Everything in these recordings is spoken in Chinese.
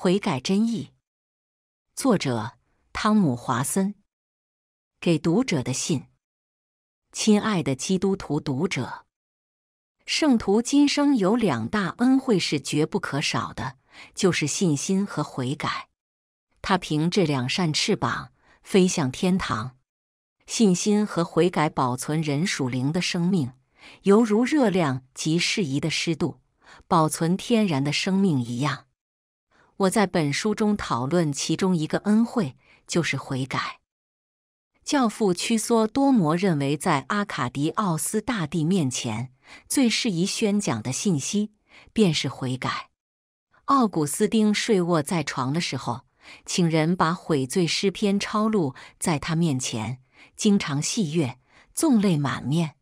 悔改真意。作者汤姆·华森给读者的信。亲爱的基督徒读者，圣徒今生有两大恩惠是绝不可少的，就是信心和悔改。他凭这两扇翅膀飞向天堂。信心和悔改保存人属灵的生命，犹如热量及适宜的湿度保存天然的生命一样。我在本书中讨论其中一个恩惠，就是悔改。教父屈梭多摩认为，在阿卡迪奥斯大帝面前，最适宜宣讲的信息便是悔改。奥古斯丁睡卧在床的时候，请人把《悔罪诗篇》抄录在他面前，经常戏谑，纵泪满面。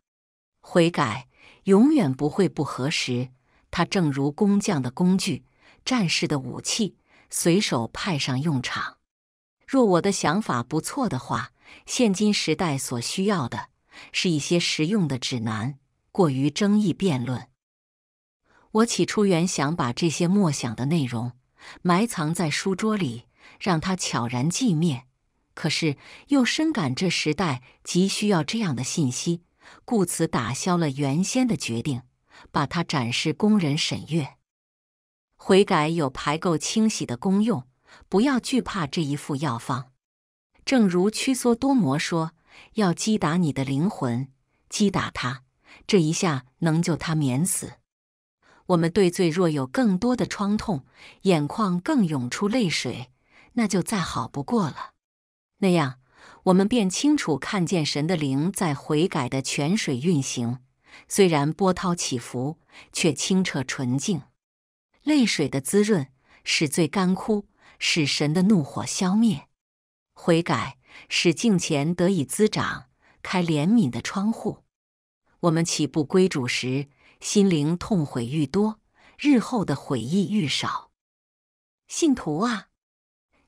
悔改永远不会不合时，它正如工匠的工具。战士的武器随手派上用场。若我的想法不错的话，现今时代所需要的是一些实用的指南，过于争议辩论。我起初原想把这些默想的内容埋藏在书桌里，让它悄然寂灭，可是又深感这时代急需要这样的信息，故此打消了原先的决定，把它展示供人审阅。悔改有排垢清洗的功用，不要惧怕这一副药方。正如屈梭多摩说：“要击打你的灵魂，击打他，这一下能救他免死。”我们对罪若有更多的创痛，眼眶更涌出泪水，那就再好不过了。那样，我们便清楚看见神的灵在悔改的泉水运行，虽然波涛起伏，却清澈纯净。泪水的滋润使罪干枯，使神的怒火消灭；悔改使镜前得以滋长，开怜悯的窗户。我们起步归主时，心灵痛悔愈多，日后的悔意愈少。信徒啊，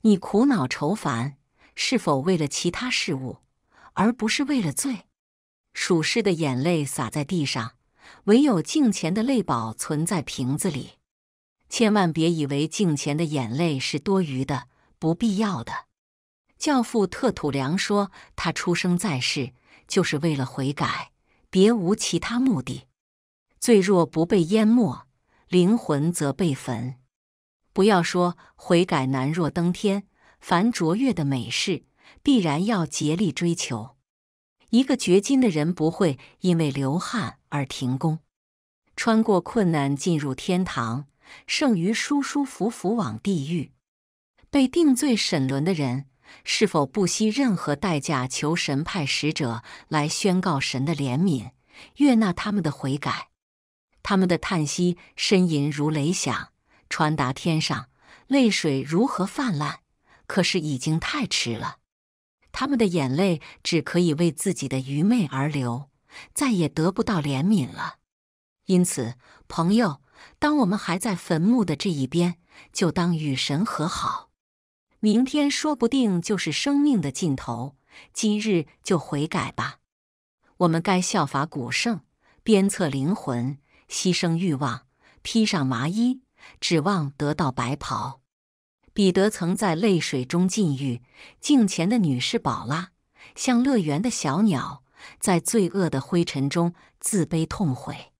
你苦恼愁烦，是否为了其他事物，而不是为了罪？属世的眼泪洒在地上，唯有镜前的泪保存在瓶子里。千万别以为镜前的眼泪是多余的、不必要的。教父特土良说：“他出生在世就是为了悔改，别无其他目的。罪若不被淹没，灵魂则被焚。”不要说悔改难若登天，凡卓越的美事必然要竭力追求。一个掘金的人不会因为流汗而停工，穿过困难进入天堂。胜于舒舒服服往地狱被定罪审论的人，是否不惜任何代价求神派使者来宣告神的怜悯，悦纳他们的悔改？他们的叹息呻吟如雷响，传达天上；泪水如何泛滥？可是已经太迟了，他们的眼泪只可以为自己的愚昧而流，再也得不到怜悯了。因此，朋友。当我们还在坟墓的这一边，就当与神和好。明天说不定就是生命的尽头，今日就悔改吧。我们该效法古圣，鞭策灵魂，牺牲欲望，披上麻衣，指望得到白袍。彼得曾在泪水中禁欲，镜前的女士宝拉像乐园的小鸟，在罪恶的灰尘中自卑痛悔。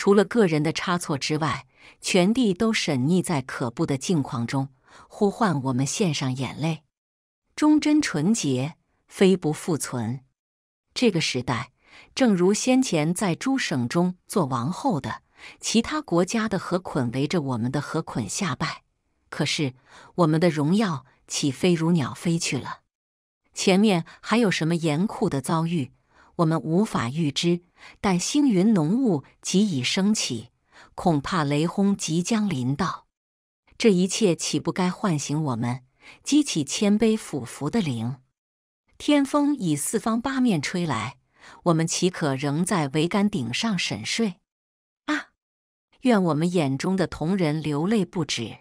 除了个人的差错之外，全地都沈溺在可怖的境况中，呼唤我们献上眼泪。忠贞纯洁非不复存。这个时代，正如先前在诸省中做王后的，其他国家的和捆围着我们的和捆下拜。可是我们的荣耀岂非如鸟飞去了？前面还有什么严酷的遭遇，我们无法预知。但星云浓雾即已升起，恐怕雷轰即将临到。这一切岂不该唤醒我们，激起谦卑俯伏的灵？天风以四方八面吹来，我们岂可仍在桅杆顶上沈睡？啊！愿我们眼中的同人流泪不止。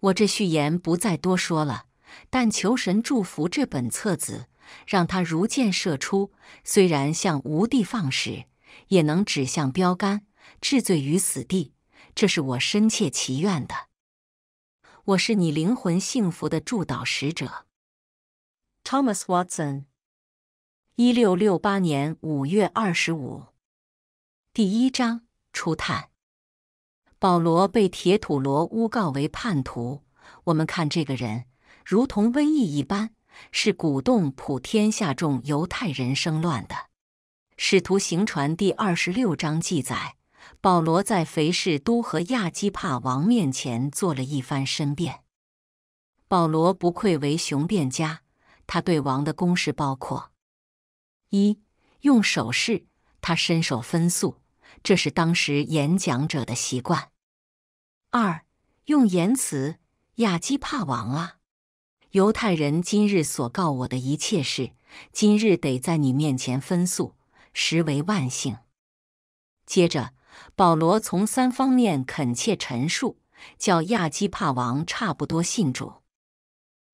我这序言不再多说了，但求神祝福这本册子。让他如箭射出，虽然像无的放矢，也能指向标杆，置罪于死地。这是我深切祈愿的。我是你灵魂幸福的祝祷使者，Thomas Watson。一六六八年五月二十五，第一章初探。保罗被铁土罗诬告为叛徒。我们看这个人，如同瘟疫一般。是鼓动普天下众犹太人生乱的。使徒行传第二十六章记载，保罗在肥士都和亚基帕王面前做了一番申辩。保罗不愧为雄辩家，他对王的攻势包括：一、用手势，他伸手分诉，这是当时演讲者的习惯；二、用言辞，亚基帕王啊。犹太人今日所告我的一切事，今日得在你面前分诉，实为万幸。接着，保罗从三方面恳切陈述，叫亚基帕王差不多信主：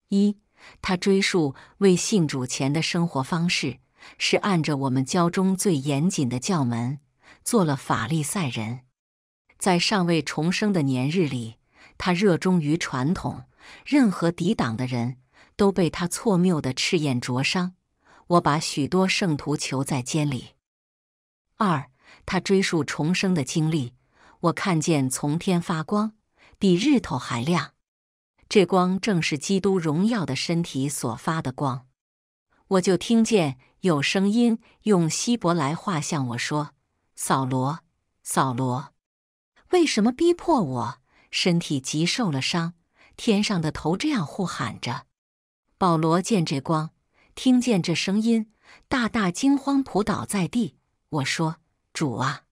一，他追溯为信主前的生活方式，是按着我们教中最严谨的教门做了法利赛人，在尚未重生的年日里，他热衷于传统。任何抵挡的人都被他错谬的赤焰灼伤。我把许多圣徒囚在监里。二，他追溯重生的经历。我看见从天发光，比日头还亮。这光正是基督荣耀的身体所发的光。我就听见有声音用希伯来话向我说：“扫罗，扫罗，为什么逼迫我？身体极受了伤。”天上的头这样呼喊着，保罗见这光，听见这声音，大大惊慌，扑倒在地。我说：“主啊，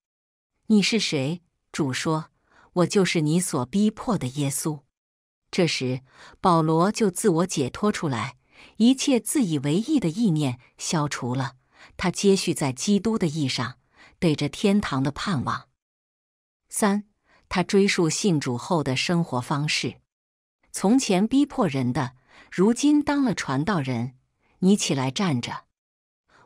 你是谁？”主说：“我就是你所逼迫的耶稣。”这时，保罗就自我解脱出来，一切自以为意的意念消除了。他接续在基督的意上，对着天堂的盼望。三，他追溯信主后的生活方式。从前逼迫人的，如今当了传道人。你起来站着，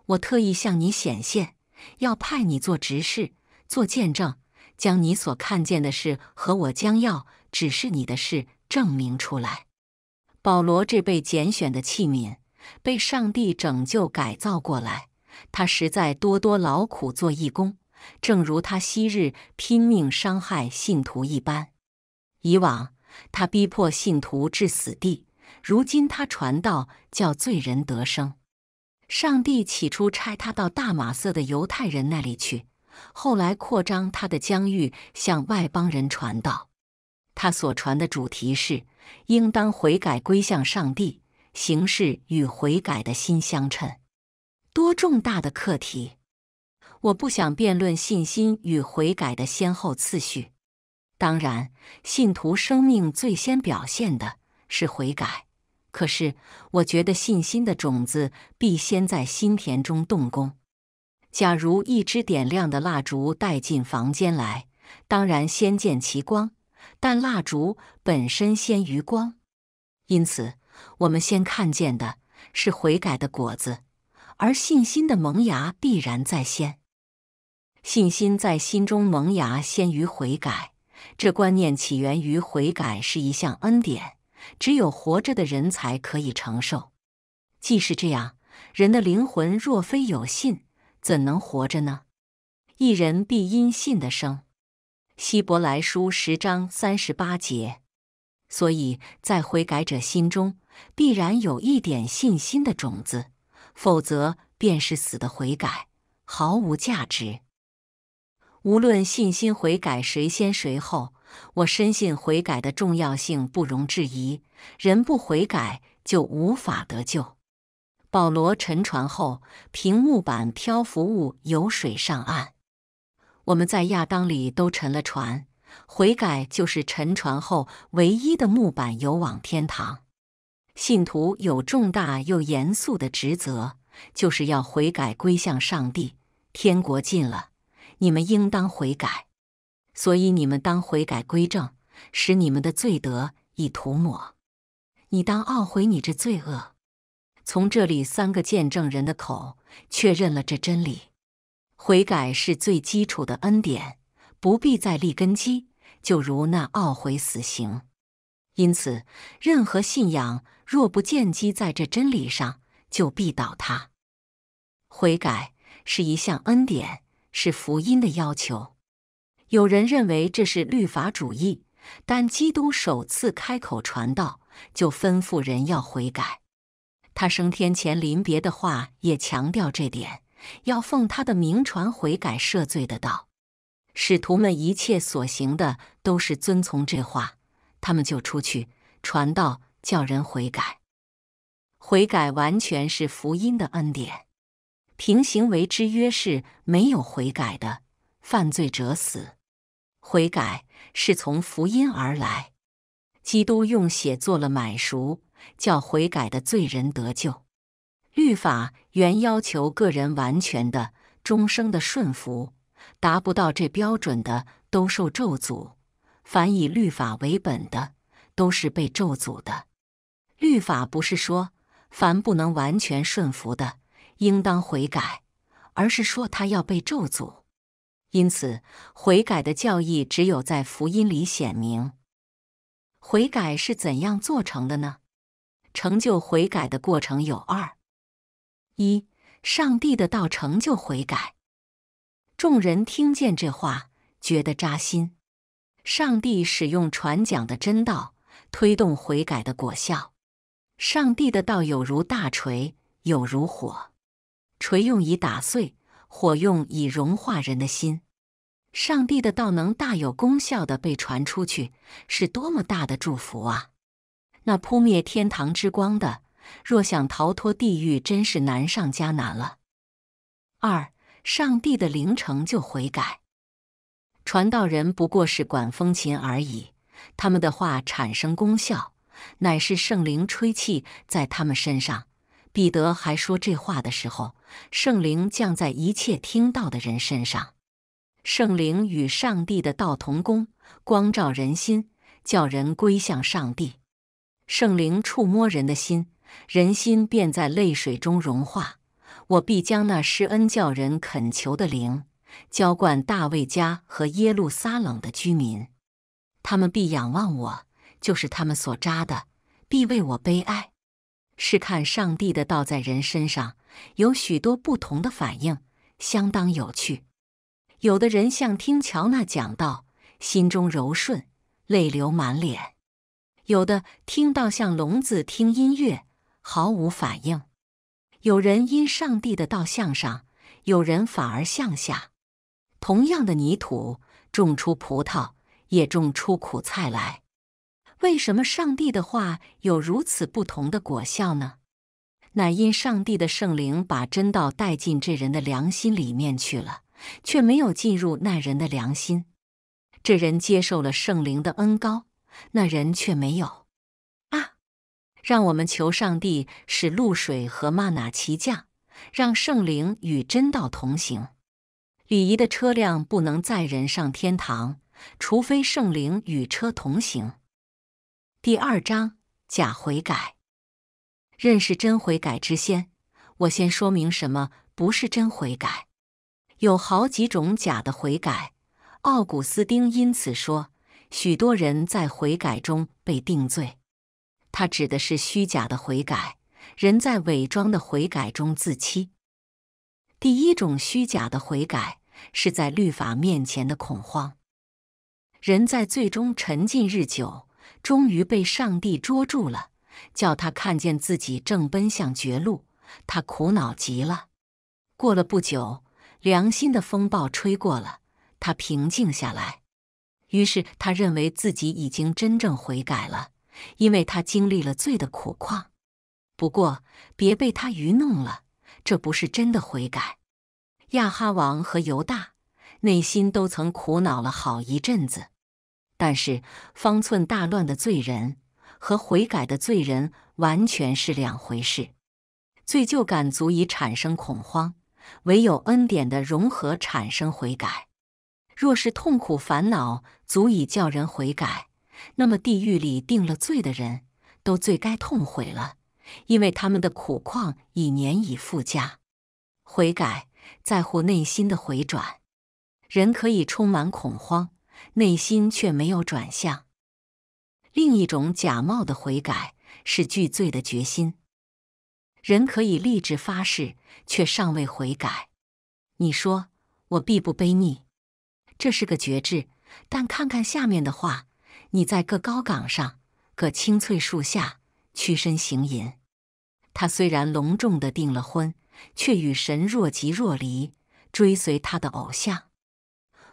我特意向你显现，要派你做执事，做见证，将你所看见的事和我将要指示你的事证明出来。保罗这被拣选的器皿，被上帝拯救改造过来，他实在多多劳苦做义工，正如他昔日拼命伤害信徒一般。以往。他逼迫信徒至死地。如今他传道，叫罪人得生。上帝起初差他到大马色的犹太人那里去，后来扩张他的疆域，向外邦人传道。他所传的主题是：应当悔改，归向上帝，行事与悔改的心相称。多重大的课题！我不想辩论信心与悔改的先后次序。当然，信徒生命最先表现的是悔改。可是，我觉得信心的种子必先在心田中动工。假如一支点亮的蜡烛带进房间来，当然先见其光，但蜡烛本身先于光。因此，我们先看见的是悔改的果子，而信心的萌芽必然在先。信心在心中萌芽，先于悔改。这观念起源于悔改是一项恩典，只有活着的人才可以承受。既是这样，人的灵魂若非有信，怎能活着呢？一人必因信的生，希伯来书十章三十八节。所以在悔改者心中，必然有一点信心的种子，否则便是死的悔改，毫无价值。无论信心悔改谁先谁后，我深信悔改的重要性不容置疑。人不悔改就无法得救。保罗沉船后，凭木板漂浮物游水上岸。我们在亚当里都沉了船，悔改就是沉船后唯一的木板，游往天堂。信徒有重大又严肃的职责，就是要悔改归向上帝，天国近了。你们应当悔改，所以你们当悔改归正，使你们的罪得以涂抹。你当懊悔你这罪恶。从这里三个见证人的口确认了这真理。悔改是最基础的恩典，不必再立根基，就如那懊悔死刑。因此，任何信仰若不建基在这真理上，就必倒塌。悔改是一项恩典。是福音的要求。有人认为这是律法主义，但基督首次开口传道，就吩咐人要悔改。他升天前临别的话也强调这点，要奉他的名传悔改赦罪的道。使徒们一切所行的都是遵从这话，他们就出去传道，叫人悔改。悔改完全是福音的恩典。平行为之约是没有悔改的犯罪者死，悔改是从福音而来。基督用血做了买赎，叫悔改的罪人得救。律法原要求个人完全的终生的顺服，达不到这标准的都受咒诅。凡以律法为本的都是被咒诅的。律法不是说凡不能完全顺服的。应当悔改，而是说他要被咒诅。因此，悔改的教义只有在福音里显明。悔改是怎样做成的呢？成就悔改的过程有二：一、上帝的道成就悔改。众人听见这话，觉得扎心。上帝使用传讲的真道，推动悔改的果效。上帝的道有如大锤，有如火。锤用以打碎，火用以融化人的心。上帝的道能大有功效的被传出去，是多么大的祝福啊！那扑灭天堂之光的，若想逃脱地狱，真是难上加难了。二，上帝的灵成就悔改，传道人不过是管风琴而已，他们的话产生功效，乃是圣灵吹气在他们身上。彼得还说这话的时候，圣灵降在一切听到的人身上，圣灵与上帝的道同工，光照人心，叫人归向上帝。圣灵触摸人的心，人心便在泪水中融化。我必将那施恩叫人恳求的灵，浇灌大卫家和耶路撒冷的居民，他们必仰望我，就是他们所扎的，必为我悲哀。是看上帝的道在人身上有许多不同的反应，相当有趣。有的人像听乔纳讲道，心中柔顺，泪流满脸；有的听到像聋子听音乐，毫无反应。有人因上帝的道向上，有人反而向下。同样的泥土，种出葡萄，也种出苦菜来。为什么上帝的话有如此不同的果效呢？乃因上帝的圣灵把真道带进这人的良心里面去了，却没有进入那人的良心。这人接受了圣灵的恩高，那人却没有。啊！让我们求上帝使露水和玛拿齐降，让圣灵与真道同行。礼仪的车辆不能载人上天堂，除非圣灵与车同行。第二章，假悔改。认识真悔改之先，我先说明什么不是真悔改。有好几种假的悔改。奥古斯丁因此说，许多人在悔改中被定罪。他指的是虚假的悔改，人在伪装的悔改中自欺。第一种虚假的悔改是在律法面前的恐慌。人在最终沉浸日久。终于被上帝捉住了，叫他看见自己正奔向绝路，他苦恼极了。过了不久，良心的风暴吹过了，他平静下来。于是他认为自己已经真正悔改了，因为他经历了罪的苦况。不过，别被他愚弄了，这不是真的悔改。亚哈王和犹大内心都曾苦恼了好一阵子。但是，方寸大乱的罪人和悔改的罪人完全是两回事。罪疚感足以产生恐慌，唯有恩典的融合产生悔改。若是痛苦烦恼足以叫人悔改，那么地狱里定了罪的人都最该痛悔了，因为他们的苦况已年以复加。悔改在乎内心的回转，人可以充满恐慌。内心却没有转向。另一种假冒的悔改是拒罪的决心。人可以立志发誓，却尚未悔改。你说我必不背逆，这是个绝志。但看看下面的话：你在各高岗上，各青翠树下屈身行吟。他虽然隆重的订了婚，却与神若即若离，追随他的偶像。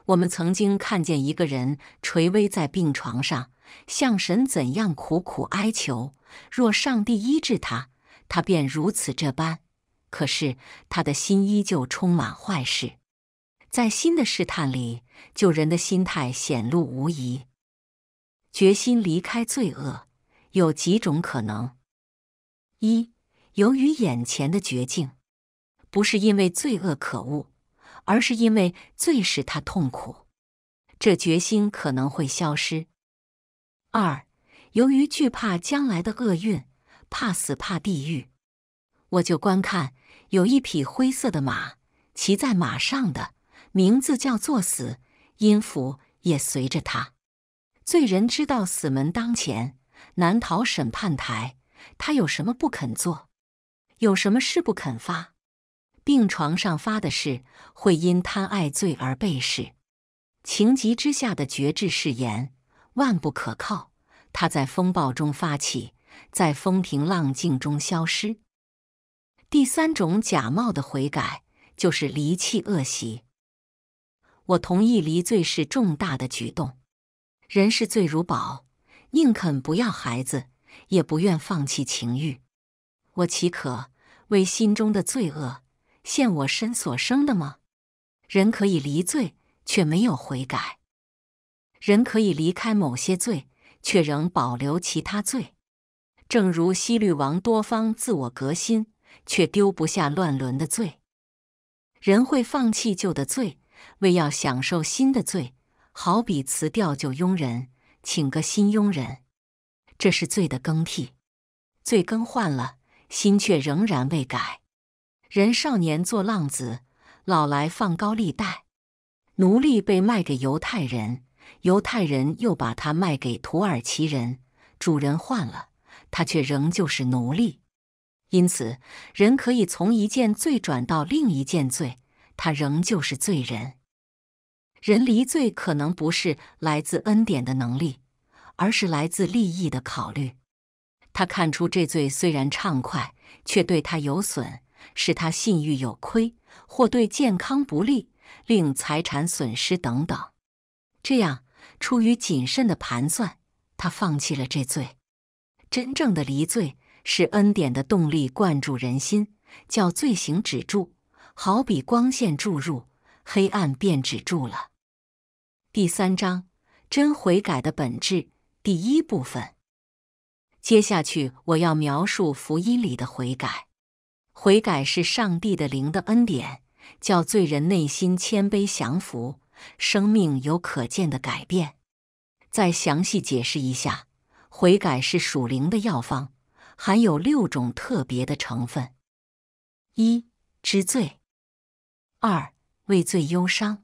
我们曾经看见一个人垂危在病床上，向神怎样苦苦哀求：若上帝医治他，他便如此这般。可是他的心依旧充满坏事。在新的试探里，救人的心态显露无疑。决心离开罪恶，有几种可能：一，由于眼前的绝境，不是因为罪恶可恶。而是因为最使他痛苦，这决心可能会消失。二，由于惧怕将来的厄运，怕死怕地狱，我就观看有一匹灰色的马骑在马上的，名字叫作死，音符也随着他。罪人知道死门当前，难逃审判台，他有什么不肯做，有什么事不肯发。病床上发的誓会因贪爱罪而背释。情急之下的绝志誓言万不可靠。它在风暴中发起，在风平浪静中消失。第三种假冒的悔改就是离弃恶习。我同意离罪是重大的举动，人视罪如宝，宁肯不要孩子，也不愿放弃情欲。我岂可为心中的罪恶？现我身所生的吗？人可以离罪，却没有悔改；人可以离开某些罪，却仍保留其他罪。正如西律王多方自我革新，却丢不下乱伦的罪。人会放弃旧的罪，为要享受新的罪，好比辞掉旧佣人，请个新佣人。这是罪的更替，罪更换了，心却仍然未改。人少年做浪子，老来放高利贷；奴隶被卖给犹太人，犹太人又把他卖给土耳其人，主人换了，他却仍旧是奴隶。因此，人可以从一件罪转到另一件罪，他仍旧是罪人。人离罪可能不是来自恩典的能力，而是来自利益的考虑。他看出这罪虽然畅快，却对他有损。使他信誉有亏，或对健康不利，令财产损失等等。这样，出于谨慎的盘算，他放弃了这罪。真正的离罪是恩典的动力灌注人心，叫罪行止住，好比光线注入，黑暗便止住了。第三章，真悔改的本质，第一部分。接下去，我要描述福音里的悔改。悔改是上帝的灵的恩典，叫罪人内心谦卑降服，生命有可见的改变。再详细解释一下，悔改是属灵的药方，含有六种特别的成分：一、知罪；二、畏罪忧伤；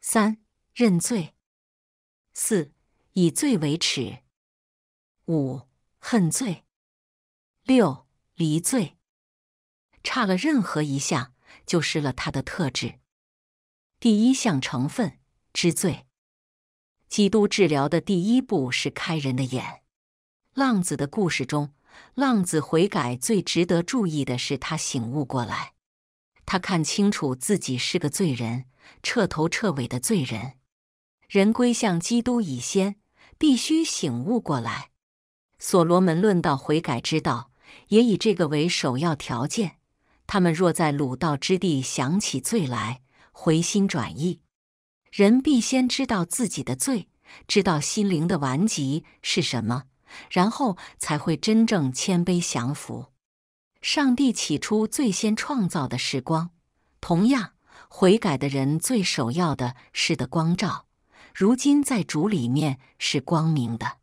三、认罪；四、以罪为耻；五、恨罪；六、离罪。差了任何一项，就失了他的特质。第一项成分之罪，基督治疗的第一步是开人的眼。浪子的故事中，浪子悔改最值得注意的是他醒悟过来，他看清楚自己是个罪人，彻头彻尾的罪人。人归向基督以先，必须醒悟过来。所罗门论到悔改之道，也以这个为首要条件。他们若在鲁道之地想起罪来，回心转意，人必先知道自己的罪，知道心灵的顽疾是什么，然后才会真正谦卑降服。上帝起初最先创造的是光，同样悔改的人最首要的是的光照。如今在主里面是光明的。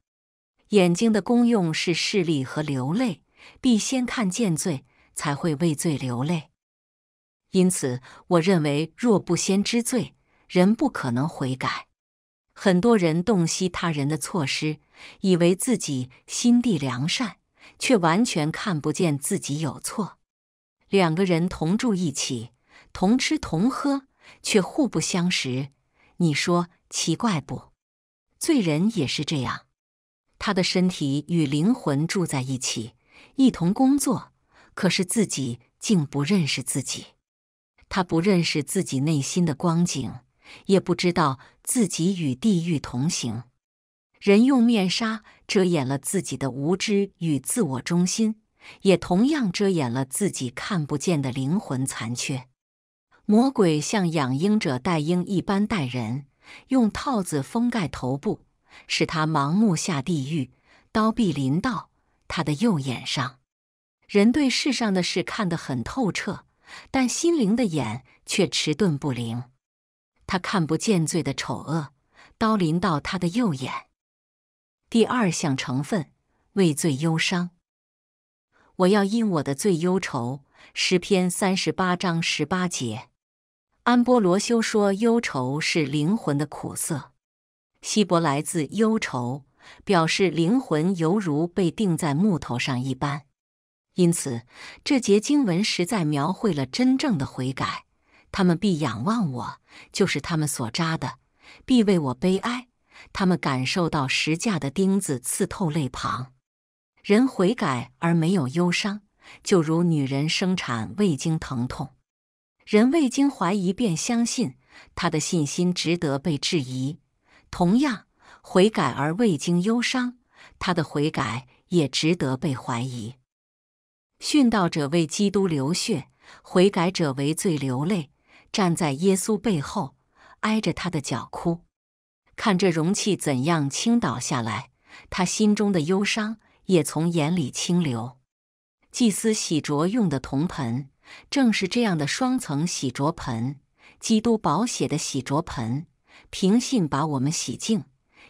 眼睛的功用是视力和流泪，必先看见罪。才会畏罪流泪，因此我认为，若不先知罪，人不可能悔改。很多人洞悉他人的错失，以为自己心地良善，却完全看不见自己有错。两个人同住一起，同吃同喝，却互不相识，你说奇怪不？罪人也是这样，他的身体与灵魂住在一起，一同工作。可是自己竟不认识自己，他不认识自己内心的光景，也不知道自己与地狱同行。人用面纱遮掩了自己的无知与自我中心，也同样遮掩了自己看不见的灵魂残缺。魔鬼像养鹰者戴鹰一般待人，用套子封盖头部，使他盲目下地狱。刀臂临到他的右眼上。人对世上的事看得很透彻，但心灵的眼却迟钝不灵。他看不见罪的丑恶，刀临到他的右眼。第二项成分，畏罪忧伤。我要因我的罪忧愁。诗篇三十八章十八节。安波罗修说，忧愁是灵魂的苦涩。希伯来自“忧愁”表示灵魂犹如被钉在木头上一般。因此，这节经文实在描绘了真正的悔改。他们必仰望我，就是他们所扎的，必为我悲哀。他们感受到石架的钉子刺透肋旁。人悔改而没有忧伤，就如女人生产未经疼痛。人未经怀疑便相信，他的信心值得被质疑。同样，悔改而未经忧伤，他的悔改也值得被怀疑。殉道者为基督流血，悔改者为罪流泪，站在耶稣背后，挨着他的脚哭，看这容器怎样倾倒下来，他心中的忧伤也从眼里清流。祭司洗濯用的铜盆，正是这样的双层洗濯盆。基督宝血的洗濯盆，平信把我们洗净；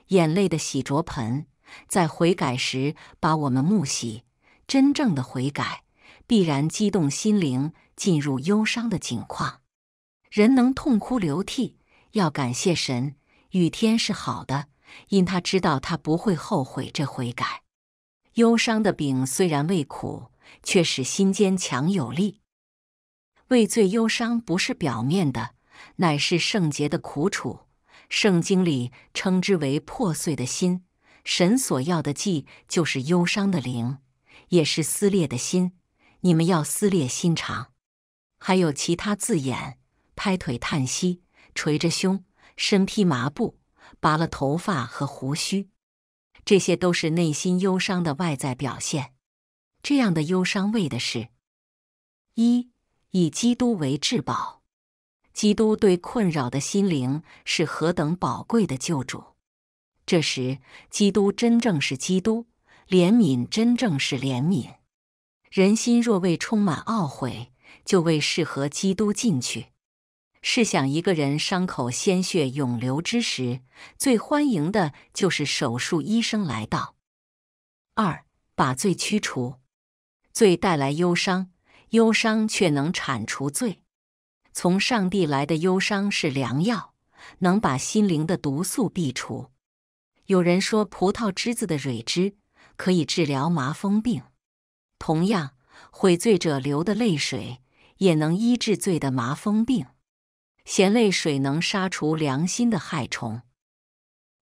眼泪的洗濯盆，在悔改时把我们沐浴。真正的悔改。必然激动心灵，进入忧伤的境况。人能痛哭流涕，要感谢神。雨天是好的，因他知道他不会后悔这悔改。忧伤的饼虽然味苦，却使心坚强有力。畏罪忧伤不是表面的，乃是圣洁的苦楚。圣经里称之为破碎的心。神所要的祭就是忧伤的灵，也是撕裂的心。你们要撕裂心肠，还有其他字眼，拍腿叹息，捶着胸，身披麻布，拔了头发和胡须，这些都是内心忧伤的外在表现。这样的忧伤为的是：一，以基督为至宝。基督对困扰的心灵是何等宝贵的救主。这时，基督真正是基督，怜悯真正是怜悯。人心若未充满懊悔，就未适合基督进去。试想，一个人伤口鲜血涌流之时，最欢迎的就是手术医生来到。二，把罪驱除，罪带来忧伤，忧伤却能铲除罪。从上帝来的忧伤是良药，能把心灵的毒素辟除。有人说，葡萄汁子的蕊汁可以治疗麻风病。同样，悔罪者流的泪水也能医治罪的麻风病，嫌泪水能杀除良心的害虫。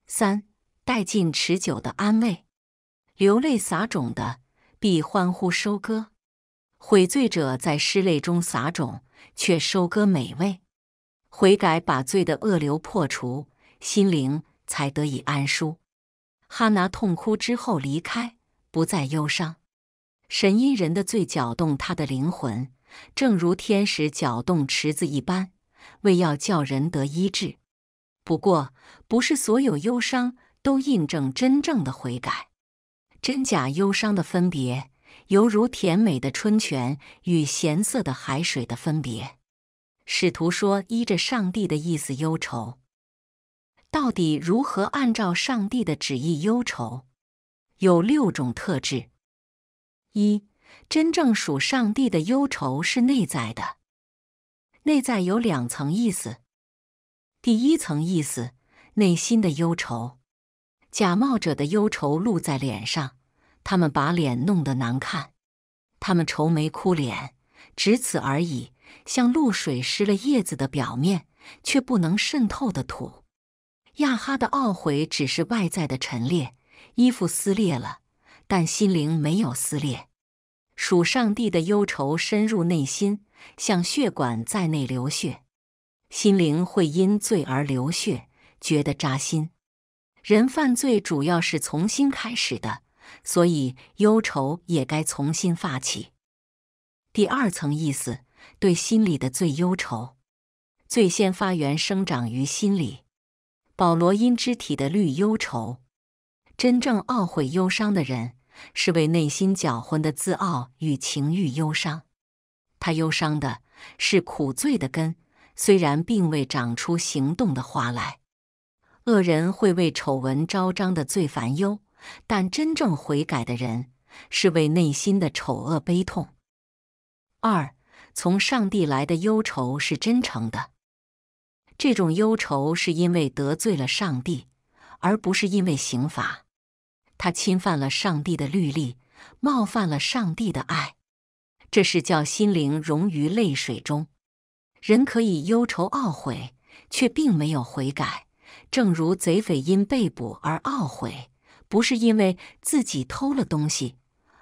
三，带尽持久的安慰，流泪撒种的必欢呼收割。悔罪者在失泪中撒种，却收割美味。悔改把罪的恶流破除，心灵才得以安舒。哈拿痛哭之后离开，不再忧伤。神因人的罪搅动他的灵魂，正如天使搅动池子一般，为要叫人得医治。不过，不是所有忧伤都印证真正的悔改。真假忧伤的分别，犹如甜美的春泉与咸涩的海水的分别。使徒说：“依着上帝的意思忧愁。”到底如何按照上帝的旨意忧愁？有六种特质。一真正属上帝的忧愁是内在的，内在有两层意思。第一层意思，内心的忧愁。假冒者的忧愁露在脸上，他们把脸弄得难看，他们愁眉苦脸，只此而已，像露水湿了叶子的表面，却不能渗透的土。亚哈的懊悔只是外在的陈列，衣服撕裂了。但心灵没有撕裂，属上帝的忧愁深入内心，像血管在内流血。心灵会因罪而流血，觉得扎心。人犯罪主要是从心开始的，所以忧愁也该从心发起。第二层意思，对心里的罪忧愁，最先发源生长于心里。保罗因肢体的律忧愁，真正懊悔忧伤的人。是为内心搅浑的自傲与情欲忧伤。他忧伤的是苦罪的根，虽然并未长出行动的花来。恶人会为丑闻昭彰的罪烦忧，但真正悔改的人是为内心的丑恶悲痛。二，从上帝来的忧愁是真诚的。这种忧愁是因为得罪了上帝，而不是因为刑罚。他侵犯了上帝的律例，冒犯了上帝的爱，这是叫心灵融于泪水中。人可以忧愁懊悔，却并没有悔改。正如贼匪因被捕而懊悔，不是因为自己偷了东西，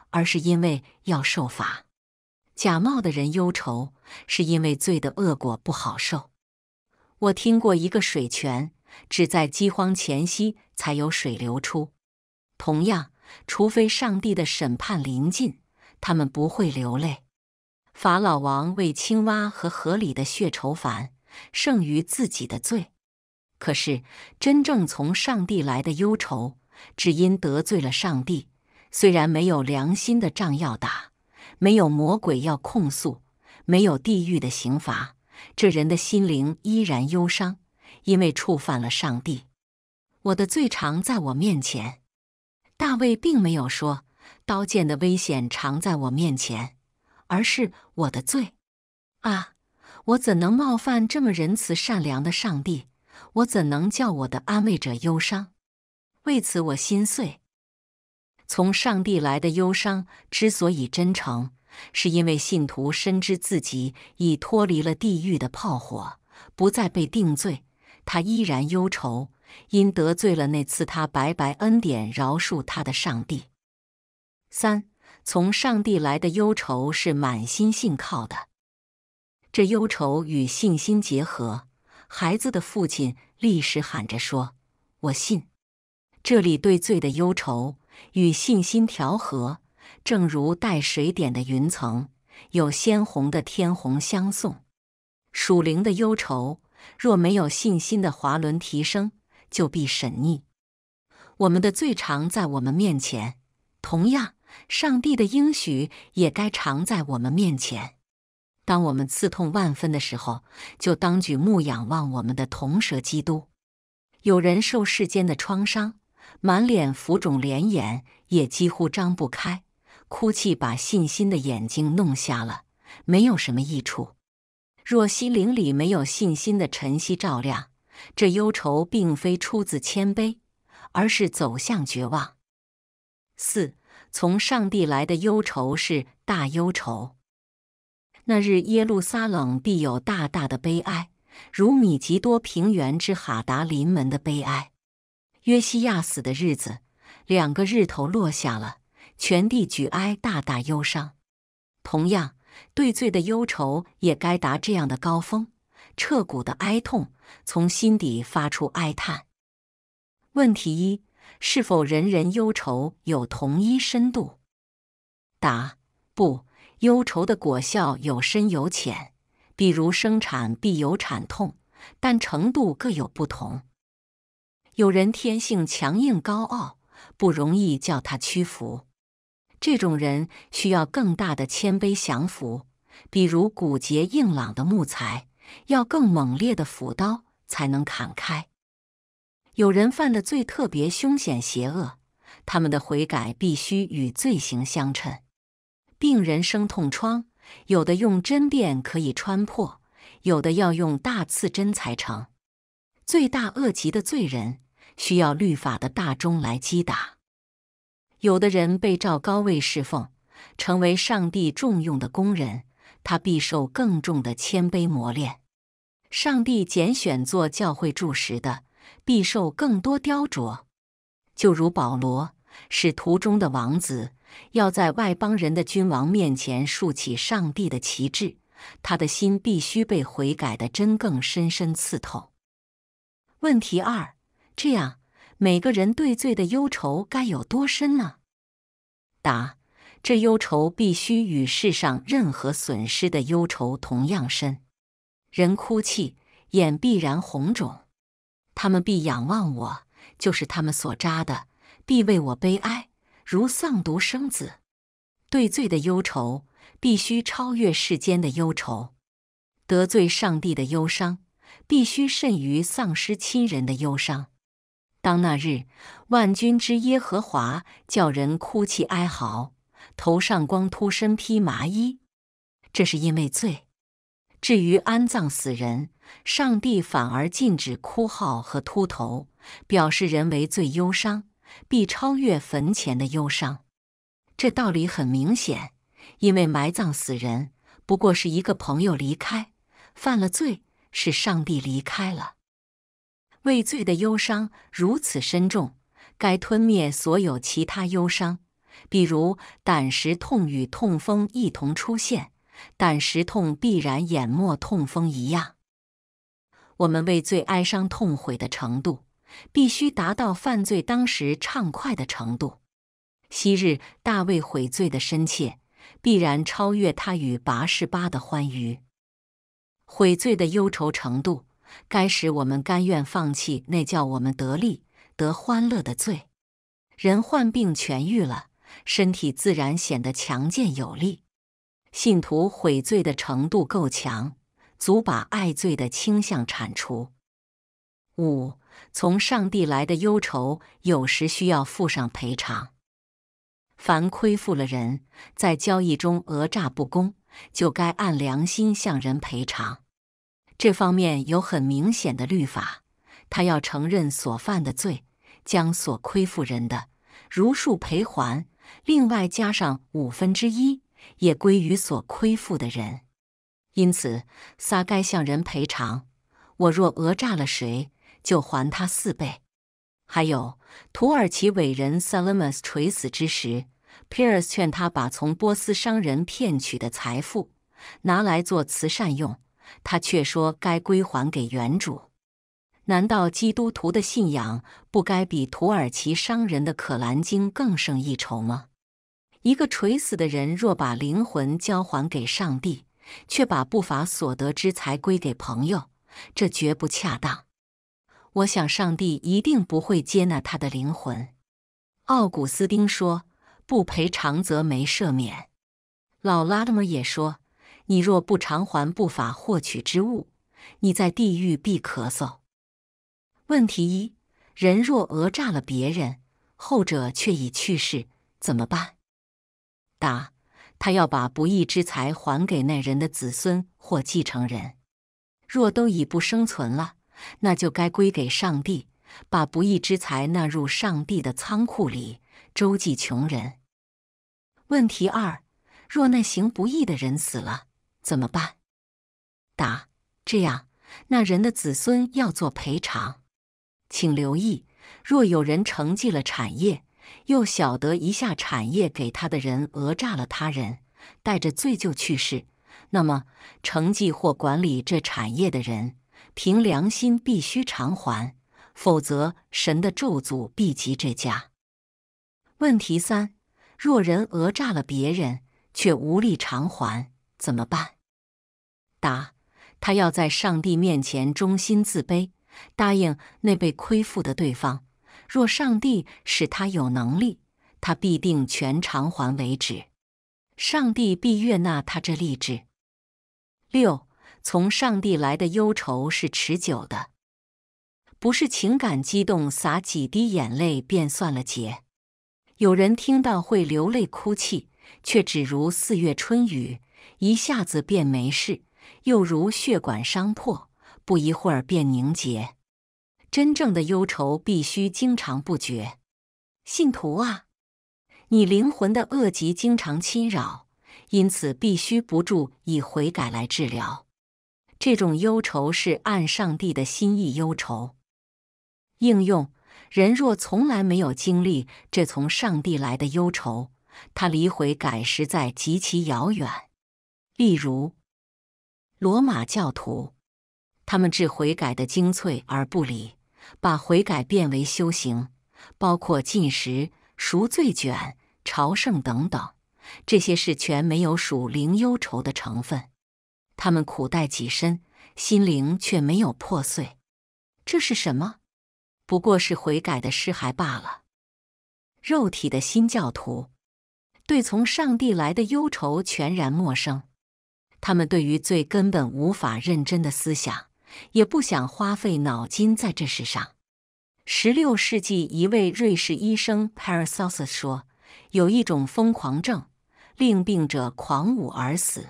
而是因为要受罚。假冒的人忧愁，是因为罪的恶果不好受。我听过一个水泉，只在饥荒前夕才有水流出。同样，除非上帝的审判临近，他们不会流泪。法老王为青蛙和河里的血愁烦，胜于自己的罪。可是，真正从上帝来的忧愁，只因得罪了上帝。虽然没有良心的仗要打，没有魔鬼要控诉，没有地狱的刑罚，这人的心灵依然忧伤，因为触犯了上帝。我的罪常在我面前。大卫并没有说，刀剑的危险常在我面前，而是我的罪啊！我怎能冒犯这么仁慈善良的上帝？我怎能叫我的安慰者忧伤？为此我心碎。从上帝来的忧伤之所以真诚，是因为信徒深知自己已脱离了地狱的炮火，不再被定罪。他依然忧愁。因得罪了那次他白白恩典饶恕他的上帝。三从上帝来的忧愁是满心信靠的，这忧愁与信心结合。孩子的父亲立时喊着说：“我信。”这里对罪的忧愁与信心调和，正如带水点的云层有鲜红的天虹相送。属灵的忧愁若没有信心的滑轮提升。就必审逆，我们的罪常在我们面前；同样，上帝的应许也该常在我们面前。当我们刺痛万分的时候，就当举目仰望我们的童蛇基督。有人受世间的创伤，满脸浮肿，连眼也几乎张不开，哭泣把信心的眼睛弄瞎了，没有什么益处。若心灵里没有信心的晨曦照亮。这忧愁并非出自谦卑，而是走向绝望。四从上帝来的忧愁是大忧愁。那日耶路撒冷必有大大的悲哀，如米吉多平原之哈达临门的悲哀。约西亚死的日子，两个日头落下了，全地举哀，大大忧伤。同样，对罪的忧愁也该达这样的高峰。彻骨的哀痛从心底发出哀叹。问题一：是否人人忧愁有同一深度？答：不，忧愁的果效有深有浅。比如生产必有产痛，但程度各有不同。有人天性强硬高傲，不容易叫他屈服。这种人需要更大的谦卑降服，比如骨节硬朗的木材。要更猛烈的斧刀才能砍开。有人犯的罪特别凶险邪恶，他们的悔改必须与罪行相称。病人生痛疮，有的用针垫可以穿破，有的要用大刺针才成。罪大恶极的罪人，需要律法的大钟来击打。有的人被召高位侍奉，成为上帝重用的工人，他必受更重的谦卑磨练。上帝拣选做教会柱石的，必受更多雕琢。就如保罗，使徒中的王子，要在外邦人的君王面前竖起上帝的旗帜，他的心必须被悔改的真更深深刺透。问题二：这样，每个人对罪的忧愁该有多深呢？答：这忧愁必须与世上任何损失的忧愁同样深。人哭泣，眼必然红肿，他们必仰望我，就是他们所扎的，必为我悲哀，如丧独生子。对罪的忧愁必须超越世间的忧愁，得罪上帝的忧伤必须甚于丧失亲人的忧伤。当那日，万军之耶和华叫人哭泣哀嚎，头上光秃，身披麻衣，这是因为罪。至于安葬死人，上帝反而禁止哭号和秃头，表示人为最忧伤，必超越坟前的忧伤。这道理很明显，因为埋葬死人不过是一个朋友离开，犯了罪，是上帝离开了。未罪的忧伤如此深重，该吞灭所有其他忧伤，比如胆石痛与痛风一同出现。胆石痛必然淹没痛风一样。我们为罪哀伤痛悔的程度，必须达到犯罪当时畅快的程度。昔日大卫悔罪的深切，必然超越他与拔士巴的欢愉。悔罪的忧愁程度，该使我们甘愿放弃那叫我们得利得欢乐的罪。人患病痊愈了，身体自然显得强健有力。信徒悔罪的程度够强，足把爱罪的倾向铲除。五从上帝来的忧愁，有时需要付上赔偿。凡亏负了人，在交易中讹诈不公，就该按良心向人赔偿。这方面有很明显的律法，他要承认所犯的罪，将所亏负人的如数赔还，另外加上五分之一。也归于所亏负的人，因此撒该向人赔偿。我若讹诈了谁，就还他四倍。还有，土耳其伟人 s a l m s 垂死之时，Pierce 劝他把从波斯商人骗取的财富拿来做慈善用，他却说该归还给原主。难道基督徒的信仰不该比土耳其商人的可兰经更胜一筹吗？一个垂死的人若把灵魂交还给上帝，却把不法所得之财归给朋友，这绝不恰当。我想，上帝一定不会接纳他的灵魂。奥古斯丁说：“不赔偿则没赦免。”老拉德姆也说：“你若不偿还不法获取之物，你在地狱必咳嗽。”问题一：人若讹诈了别人，后者却已去世，怎么办？答：他要把不义之财还给那人的子孙或继承人。若都已不生存了，那就该归给上帝，把不义之财纳入上帝的仓库里，周济穷人。问题二：若那行不义的人死了，怎么办？答：这样，那人的子孙要做赔偿。请留意：若有人承继了产业。又晓得一下产业给他的人讹诈了他人，带着罪就去世。那么，承继或管理这产业的人，凭良心必须偿还，否则神的咒诅必及这家。问题三：若人讹诈了别人，却无力偿还，怎么办？答：他要在上帝面前忠心自卑，答应那被亏负的对方。若上帝使他有能力，他必定全偿还为止。上帝必悦纳他这立志。六，从上帝来的忧愁是持久的，不是情感激动洒几滴眼泪便算了结。有人听到会流泪哭泣，却只如四月春雨，一下子便没事；又如血管伤破，不一会儿便凝结。真正的忧愁必须经常不绝，信徒啊，你灵魂的恶疾经常侵扰，因此必须不住以悔改来治疗。这种忧愁是按上帝的心意忧愁。应用人若从来没有经历这从上帝来的忧愁，他离悔改实在极其遥远。例如，罗马教徒，他们置悔改的精粹而不理。把悔改变为修行，包括进食、赎罪卷、朝圣等等，这些事全没有属灵忧愁的成分。他们苦待己身，心灵却没有破碎。这是什么？不过是悔改的尸骸罢了。肉体的新教徒对从上帝来的忧愁全然陌生。他们对于最根本无法认真的思想。也不想花费脑筋在这世上。十六世纪，一位瑞士医生 Paracelsus 说，有一种疯狂症，令病者狂舞而死。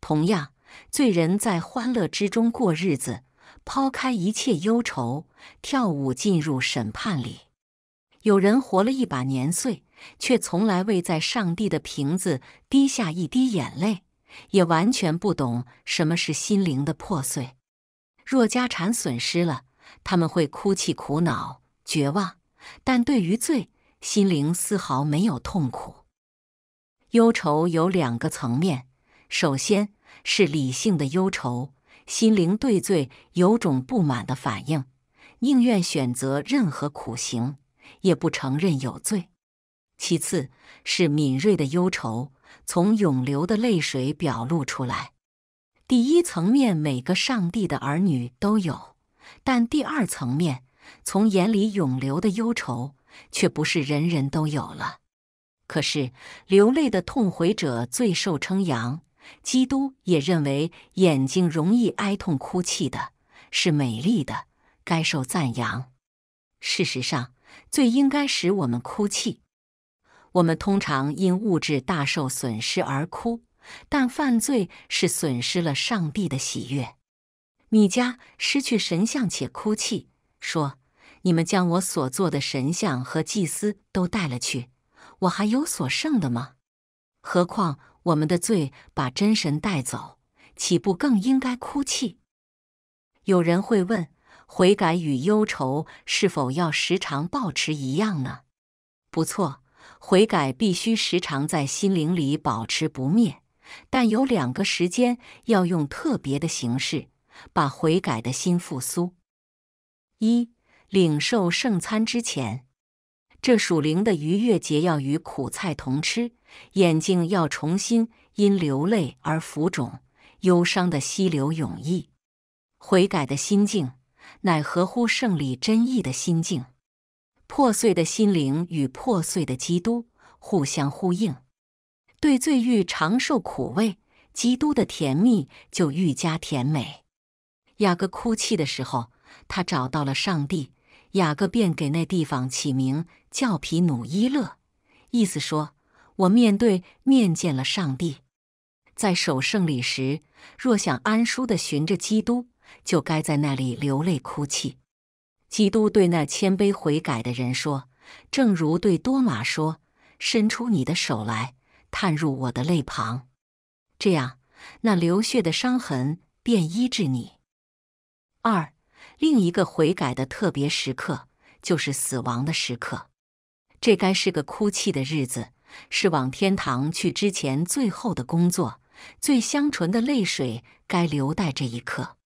同样，罪人在欢乐之中过日子，抛开一切忧愁，跳舞进入审判里。有人活了一把年岁，却从来未在上帝的瓶子滴下一滴眼泪，也完全不懂什么是心灵的破碎。若家产损失了，他们会哭泣、苦恼、绝望；但对于罪，心灵丝毫没有痛苦。忧愁有两个层面：首先是理性的忧愁，心灵对罪有种不满的反应，宁愿选择任何苦行，也不承认有罪；其次是敏锐的忧愁，从涌流的泪水表露出来。第一层面，每个上帝的儿女都有；但第二层面，从眼里涌流的忧愁却不是人人都有了。可是流泪的痛悔者最受称扬。基督也认为，眼睛容易哀痛哭泣的是美丽的，该受赞扬。事实上，最应该使我们哭泣。我们通常因物质大受损失而哭。但犯罪是损失了上帝的喜悦。米迦失去神像，且哭泣说：“你们将我所做的神像和祭司都带了去，我还有所剩的吗？何况我们的罪把真神带走，岂不更应该哭泣？”有人会问：悔改与忧愁是否要时常保持一样呢？不错，悔改必须时常在心灵里保持不灭。但有两个时间要用特别的形式把悔改的心复苏：一、领受圣餐之前，这属灵的逾越节要与苦菜同吃；眼睛要重新因流泪而浮肿，忧伤的溪流涌溢。悔改的心境乃合乎圣礼真意的心境，破碎的心灵与破碎的基督互相呼应。对罪欲尝受苦味，基督的甜蜜就愈加甜美。雅各哭泣的时候，他找到了上帝。雅各便给那地方起名叫皮努伊勒，意思说：“我面对面见了上帝。”在守圣礼时，若想安舒的寻着基督，就该在那里流泪哭泣。基督对那谦卑悔改的人说：“正如对多马说，伸出你的手来。”探入我的肋旁，这样那流血的伤痕便医治你。二，另一个悔改的特别时刻就是死亡的时刻，这该是个哭泣的日子，是往天堂去之前最后的工作，最香醇的泪水该留待这一刻。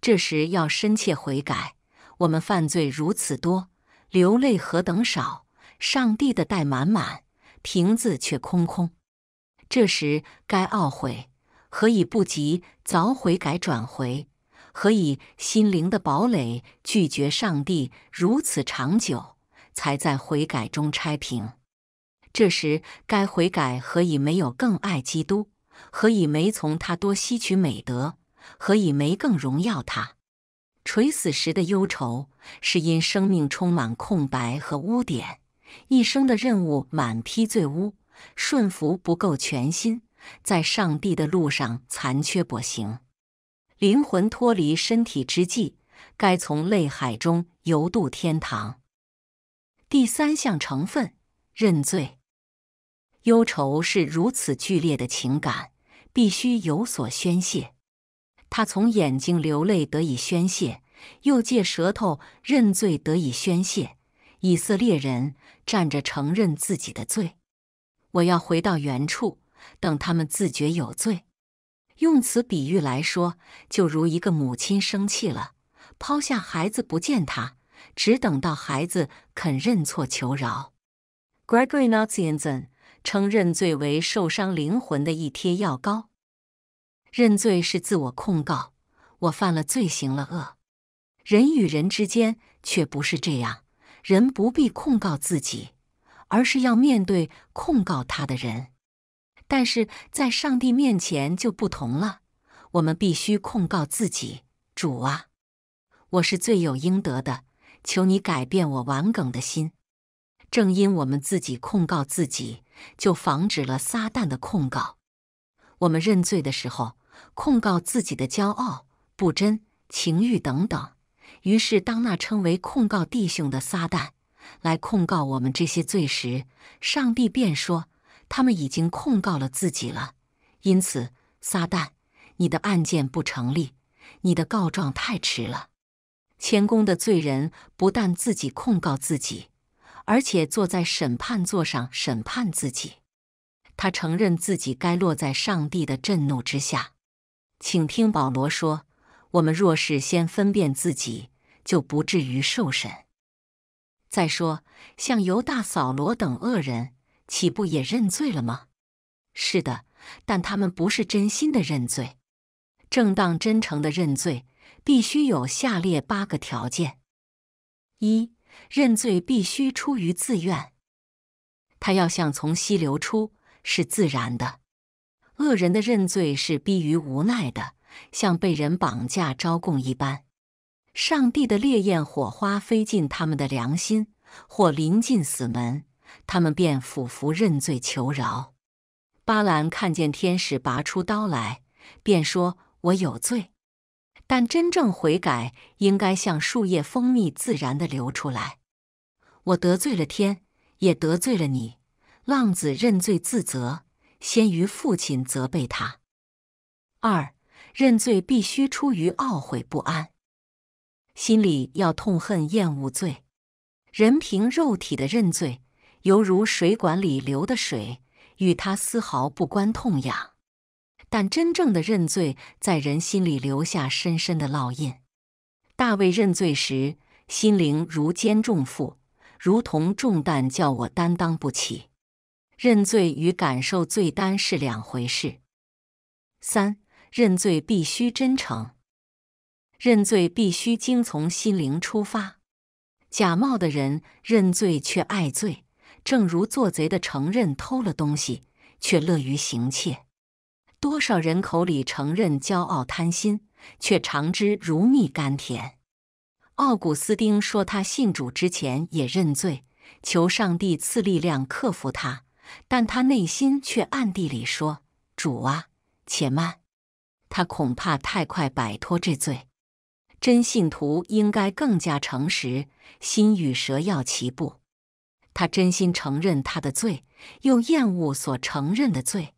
这时要深切悔改，我们犯罪如此多，流泪何等少，上帝的待满满。瓶子却空空。这时该懊悔，何以不及早悔改转回？何以心灵的堡垒拒绝上帝如此长久，才在悔改中拆平？这时该悔改，何以没有更爱基督？何以没从他多吸取美德？何以没更荣耀他？垂死时的忧愁，是因生命充满空白和污点。一生的任务满披罪污，顺服不够全心，在上帝的路上残缺跛行。灵魂脱离身体之际，该从泪海中游渡天堂。第三项成分认罪，忧愁是如此剧烈的情感，必须有所宣泄。他从眼睛流泪得以宣泄，又借舌头认罪得以宣泄。以色列人站着承认自己的罪，我要回到原处，等他们自觉有罪。用此比喻来说，就如一个母亲生气了，抛下孩子不见他，只等到孩子肯认错求饶。Gregory Nazianzen 称认罪为受伤灵魂的一贴药膏。认罪是自我控告，我犯了罪行了恶。人与人之间却不是这样。人不必控告自己，而是要面对控告他的人。但是在上帝面前就不同了，我们必须控告自己。主啊，我是罪有应得的，求你改变我顽梗的心。正因我们自己控告自己，就防止了撒旦的控告。我们认罪的时候，控告自己的骄傲、不贞、情欲等等。于是，当那称为控告弟兄的撒旦来控告我们这些罪时，上帝便说：“他们已经控告了自己了。因此，撒旦，你的案件不成立，你的告状太迟了。”谦恭的罪人不但自己控告自己，而且坐在审判座上审判自己，他承认自己该落在上帝的震怒之下。请听保罗说：“我们若是先分辨自己，就不至于受审。再说，像犹大、扫罗等恶人，岂不也认罪了吗？是的，但他们不是真心的认罪。正当、真诚的认罪，必须有下列八个条件：一、认罪必须出于自愿，他要像从溪流出，是自然的。恶人的认罪是逼于无奈的，像被人绑架招供一般。上帝的烈焰火花飞进他们的良心，或临近死门，他们便俯伏认罪求饶。巴兰看见天使拔出刀来，便说：“我有罪。”但真正悔改应该像树叶蜂蜜自然的流出来。我得罪了天，也得罪了你。浪子认罪自责，先于父亲责备他。二，认罪必须出于懊悔不安。心里要痛恨、厌恶罪。人凭肉体的认罪，犹如水管里流的水，与他丝毫不关痛痒。但真正的认罪，在人心里留下深深的烙印。大卫认罪时，心灵如肩重负，如同重担，叫我担当不起。认罪与感受罪担是两回事。三，认罪必须真诚。认罪必须经从心灵出发，假冒的人认罪却爱罪，正如做贼的承认偷了东西，却乐于行窃。多少人口里承认骄傲贪心，却尝之如蜜甘甜。奥古斯丁说：“他信主之前也认罪，求上帝赐力量克服他，但他内心却暗地里说：‘主啊，且慢！’他恐怕太快摆脱这罪。”真信徒应该更加诚实，心与舌要齐步。他真心承认他的罪，又厌恶所承认的罪。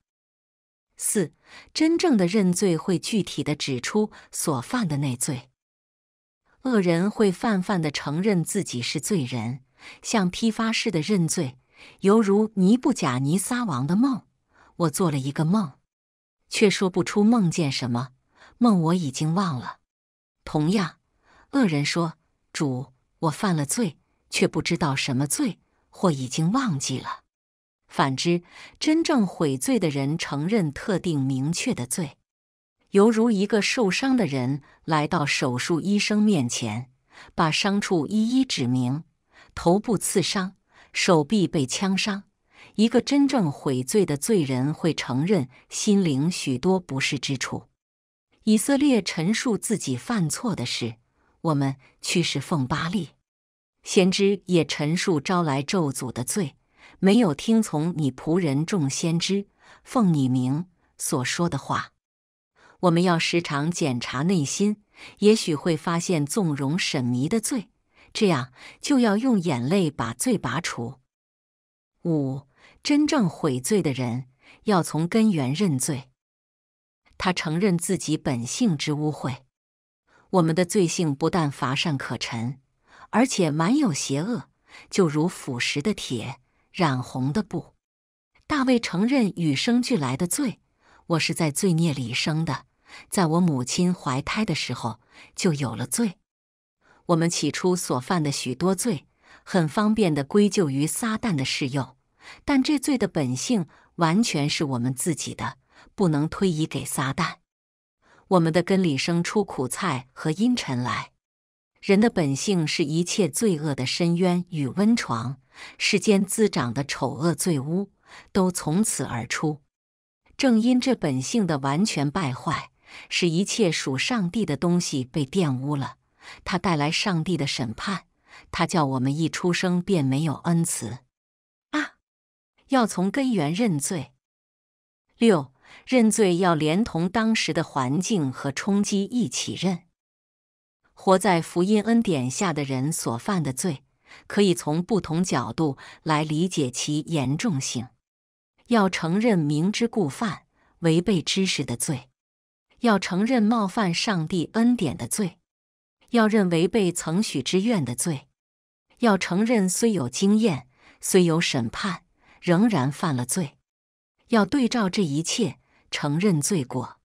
四真正的认罪会具体的指出所犯的那罪。恶人会泛泛的承认自己是罪人，像批发式的认罪，犹如尼布甲尼撒王的梦。我做了一个梦，却说不出梦见什么梦，我已经忘了。同样，恶人说：“主，我犯了罪，却不知道什么罪，或已经忘记了。”反之，真正悔罪的人承认特定明确的罪，犹如一个受伤的人来到手术医生面前，把伤处一一指明：头部刺伤，手臂被枪伤。一个真正悔罪的罪人会承认心灵许多不适之处。以色列陈述自己犯错的事，我们去使奉巴利。先知也陈述招来咒诅的罪，没有听从你仆人众先知奉你名所说的话。我们要时常检查内心，也许会发现纵容沈迷的罪，这样就要用眼泪把罪拔除。五，真正悔罪的人要从根源认罪。他承认自己本性之污秽，我们的罪性不但乏善可陈，而且满有邪恶，就如腐蚀的铁、染红的布。大卫承认与生俱来的罪，我是在罪孽里生的，在我母亲怀胎的时候就有了罪。我们起初所犯的许多罪，很方便地归咎于撒旦的示诱，但这罪的本性完全是我们自己的。不能推移给撒旦，我们的根里生出苦菜和阴尘来。人的本性是一切罪恶的深渊与温床，世间滋长的丑恶罪污都从此而出。正因这本性的完全败坏，使一切属上帝的东西被玷污了。它带来上帝的审判，它叫我们一出生便没有恩慈。啊，要从根源认罪。六。认罪要连同当时的环境和冲击一起认。活在福音恩典下的人所犯的罪，可以从不同角度来理解其严重性。要承认明知故犯、违背知识的罪；要承认冒犯上帝恩典的罪；要认违背曾许之愿的罪；要承认虽有经验、虽有审判，仍然犯了罪；要对照这一切。承认罪过，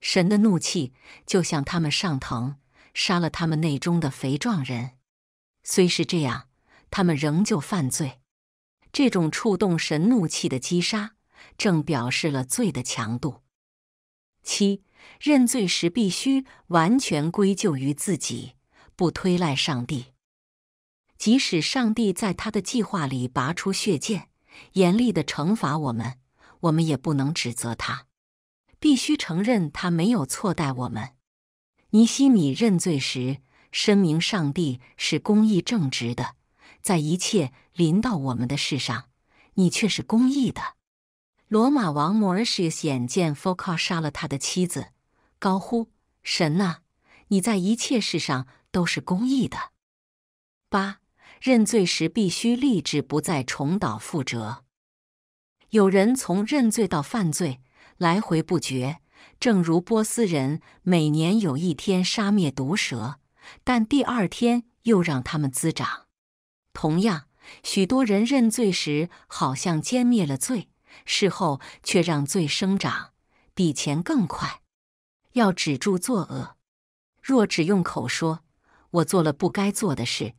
神的怒气就向他们上腾，杀了他们内中的肥壮人。虽是这样，他们仍旧犯罪。这种触动神怒气的击杀，正表示了罪的强度。七，认罪时必须完全归咎于自己，不推赖上帝。即使上帝在他的计划里拔出血剑，严厉的惩罚我们，我们也不能指责他。必须承认，他没有错待我们。尼西米认罪时，声明上帝是公义正直的，在一切临到我们的事上，你却是公义的。罗马王摩尔西显眼见福卡杀了他的妻子，高呼：“神啊，你在一切事上都是公义的。”八认罪时必须立志不再重蹈覆辙。有人从认罪到犯罪。来回不绝，正如波斯人每年有一天杀灭毒蛇，但第二天又让它们滋长。同样，许多人认罪时好像歼灭了罪，事后却让罪生长，比前更快。要止住作恶，若只用口说“我做了不该做的事”，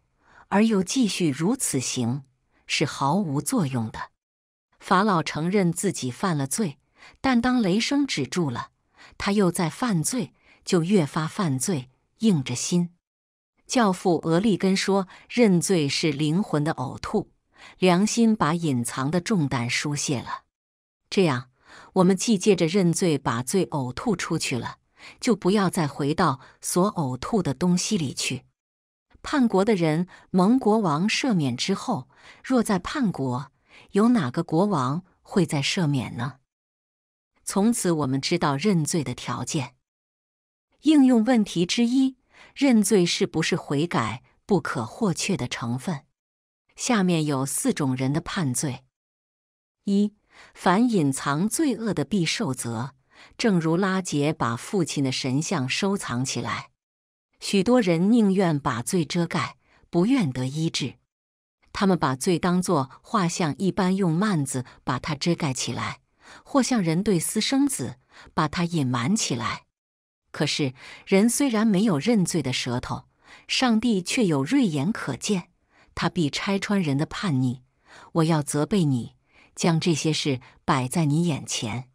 而又继续如此行，是毫无作用的。法老承认自己犯了罪。但当雷声止住了，他又在犯罪，就越发犯罪，硬着心。教父俄利根说：“认罪是灵魂的呕吐，良心把隐藏的重担疏泄了。这样，我们既借着认罪把罪呕吐出去了，就不要再回到所呕吐的东西里去。”叛国的人，蒙国王赦免之后，若再叛国，有哪个国王会再赦免呢？从此我们知道认罪的条件。应用问题之一：认罪是不是悔改不可或缺的成分？下面有四种人的判罪：一，凡隐藏罪恶的必受责，正如拉杰把父亲的神像收藏起来。许多人宁愿把罪遮盖，不愿得医治。他们把罪当作画像一般，用幔子把它遮盖起来。或像人对私生子把他隐瞒起来，可是人虽然没有认罪的舌头，上帝却有锐眼可见，他必拆穿人的叛逆。我要责备你，将这些事摆在你眼前。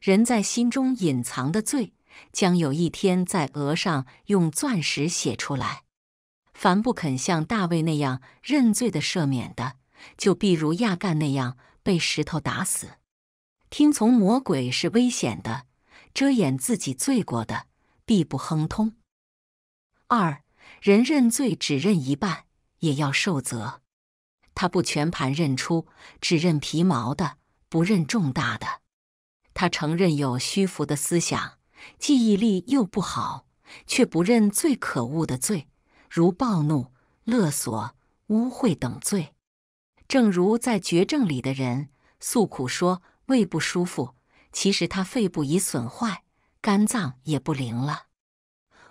人在心中隐藏的罪，将有一天在额上用钻石写出来。凡不肯像大卫那样认罪的赦免的，就必如亚干那样被石头打死。听从魔鬼是危险的，遮掩自己罪过的必不亨通。二人认罪只认一半，也要受责。他不全盘认出，只认皮毛的，不认重大的。他承认有虚浮的思想，记忆力又不好，却不认最可恶的罪，如暴怒、勒索、污秽等罪。正如在绝症里的人诉苦说。胃不舒服，其实他肺部已损坏，肝脏也不灵了。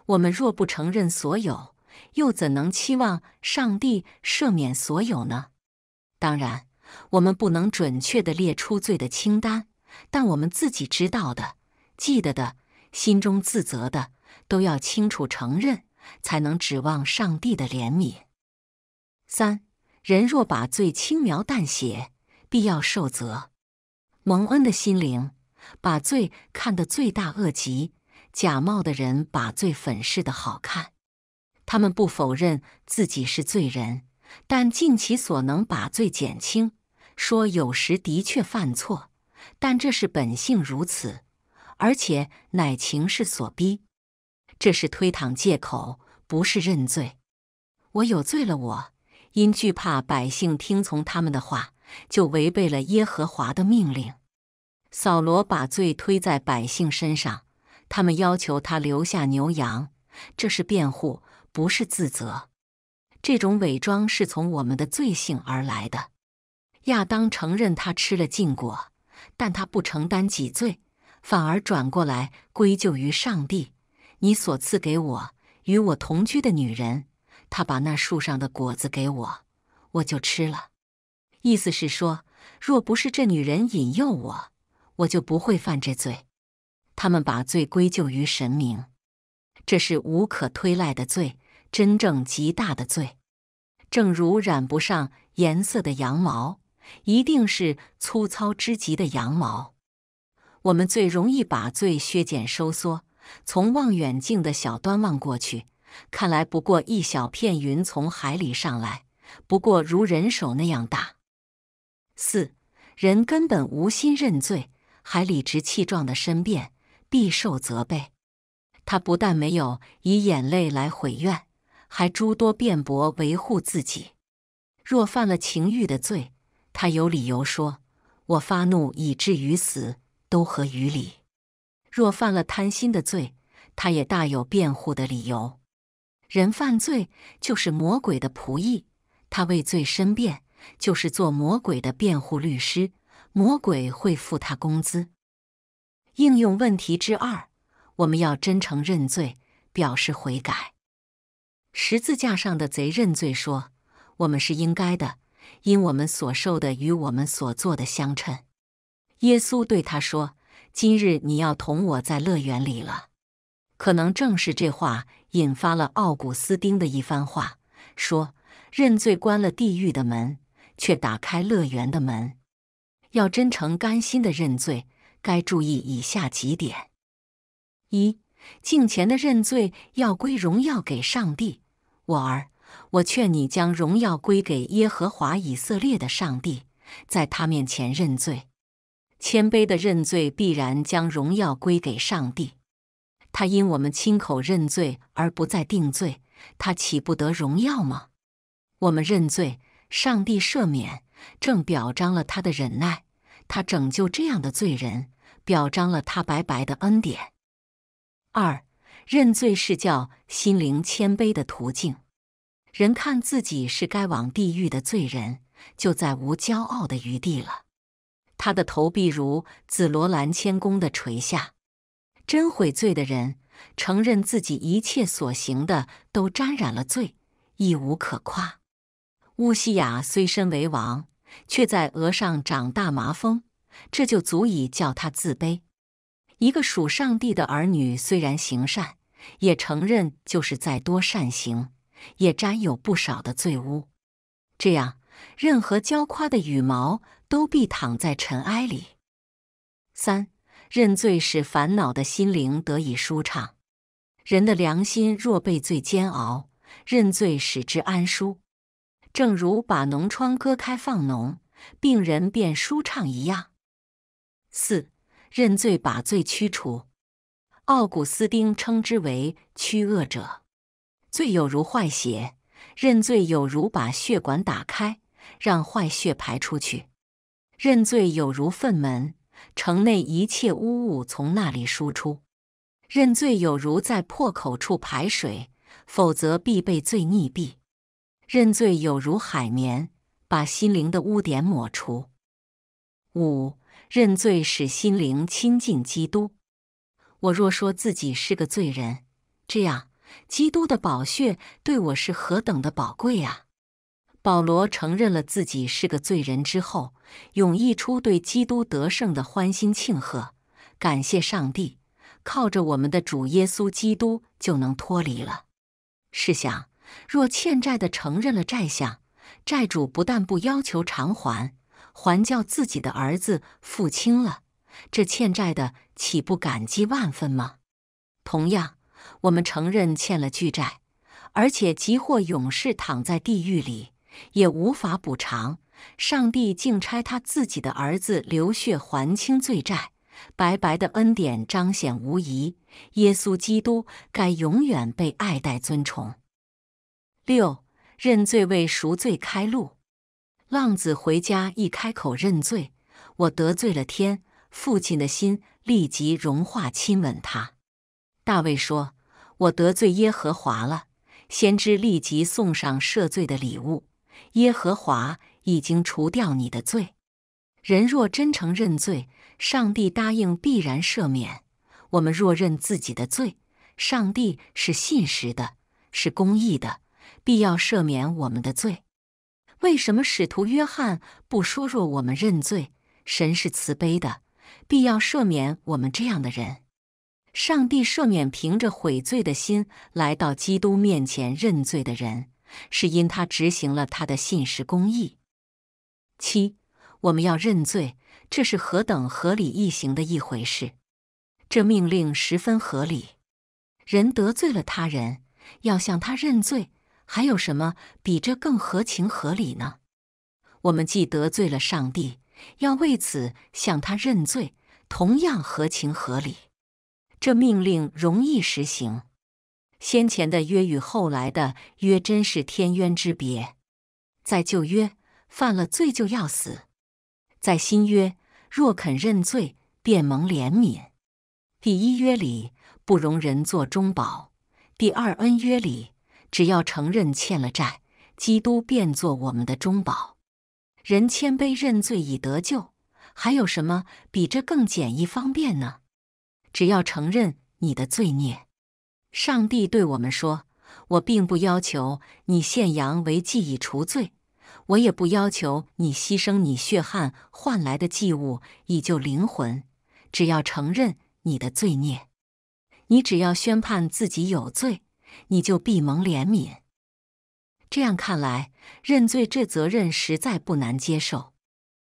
我们若不承认所有，又怎能期望上帝赦免所有呢？当然，我们不能准确地列出罪的清单，但我们自己知道的、记得的、心中自责的，都要清楚承认，才能指望上帝的怜悯。三人若把罪轻描淡写，必要受责。蒙恩的心灵把罪看得罪大恶极，假冒的人把罪粉饰的好看。他们不否认自己是罪人，但尽其所能把罪减轻，说有时的确犯错，但这是本性如此，而且乃情势所逼。这是推搪借口，不是认罪。我有罪了，我因惧怕百姓听从他们的话。就违背了耶和华的命令。扫罗把罪推在百姓身上，他们要求他留下牛羊，这是辩护，不是自责。这种伪装是从我们的罪性而来的。亚当承认他吃了禁果，但他不承担己罪，反而转过来归咎于上帝。你所赐给我与我同居的女人，她把那树上的果子给我，我就吃了。意思是说，若不是这女人引诱我，我就不会犯这罪。他们把罪归咎于神明，这是无可推赖的罪，真正极大的罪。正如染不上颜色的羊毛，一定是粗糙之极的羊毛。我们最容易把罪削减收缩，从望远镜的小端望过去，看来不过一小片云从海里上来，不过如人手那样大。四人根本无心认罪，还理直气壮的申辩，必受责备。他不但没有以眼泪来毁怨，还诸多辩驳维护自己。若犯了情欲的罪，他有理由说：“我发怒以至于死，都合于理。”若犯了贪心的罪，他也大有辩护的理由。人犯罪就是魔鬼的仆役，他畏罪申辩。就是做魔鬼的辩护律师，魔鬼会付他工资。应用问题之二：我们要真诚认罪，表示悔改。十字架上的贼认罪说：“我们是应该的，因我们所受的与我们所做的相称。”耶稣对他说：“今日你要同我在乐园里了。”可能正是这话引发了奥古斯丁的一番话：“说认罪关了地狱的门。”却打开乐园的门。要真诚甘心的认罪，该注意以下几点：一、敬虔的认罪要归荣耀给上帝。我儿，我劝你将荣耀归给耶和华以色列的上帝，在他面前认罪。谦卑的认罪必然将荣耀归给上帝。他因我们亲口认罪而不再定罪，他岂不得荣耀吗？我们认罪。上帝赦免，正表彰了他的忍耐；他拯救这样的罪人，表彰了他白白的恩典。二，认罪是叫心灵谦卑的途径。人看自己是该往地狱的罪人，就再无骄傲的余地了。他的头必如紫罗兰谦恭的垂下。真悔罪的人，承认自己一切所行的都沾染了罪，亦无可夸。乌西雅虽身为王，却在额上长大麻风，这就足以叫他自卑。一个属上帝的儿女，虽然行善，也承认就是再多善行，也沾有不少的罪污。这样，任何骄夸的羽毛都必躺在尘埃里。三，认罪使烦恼的心灵得以舒畅。人的良心若被罪煎熬，认罪使之安舒。正如把脓疮割开放脓，病人便舒畅一样。四认罪把罪驱除，奥古斯丁称之为驱恶者。罪有如坏血，认罪有如把血管打开，让坏血排出去。认罪有如粪门，城内一切污物从那里输出。认罪有如在破口处排水，否则必被罪溺毙。认罪有如海绵，把心灵的污点抹除。五，认罪使心灵亲近基督。我若说自己是个罪人，这样基督的宝血对我是何等的宝贵啊！保罗承认了自己是个罪人之后，涌溢出对基督得胜的欢心庆贺，感谢上帝，靠着我们的主耶稣基督就能脱离了。试想。若欠债的承认了债项，债主不但不要求偿还，还叫自己的儿子付清了，这欠债的岂不感激万分吗？同样，我们承认欠了巨债，而且即或永世躺在地狱里，也无法补偿。上帝竟差他自己的儿子流血还清罪债，白白的恩典彰显无疑。耶稣基督该永远被爱戴尊崇。六认罪为赎罪开路，浪子回家一开口认罪，我得罪了天，父亲的心立即融化，亲吻他。大卫说：“我得罪耶和华了。”先知立即送上赦罪的礼物。耶和华已经除掉你的罪。人若真诚认罪，上帝答应必然赦免。我们若认自己的罪，上帝是信实的，是公义的。必要赦免我们的罪。为什么使徒约翰不说若我们认罪，神是慈悲的，必要赦免我们这样的人？上帝赦免凭着悔罪的心来到基督面前认罪的人，是因他执行了他的信实公义。七，我们要认罪，这是何等合理易行的一回事！这命令十分合理。人得罪了他人，要向他认罪。还有什么比这更合情合理呢？我们既得罪了上帝，要为此向他认罪，同样合情合理。这命令容易实行。先前的约与后来的约真是天渊之别。在旧约，犯了罪就要死；在新约，若肯认罪，便蒙怜悯。第一约里不容人做中保，第二恩约里。只要承认欠了债，基督便做我们的中保。人谦卑认罪以得救，还有什么比这更简易方便呢？只要承认你的罪孽，上帝对我们说：“我并不要求你献羊为祭以除罪，我也不要求你牺牲你血汗换来的祭物以救灵魂。只要承认你的罪孽，你只要宣判自己有罪。”你就必蒙怜悯。这样看来，认罪这责任实在不难接受。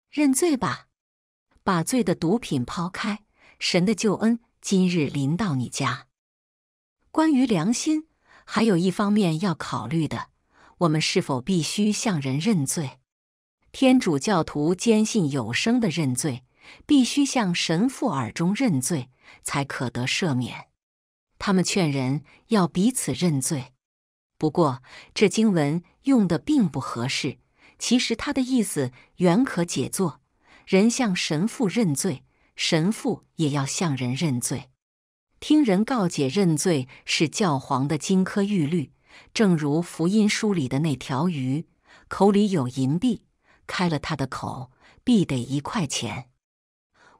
认罪吧，把罪的毒品抛开，神的救恩今日临到你家。关于良心，还有一方面要考虑的，我们是否必须向人认罪？天主教徒坚信，有生的认罪必须向神父耳中认罪，才可得赦免。他们劝人要彼此认罪，不过这经文用的并不合适。其实他的意思原可解作：人向神父认罪，神父也要向人认罪。听人告解认罪是教皇的金科玉律，正如福音书里的那条鱼，口里有银币，开了他的口，必得一块钱。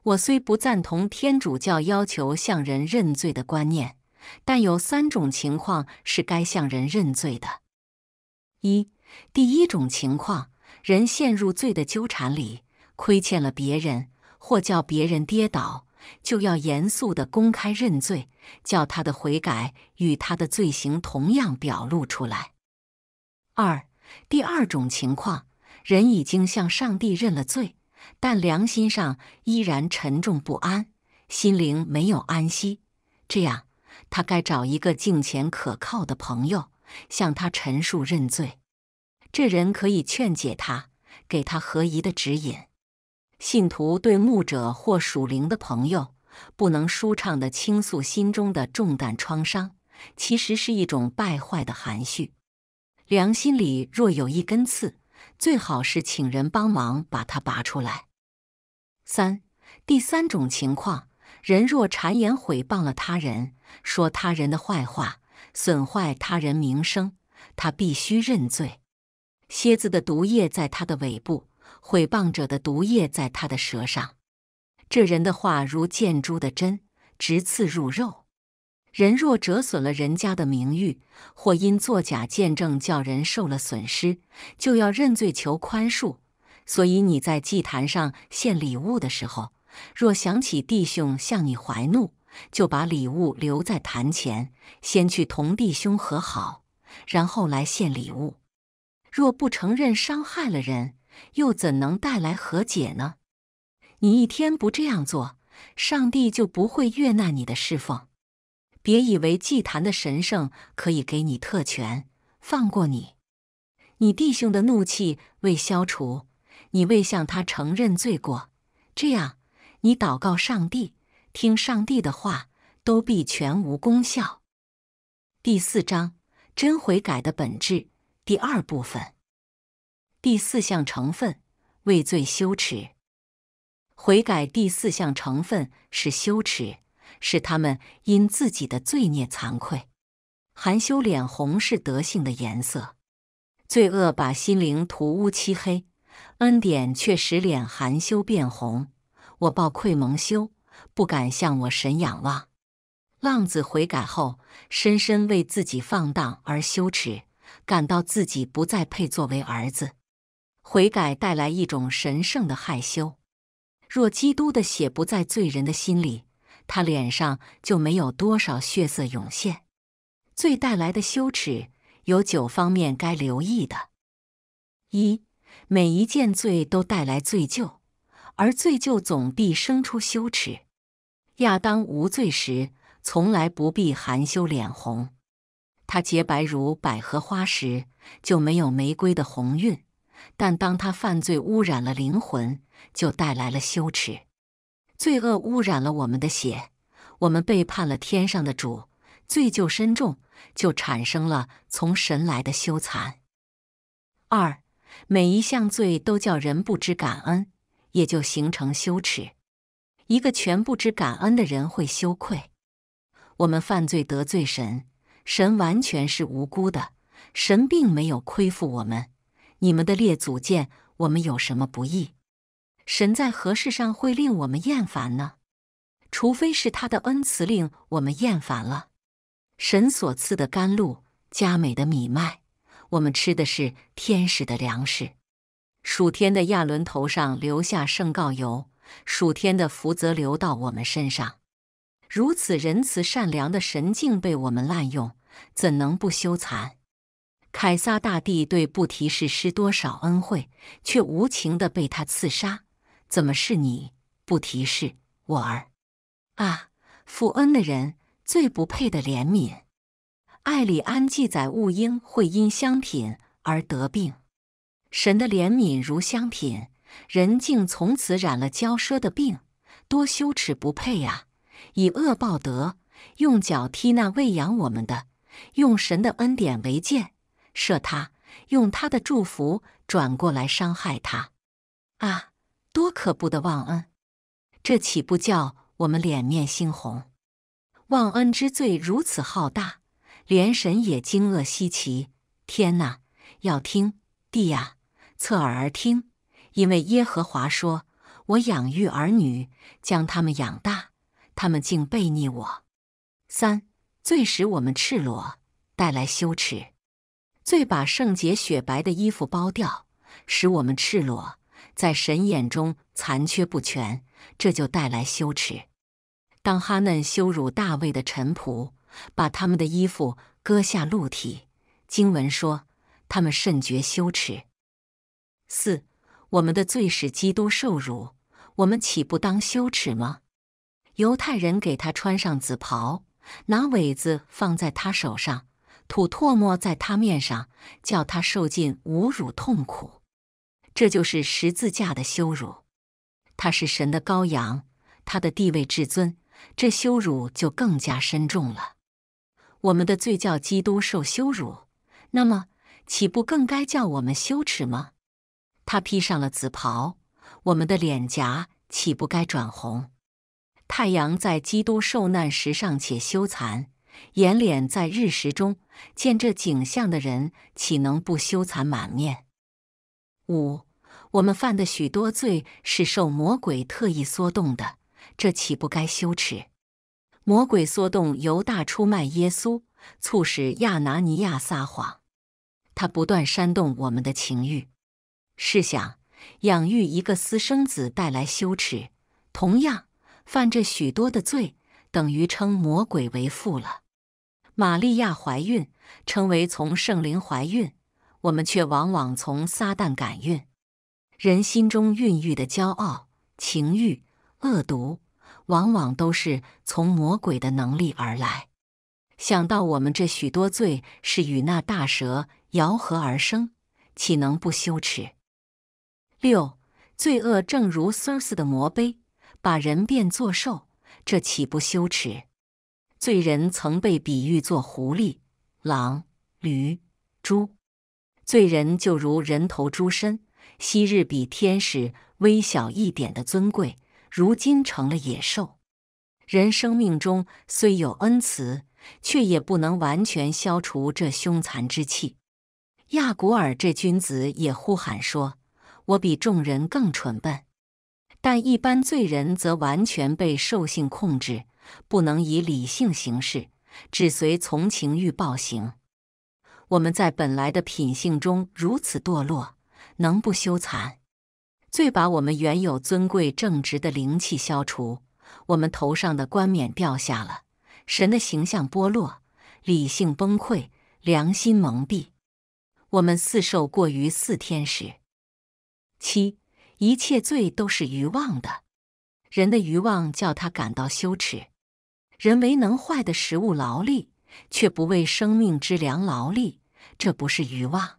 我虽不赞同天主教要求向人认罪的观念。但有三种情况是该向人认罪的：一、第一种情况，人陷入罪的纠缠里，亏欠了别人或叫别人跌倒，就要严肃的公开认罪，叫他的悔改与他的罪行同样表露出来；二、第二种情况，人已经向上帝认了罪，但良心上依然沉重不安，心灵没有安息，这样。他该找一个敬前可靠的朋友，向他陈述认罪。这人可以劝解他，给他合宜的指引。信徒对牧者或属灵的朋友，不能舒畅的倾诉心中的重担创伤，其实是一种败坏的含蓄。良心里若有一根刺，最好是请人帮忙把它拔出来。三，第三种情况。人若谗言毁谤了他人，说他人的坏话，损坏他人名声，他必须认罪。蝎子的毒液在他的尾部，毁谤者的毒液在他的舌上。这人的话如箭猪的针，直刺入肉。人若折损了人家的名誉，或因作假见证叫人受了损失，就要认罪求宽恕。所以你在祭坛上献礼物的时候。若想起弟兄向你怀怒，就把礼物留在坛前，先去同弟兄和好，然后来献礼物。若不承认伤害了人，又怎能带来和解呢？你一天不这样做，上帝就不会悦纳你的侍奉。别以为祭坛的神圣可以给你特权，放过你。你弟兄的怒气未消除，你未向他承认罪过，这样。你祷告上帝，听上帝的话，都必全无功效。第四章真悔改的本质第二部分第四项成分畏罪羞耻，悔改第四项成分是羞耻，是他们因自己的罪孽惭愧，含羞脸红是德性的颜色。罪恶把心灵涂污漆黑，恩典却使脸含羞变红。我抱愧蒙羞，不敢向我神仰望。浪子悔改后，深深为自己放荡而羞耻，感到自己不再配作为儿子。悔改带来一种神圣的害羞。若基督的血不在罪人的心里，他脸上就没有多少血色涌现。罪带来的羞耻有九方面该留意的：一，每一件罪都带来罪疚。而罪疚总必生出羞耻。亚当无罪时，从来不必含羞脸红；他洁白如百合花时，就没有玫瑰的红晕。但当他犯罪污染了灵魂，就带来了羞耻。罪恶污染了我们的血，我们背叛了天上的主，罪疚深重，就产生了从神来的羞惭。二，每一项罪都叫人不知感恩。也就形成羞耻。一个全不知感恩的人会羞愧。我们犯罪得罪神，神完全是无辜的。神并没有亏负我们。你们的列祖见我们有什么不义？神在何事上会令我们厌烦呢？除非是他的恩慈令我们厌烦了。神所赐的甘露，佳美的米麦，我们吃的是天使的粮食。暑天的亚伦头上留下圣告油，暑天的福泽流到我们身上。如此仁慈善良的神境被我们滥用，怎能不羞惭？凯撒大帝对布提士施多少恩惠，却无情地被他刺杀。怎么是你，布提士？我儿啊，负恩的人最不配的怜悯。艾里安记载，物婴会因香品而得病。神的怜悯如香品，人竟从此染了骄奢的病，多羞耻不配呀！以恶报德，用脚踢那喂养我们的，用神的恩典为箭射他，用他的祝福转过来伤害他，啊，多可怖的忘恩！这岂不叫我们脸面猩红？忘恩之罪如此浩大，连神也惊愕稀奇。天哪，要听地呀！侧耳而听，因为耶和华说：“我养育儿女，将他们养大，他们竟背逆我。”三最使我们赤裸，带来羞耻；最把圣洁雪白的衣服剥掉，使我们赤裸，在神眼中残缺不全，这就带来羞耻。当哈嫩羞辱大卫的臣仆，把他们的衣服割下露体，经文说：“他们甚觉羞耻。”四，我们的罪使基督受辱，我们岂不当羞耻吗？犹太人给他穿上紫袍，拿苇子放在他手上，吐唾沫在他面上，叫他受尽侮辱痛苦。这就是十字架的羞辱。他是神的羔羊，他的地位至尊，这羞辱就更加深重了。我们的罪叫基督受羞辱，那么岂不更该叫我们羞耻吗？他披上了紫袍，我们的脸颊岂不该转红？太阳在基督受难时尚且羞惭，眼脸在日食中见这景象的人，岂能不羞惭满面？五，我们犯的许多罪是受魔鬼特意唆动的，这岂不该羞耻？魔鬼唆动犹大出卖耶稣，促使亚拿尼亚撒谎，他不断煽动我们的情欲。试想，养育一个私生子带来羞耻，同样犯这许多的罪，等于称魔鬼为父了。玛利亚怀孕，称为从圣灵怀孕，我们却往往从撒旦感孕。人心中孕育的骄傲、情欲、恶毒，往往都是从魔鬼的能力而来。想到我们这许多罪是与那大蛇咬合而生，岂能不羞耻？六罪恶正如 Sirs 的魔杯，把人变作兽，这岂不羞耻？罪人曾被比喻作狐狸、狼、驴、猪，罪人就如人头猪身，昔日比天使微小一点的尊贵，如今成了野兽。人生命中虽有恩慈，却也不能完全消除这凶残之气。亚古尔这君子也呼喊说。我比众人更蠢笨，但一般罪人则完全被兽性控制，不能以理性行事，只随从情欲暴行。我们在本来的品性中如此堕落，能不羞惭？罪把我们原有尊贵正直的灵气消除，我们头上的冠冕掉下了，神的形象剥落，理性崩溃，良心蒙蔽，我们似受过于似天使。七，一切罪都是欲望的。人的欲望叫他感到羞耻。人为能坏的食物劳力，却不为生命之粮劳力，这不是欲望。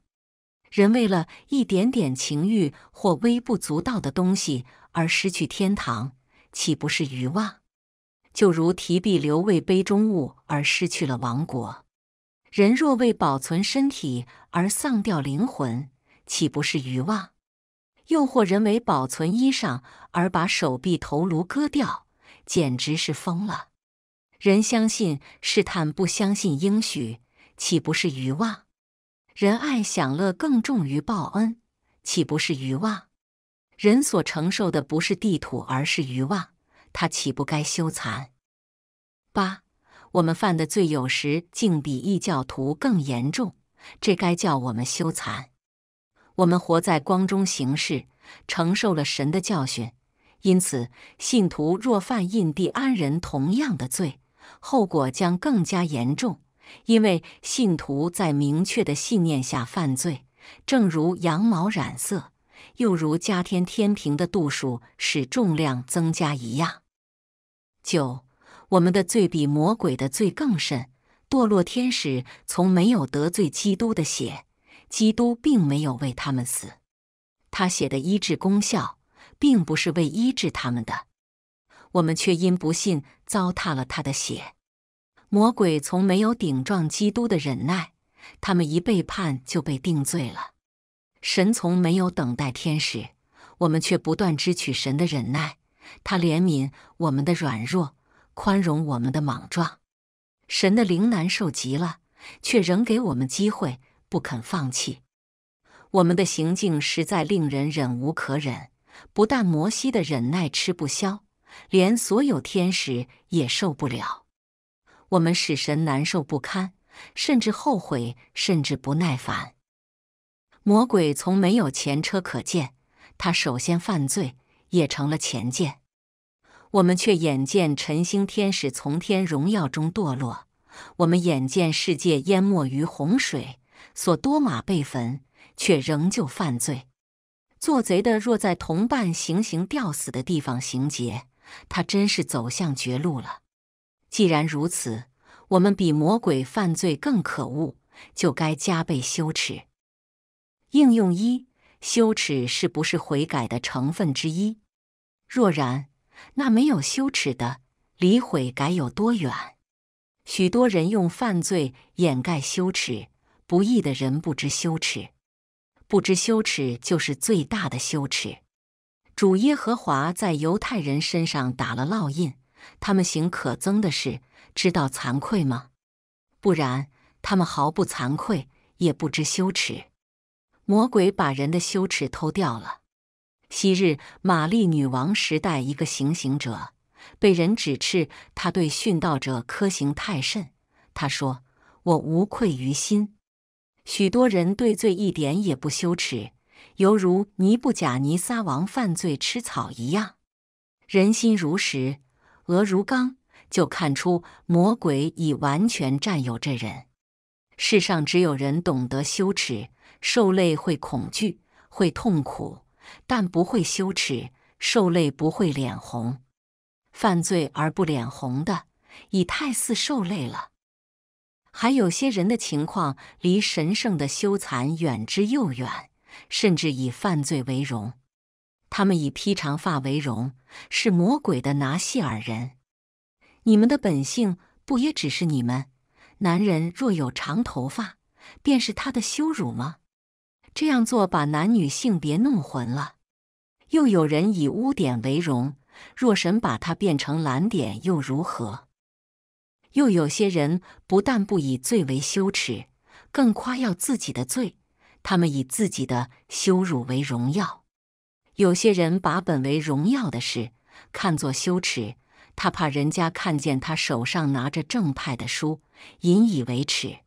人为了一点点情欲或微不足道的东西而失去天堂，岂不是欲望？就如提壁留为杯中物而失去了王国。人若为保存身体而丧掉灵魂，岂不是欲望？又或人为保存衣裳而把手臂头颅割掉，简直是疯了。人相信试探，不相信应许，岂不是愚妄？人爱享乐更重于报恩，岂不是愚妄？人所承受的不是地土，而是愚妄，他岂不该羞惭？八，我们犯的罪有时竟比异教徒更严重，这该叫我们羞惭。我们活在光中行事，承受了神的教训。因此，信徒若犯印第安人同样的罪，后果将更加严重，因为信徒在明确的信念下犯罪，正如羊毛染色，又如加天天平的度数使重量增加一样。九，我们的罪比魔鬼的罪更甚，堕落天使从没有得罪基督的血。基督并没有为他们死，他写的医治功效并不是为医治他们的，我们却因不信糟蹋了他的血。魔鬼从没有顶撞基督的忍耐，他们一背叛就被定罪了。神从没有等待天使，我们却不断支取神的忍耐，他怜悯我们的软弱，宽容我们的莽撞。神的灵难受极了，却仍给我们机会。不肯放弃，我们的行径实在令人忍无可忍。不但摩西的忍耐吃不消，连所有天使也受不了。我们使神难受不堪，甚至后悔，甚至不耐烦。魔鬼从没有前车可鉴，他首先犯罪，也成了前鉴。我们却眼见晨星天使从天荣耀中堕落，我们眼见世界淹没于洪水。所多玛被焚，却仍旧犯罪。做贼的若在同伴行刑、吊死的地方行劫，他真是走向绝路了。既然如此，我们比魔鬼犯罪更可恶，就该加倍羞耻。应用一：羞耻是不是悔改的成分之一？若然，那没有羞耻的，离悔改有多远？许多人用犯罪掩盖羞耻。不义的人不知羞耻，不知羞耻就是最大的羞耻。主耶和华在犹太人身上打了烙印，他们行可憎的事，知道惭愧吗？不然，他们毫不惭愧，也不知羞耻。魔鬼把人的羞耻偷掉了。昔日玛丽女王时代，一个行刑者被人指斥他对殉道者苛刑太甚，他说：“我无愧于心。”许多人对罪一点也不羞耻，犹如尼布甲尼撒王犯罪吃草一样。人心如石，额如钢，就看出魔鬼已完全占有这人。世上只有人懂得羞耻，受累会恐惧，会痛苦，但不会羞耻；受累不会脸红，犯罪而不脸红的，已太似受累了。还有些人的情况离神圣的羞惭远之又远，甚至以犯罪为荣。他们以披长发为荣，是魔鬼的拿细耳人。你们的本性不也只是你们？男人若有长头发，便是他的羞辱吗？这样做把男女性别弄混了。又有人以污点为荣，若神把它变成蓝点，又如何？又有些人不但不以罪为羞耻，更夸耀自己的罪，他们以自己的羞辱为荣耀。有些人把本为荣耀的事看作羞耻，他怕人家看见他手上拿着正派的书，引以为耻。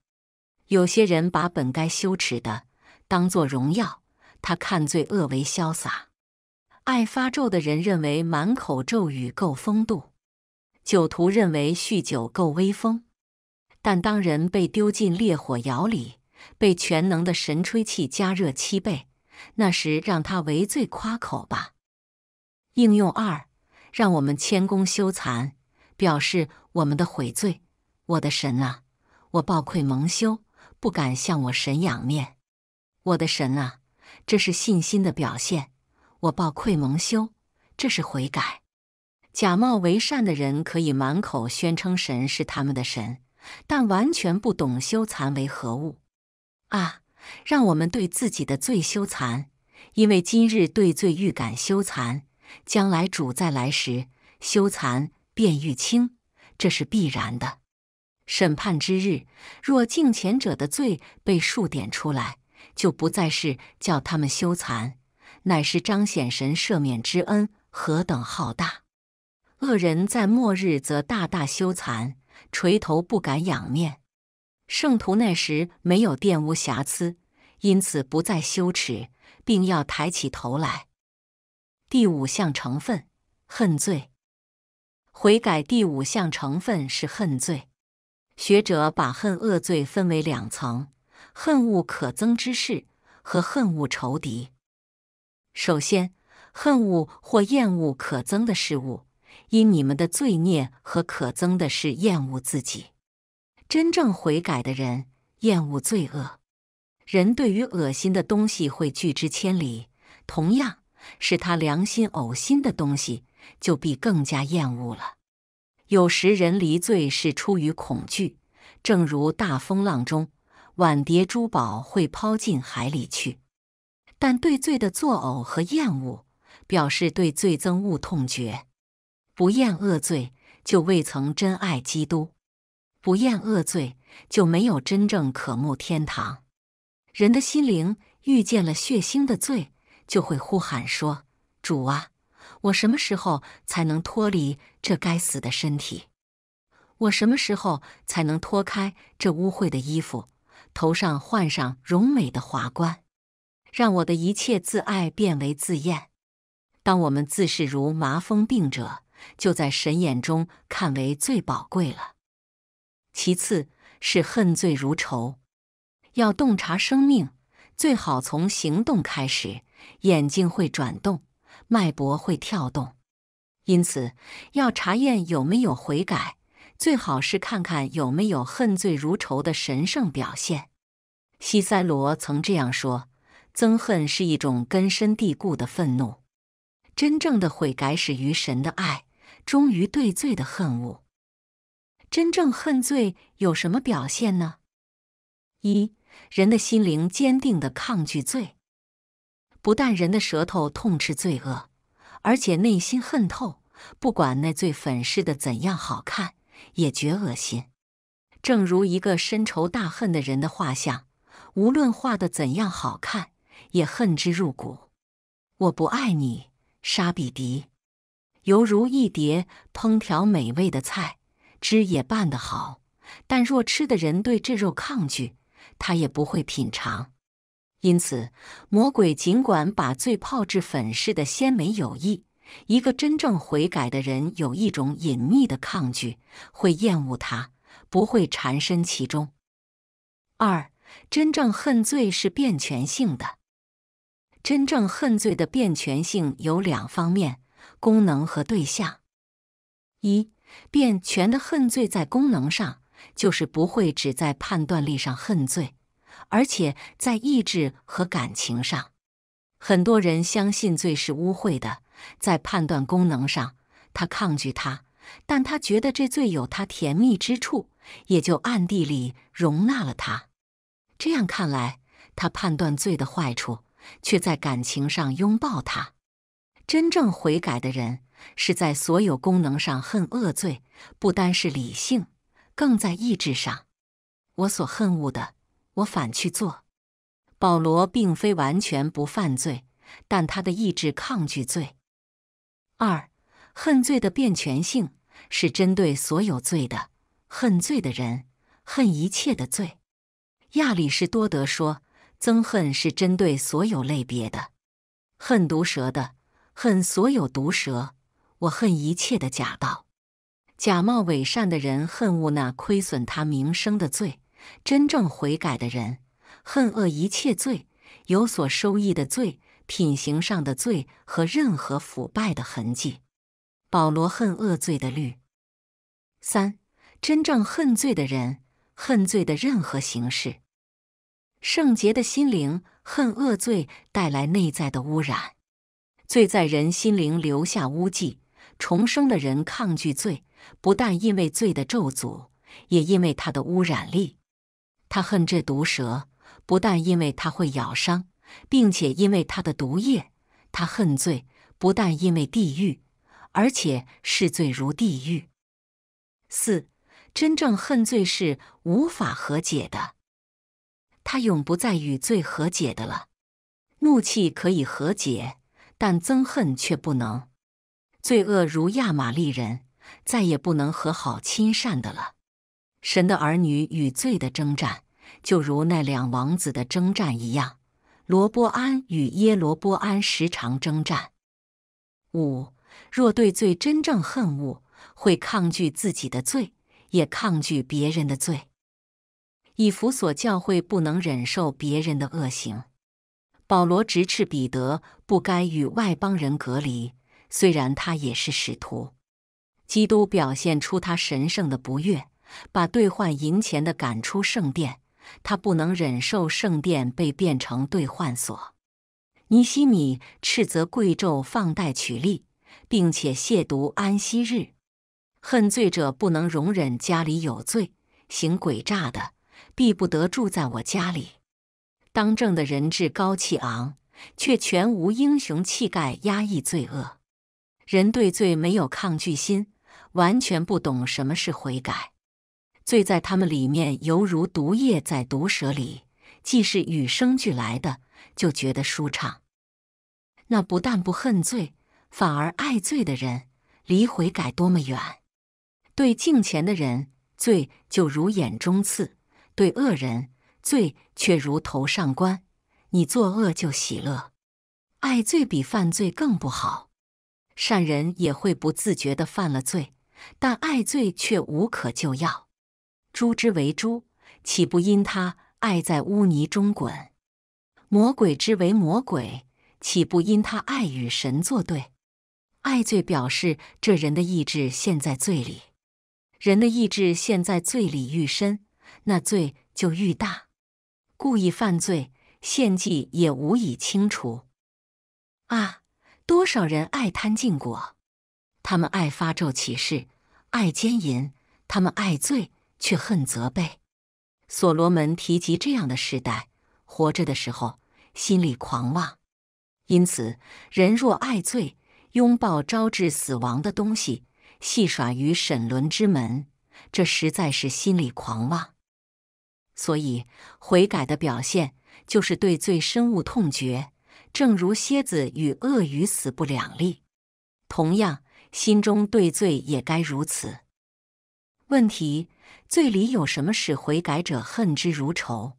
有些人把本该羞耻的当作荣耀，他看罪恶为潇洒。爱发咒的人认为满口咒语够风度。酒徒认为酗酒够威风，但当人被丢进烈火窑里，被全能的神吹气加热七倍，那时让他为罪夸口吧。应用二，让我们谦恭羞惭，表示我们的悔罪。我的神啊，我暴愧蒙羞，不敢向我神仰面。我的神啊，这是信心的表现。我暴愧蒙羞，这是悔改。假冒为善的人可以满口宣称神是他们的神，但完全不懂修残为何物啊！让我们对自己的罪羞惭，因为今日对罪欲感羞惭，将来主再来时羞惭便愈清，这是必然的。审判之日，若敬虔者的罪被数点出来，就不再是叫他们羞惭，乃是彰显神赦免之恩何等浩大。恶人在末日则大大羞惭，垂头不敢仰面；圣徒那时没有玷污瑕疵，因此不再羞耻，并要抬起头来。第五项成分，恨罪，悔改。第五项成分是恨罪。学者把恨恶罪分为两层：恨恶可憎之事和恨恶仇敌。首先，恨恶或厌恶可憎的事物。因你们的罪孽和可憎的是厌恶自己，真正悔改的人厌恶罪恶。人对于恶心的东西会拒之千里，同样是他良心呕心的东西，就必更加厌恶了。有时人离罪是出于恐惧，正如大风浪中，碗碟珠宝会抛进海里去。但对罪的作呕和厌恶，表示对罪憎恶痛绝。不厌恶罪，就未曾真爱基督；不厌恶罪，就没有真正渴慕天堂。人的心灵遇见了血腥的罪，就会呼喊说：“主啊，我什么时候才能脱离这该死的身体？我什么时候才能脱开这污秽的衣服，头上换上荣美的华冠，让我的一切自爱变为自厌？”当我们自视如麻风病者，就在神眼中看为最宝贵了。其次是恨罪如仇，要洞察生命，最好从行动开始。眼睛会转动，脉搏会跳动，因此要查验有没有悔改，最好是看看有没有恨罪如仇的神圣表现。西塞罗曾这样说：“憎恨是一种根深蒂固的愤怒，真正的悔改始于神的爱。”忠于对罪的恨恶，真正恨罪有什么表现呢？一人的心灵坚定的抗拒罪，不但人的舌头痛斥罪恶，而且内心恨透，不管那罪粉饰的怎样好看，也觉恶心。正如一个深仇大恨的人的画像，无论画的怎样好看，也恨之入骨。我不爱你，沙比迪。犹如一碟烹调美味的菜，汁也拌得好。但若吃的人对这肉抗拒，他也不会品尝。因此，魔鬼尽管把醉泡制、粉饰的鲜美有益，一个真正悔改的人有一种隐秘的抗拒，会厌恶他，不会缠身其中。二，真正恨罪是变全性的。真正恨罪的变全性有两方面。功能和对象，一变权的恨罪在功能上，就是不会只在判断力上恨罪，而且在意志和感情上，很多人相信罪是污秽的，在判断功能上他抗拒他，但他觉得这罪有他甜蜜之处，也就暗地里容纳了他。这样看来，他判断罪的坏处，却在感情上拥抱他。真正悔改的人是在所有功能上恨恶罪，不单是理性，更在意志上。我所恨恶的，我反去做。保罗并非完全不犯罪，但他的意志抗拒罪。二，恨罪的变全性是针对所有罪的。恨罪的人恨一切的罪。亚里士多德说，憎恨是针对所有类别的。恨毒蛇的。恨所有毒蛇，我恨一切的假道、假冒伪善的人。恨恶那亏损他名声的罪，真正悔改的人恨恶一切罪、有所收益的罪、品行上的罪和任何腐败的痕迹。保罗恨恶罪的律。三，真正恨罪的人恨罪的任何形式。圣洁的心灵恨恶罪带来内在的污染。罪在人心灵留下污迹，重生的人抗拒罪，不但因为罪的咒诅，也因为它的污染力。他恨这毒蛇，不但因为它会咬伤，并且因为它的毒液。他恨罪，不但因为地狱，而且视罪如地狱。四，真正恨罪是无法和解的，他永不再与罪和解的了。怒气可以和解。但憎恨却不能，罪恶如亚玛力人，再也不能和好亲善的了。神的儿女与罪的征战，就如那两王子的征战一样，罗波安与耶罗波安时常征战。五，若对罪真正恨恶，会抗拒自己的罪，也抗拒别人的罪。以弗所教会不能忍受别人的恶行。保罗直斥彼得不该与外邦人隔离，虽然他也是使徒。基督表现出他神圣的不悦，把兑换银钱的赶出圣殿。他不能忍受圣殿被变成兑换所。尼西米斥责贵胄放贷取利，并且亵渎安息日。恨罪者不能容忍家里有罪，行诡诈的必不得住在我家里。当政的人志高气昂，却全无英雄气概压抑罪恶。人对罪没有抗拒心，完全不懂什么是悔改。罪在他们里面犹如毒液在毒蛇里，既是与生俱来的，就觉得舒畅。那不但不恨罪，反而爱罪的人，离悔改多么远？对镜前的人，罪就如眼中刺；对恶人。罪却如头上冠，你作恶就喜乐，爱罪比犯罪更不好。善人也会不自觉的犯了罪，但爱罪却无可救药。诛之为诛，岂不因他爱在污泥中滚？魔鬼之为魔鬼，岂不因他爱与神作对？爱罪表示这人的意志陷在罪里，人的意志陷在罪里愈深，那罪就愈大。故意犯罪，献祭也无以清除啊！多少人爱贪禁果，他们爱发咒起誓，爱奸淫，他们爱罪却恨责备。所罗门提及这样的时代，活着的时候心里狂妄。因此，人若爱罪，拥抱招致死亡的东西，戏耍于审沦之门，这实在是心里狂妄。所以，悔改的表现就是对罪深恶痛绝，正如蝎子与鳄鱼死不两立，同样，心中对罪也该如此。问题：罪里有什么使悔改者恨之如仇？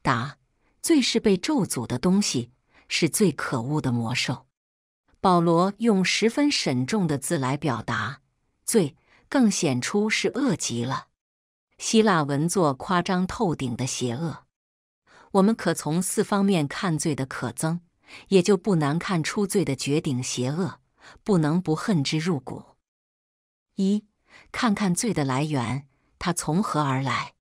答：罪是被咒诅的东西，是最可恶的魔兽。保罗用十分慎重的字来表达，罪更显出是恶极了。希腊文作夸张透顶的邪恶，我们可从四方面看罪的可憎，也就不难看出罪的绝顶邪恶，不能不恨之入骨。一，看看罪的来源，它从何而来？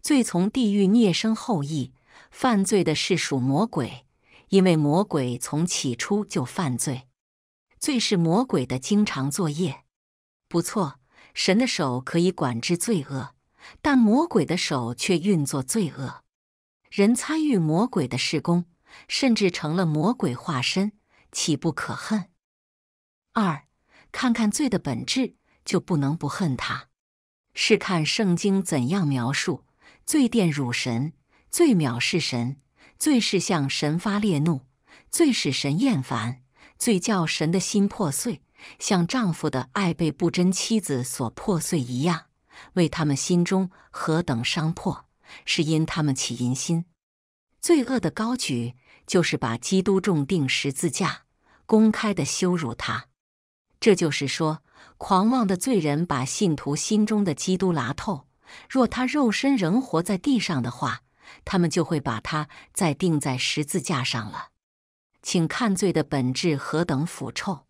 罪从地狱孽生后裔，犯罪的是属魔鬼，因为魔鬼从起初就犯罪，罪是魔鬼的经常作业。不错，神的手可以管制罪恶。但魔鬼的手却运作罪恶，人参与魔鬼的施工，甚至成了魔鬼化身，岂不可恨？二，看看罪的本质，就不能不恨它。试看圣经怎样描述：罪玷辱神，罪藐视神，罪是向神发烈怒，罪使神厌烦，罪叫神的心破碎，像丈夫的爱被不贞妻子所破碎一样。为他们心中何等伤破，是因他们起淫心。罪恶的高举，就是把基督重钉十字架，公开的羞辱他。这就是说，狂妄的罪人把信徒心中的基督拿透。若他肉身仍活在地上的话，他们就会把他再钉在十字架上了。请看罪的本质何等腐臭。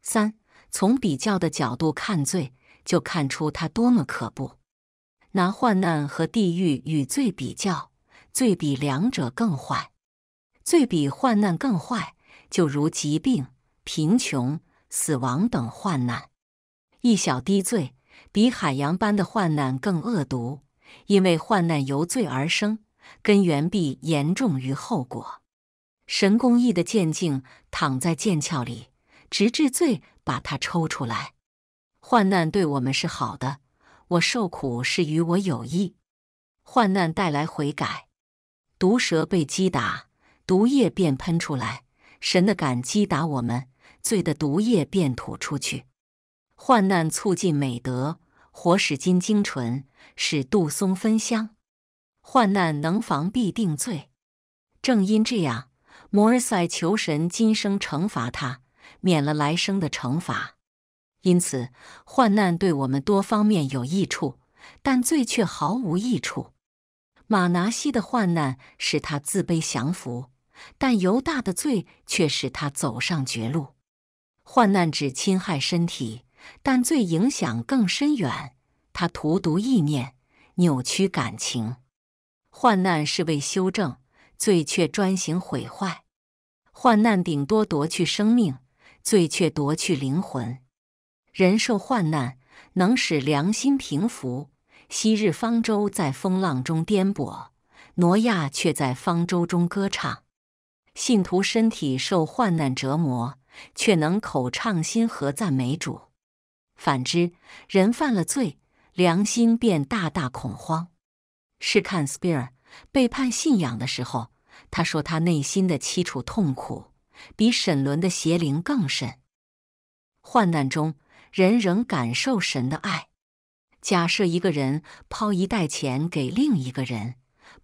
三，从比较的角度看罪。就看出它多么可怖。拿患难和地狱与罪比较，罪比两者更坏，罪比患难更坏。就如疾病、贫穷、死亡等患难，一小滴罪比海洋般的患难更恶毒，因为患难由罪而生，根源必严重于后果。神工艺的剑镜躺在剑鞘里，直至罪把它抽出来。患难对我们是好的，我受苦是与我有益。患难带来悔改，毒蛇被击打，毒液便喷出来。神的感击打我们，罪的毒液便吐出去。患难促进美德，火使金精纯，使杜松芬香。患难能防必定罪。正因这样，摩尔塞求神今生惩罚他，免了来生的惩罚。因此，患难对我们多方面有益处，但罪却毫无益处。马拿西的患难使他自卑降服，但犹大的罪却使他走上绝路。患难只侵害身体，但罪影响更深远。他荼毒意念，扭曲感情。患难是为修正，罪却专行毁坏。患难顶多夺去生命，罪却夺去灵魂。人受患难，能使良心平服。昔日方舟在风浪中颠簸，挪亚却在方舟中歌唱。信徒身体受患难折磨，却能口唱心和赞美主。反之，人犯了罪，良心便大大恐慌。试看斯皮尔背叛信仰的时候，他说他内心的凄楚痛苦，比沈伦的邪灵更甚。患难中。人仍感受神的爱。假设一个人抛一袋钱给另一个人，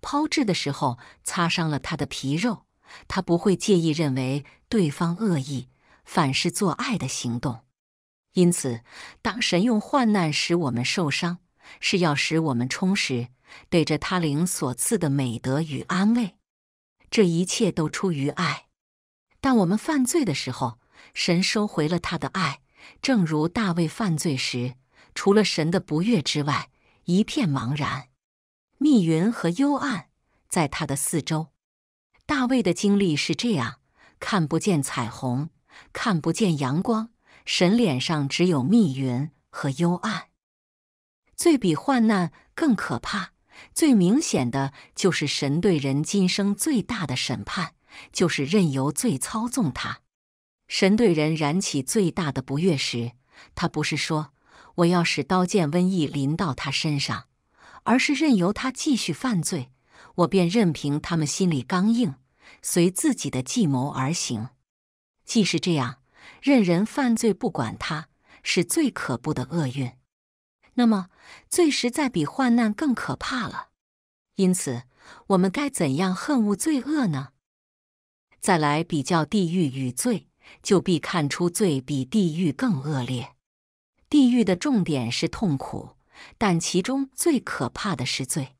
抛掷的时候擦伤了他的皮肉，他不会介意，认为对方恶意，反是做爱的行动。因此，当神用患难使我们受伤，是要使我们充实，对着他灵所赐的美德与安慰。这一切都出于爱。但我们犯罪的时候，神收回了他的爱。正如大卫犯罪时，除了神的不悦之外，一片茫然，密云和幽暗在他的四周。大卫的经历是这样：看不见彩虹，看不见阳光，神脸上只有密云和幽暗。最比患难更可怕，最明显的就是神对人今生最大的审判，就是任由罪操纵他。神对人燃起最大的不悦时，他不是说我要使刀剑、瘟疫临到他身上，而是任由他继续犯罪，我便任凭他们心里刚硬，随自己的计谋而行。既是这样，任人犯罪不管他是最可怖的厄运，那么罪实在比患难更可怕了。因此，我们该怎样恨恶罪恶呢？再来比较地狱与罪。就必看出罪比地狱更恶劣。地狱的重点是痛苦，但其中最可怕的是罪。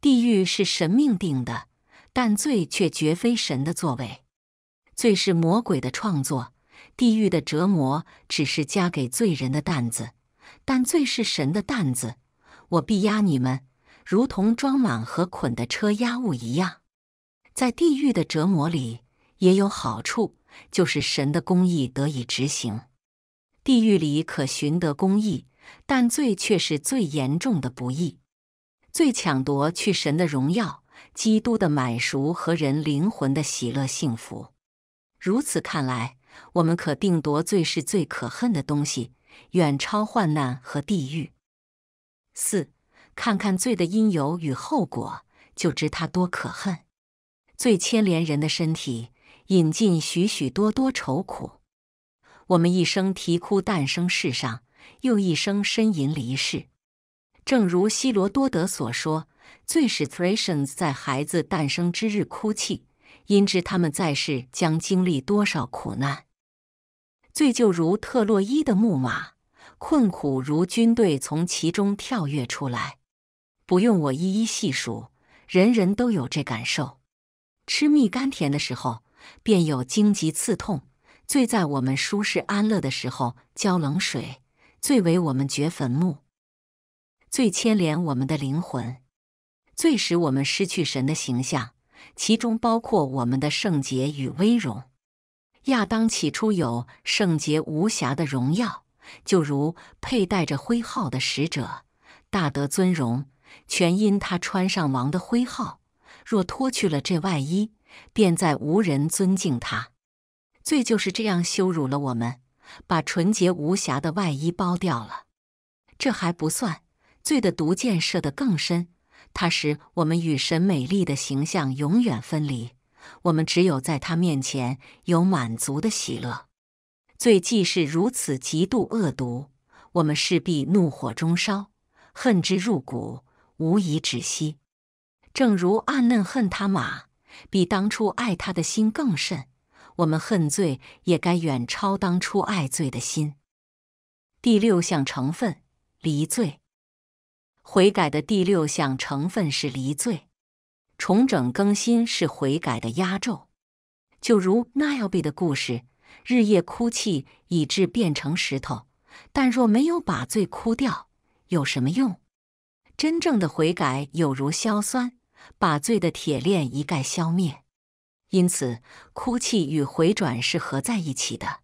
地狱是神命定的，但罪却绝非神的作为。罪是魔鬼的创作，地狱的折磨只是加给罪人的担子，但罪是神的担子。我必压你们，如同装满和捆的车压物一样，在地狱的折磨里也有好处。就是神的公义得以执行。地狱里可寻得公义，但罪却是最严重的不义，最抢夺去神的荣耀、基督的满赎和人灵魂的喜乐幸福。如此看来，我们可定夺罪是最可恨的东西，远超患难和地狱。四，看看罪的因由与后果，就知它多可恨。罪牵连人的身体。引进许许多多愁苦，我们一生啼哭诞生世上，又一生呻吟离世。正如希罗多德所说：“最使 trations 在孩子诞生之日哭泣，因知他们在世将经历多少苦难。”最就如特洛伊的木马，困苦如军队从其中跳跃出来。不用我一一细数，人人都有这感受。吃蜜甘甜的时候。便有荆棘刺痛，最在我们舒适安乐的时候浇冷水，最为我们掘坟墓，最牵连我们的灵魂，最使我们失去神的形象，其中包括我们的圣洁与威荣。亚当起初有圣洁无瑕的荣耀，就如佩戴着徽号的使者，大德尊荣，全因他穿上王的徽号。若脱去了这外衣，便再无人尊敬他，罪就是这样羞辱了我们，把纯洁无瑕的外衣剥掉了。这还不算，罪的毒箭射得更深，它使我们与神美丽的形象永远分离。我们只有在他面前有满足的喜乐。罪既是如此极度恶毒，我们势必怒火中烧，恨之入骨，无以止息。正如暗嫩恨他马。比当初爱他的心更甚，我们恨罪也该远超当初爱罪的心。第六项成分离罪，悔改的第六项成分是离罪，重整更新是悔改的压轴。就如 n i o b i 的故事，日夜哭泣以致变成石头，但若没有把罪哭掉，有什么用？真正的悔改有如硝酸。把罪的铁链一概消灭，因此哭泣与回转是合在一起的。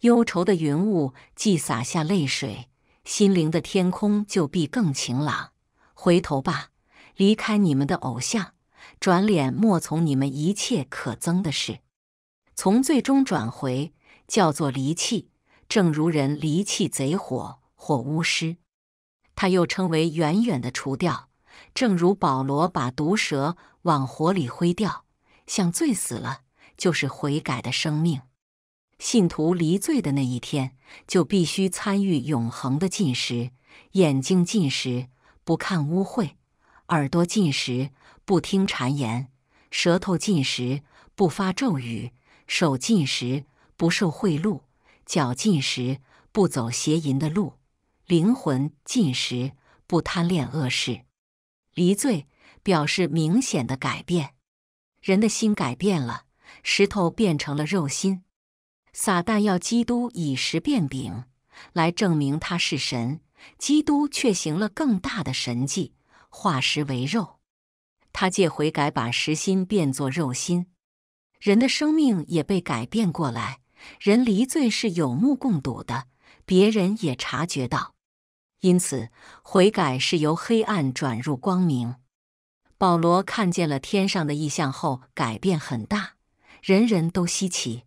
忧愁的云雾既洒下泪水，心灵的天空就必更晴朗。回头吧，离开你们的偶像，转脸莫从你们一切可憎的事，从最终转回，叫做离弃。正如人离弃贼火或巫师，它又称为远远的除掉。正如保罗把毒蛇往火里挥掉，像醉死了就是悔改的生命。信徒离罪的那一天，就必须参与永恒的进食：眼睛进食，不看污秽；耳朵进食，不听谗言；舌头进食，不发咒语；手进食，不受贿赂；脚进食，不走邪淫的路；灵魂进食，不贪恋恶事。离罪表示明显的改变，人的心改变了，石头变成了肉心。撒旦要基督以石变饼来证明他是神，基督却行了更大的神迹，化石为肉。他借悔改把石心变作肉心，人的生命也被改变过来。人离罪是有目共睹的，别人也察觉到。因此，悔改是由黑暗转入光明。保罗看见了天上的异象后，改变很大，人人都稀奇。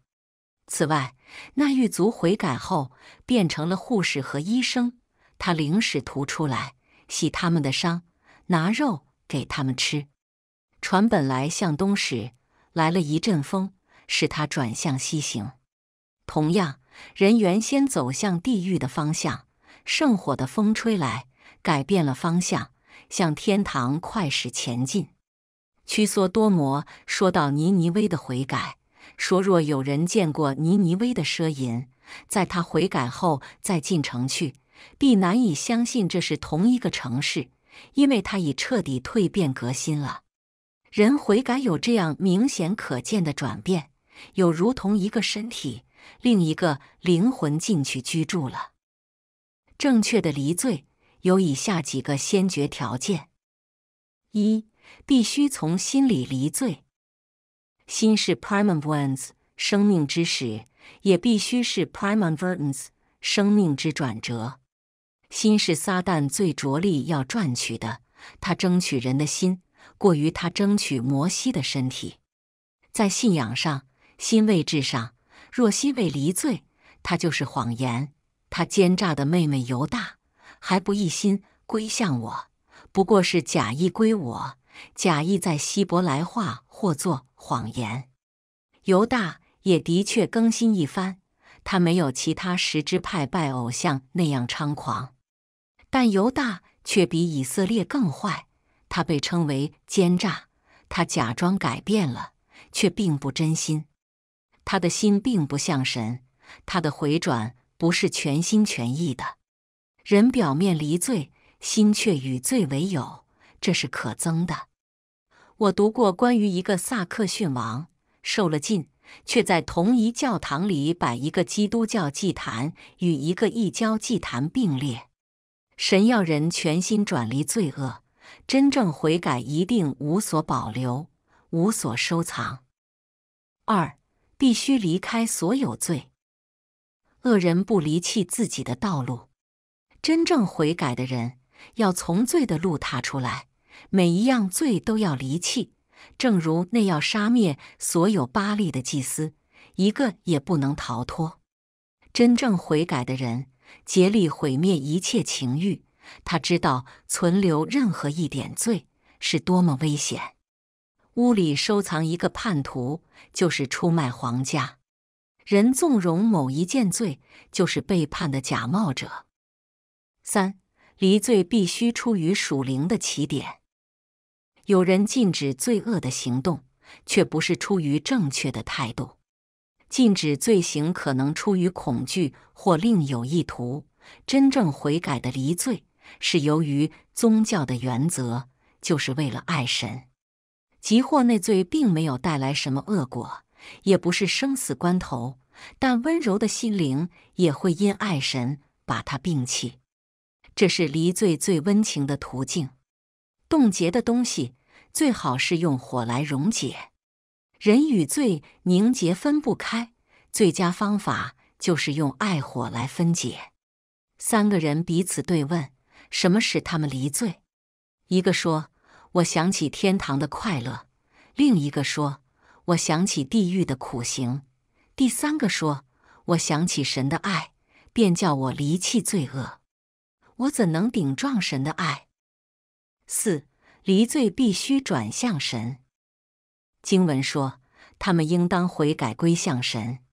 此外，那狱卒悔改后变成了护士和医生，他领使徒出来，洗他们的伤，拿肉给他们吃。船本来向东驶，来了一阵风，使他转向西行。同样，人原先走向地狱的方向。圣火的风吹来，改变了方向，向天堂快使前进。屈梭多摩说到尼尼微的悔改，说若有人见过尼尼微的奢淫，在他悔改后再进城去，必难以相信这是同一个城市，因为他已彻底蜕变革新了。人悔改有这样明显可见的转变，有如同一个身体，另一个灵魂进去居住了。正确的离罪有以下几个先决条件：一，必须从心里离罪。心是 primamvents 生命之始，也必须是 p r i m a m v e r t n s 生命之转折。心是撒旦最着力要赚取的，他争取人的心，过于他争取摩西的身体。在信仰上，心位置上，若心未离罪，它就是谎言。他奸诈的妹妹犹大还不一心归向我，不过是假意归我，假意在希伯来话或做谎言。犹大也的确更新一番，他没有其他十支派拜偶像那样猖狂，但犹大却比以色列更坏。他被称为奸诈，他假装改变了，却并不真心。他的心并不像神，他的回转。不是全心全意的，人表面离罪，心却与罪为友，这是可憎的。我读过关于一个萨克逊王受了禁，却在同一教堂里摆一个基督教祭坛与一个异教祭坛并列。神要人全心转离罪恶，真正悔改一定无所保留，无所收藏。二，必须离开所有罪。恶人不离弃自己的道路，真正悔改的人要从罪的路踏出来，每一样罪都要离弃。正如那要杀灭所有巴利的祭司，一个也不能逃脱。真正悔改的人竭力毁灭一切情欲，他知道存留任何一点罪是多么危险。屋里收藏一个叛徒，就是出卖皇家。人纵容某一件罪，就是背叛的假冒者。三离罪必须出于属灵的起点。有人禁止罪恶的行动，却不是出于正确的态度。禁止罪行可能出于恐惧或另有意图。真正悔改的离罪，是由于宗教的原则，就是为了爱神。即或那罪并没有带来什么恶果，也不是生死关头。但温柔的心灵也会因爱神把他摒弃，这是离罪最温情的途径。冻结的东西最好是用火来溶解。人与罪凝结分不开，最佳方法就是用爱火来分解。三个人彼此对问：什么使他们离罪？一个说：“我想起天堂的快乐。”另一个说：“我想起地狱的苦刑。”第三个说：“我想起神的爱，便叫我离弃罪恶。我怎能顶撞神的爱？”四离罪必须转向神。经文说：“他们应当悔改归向神。”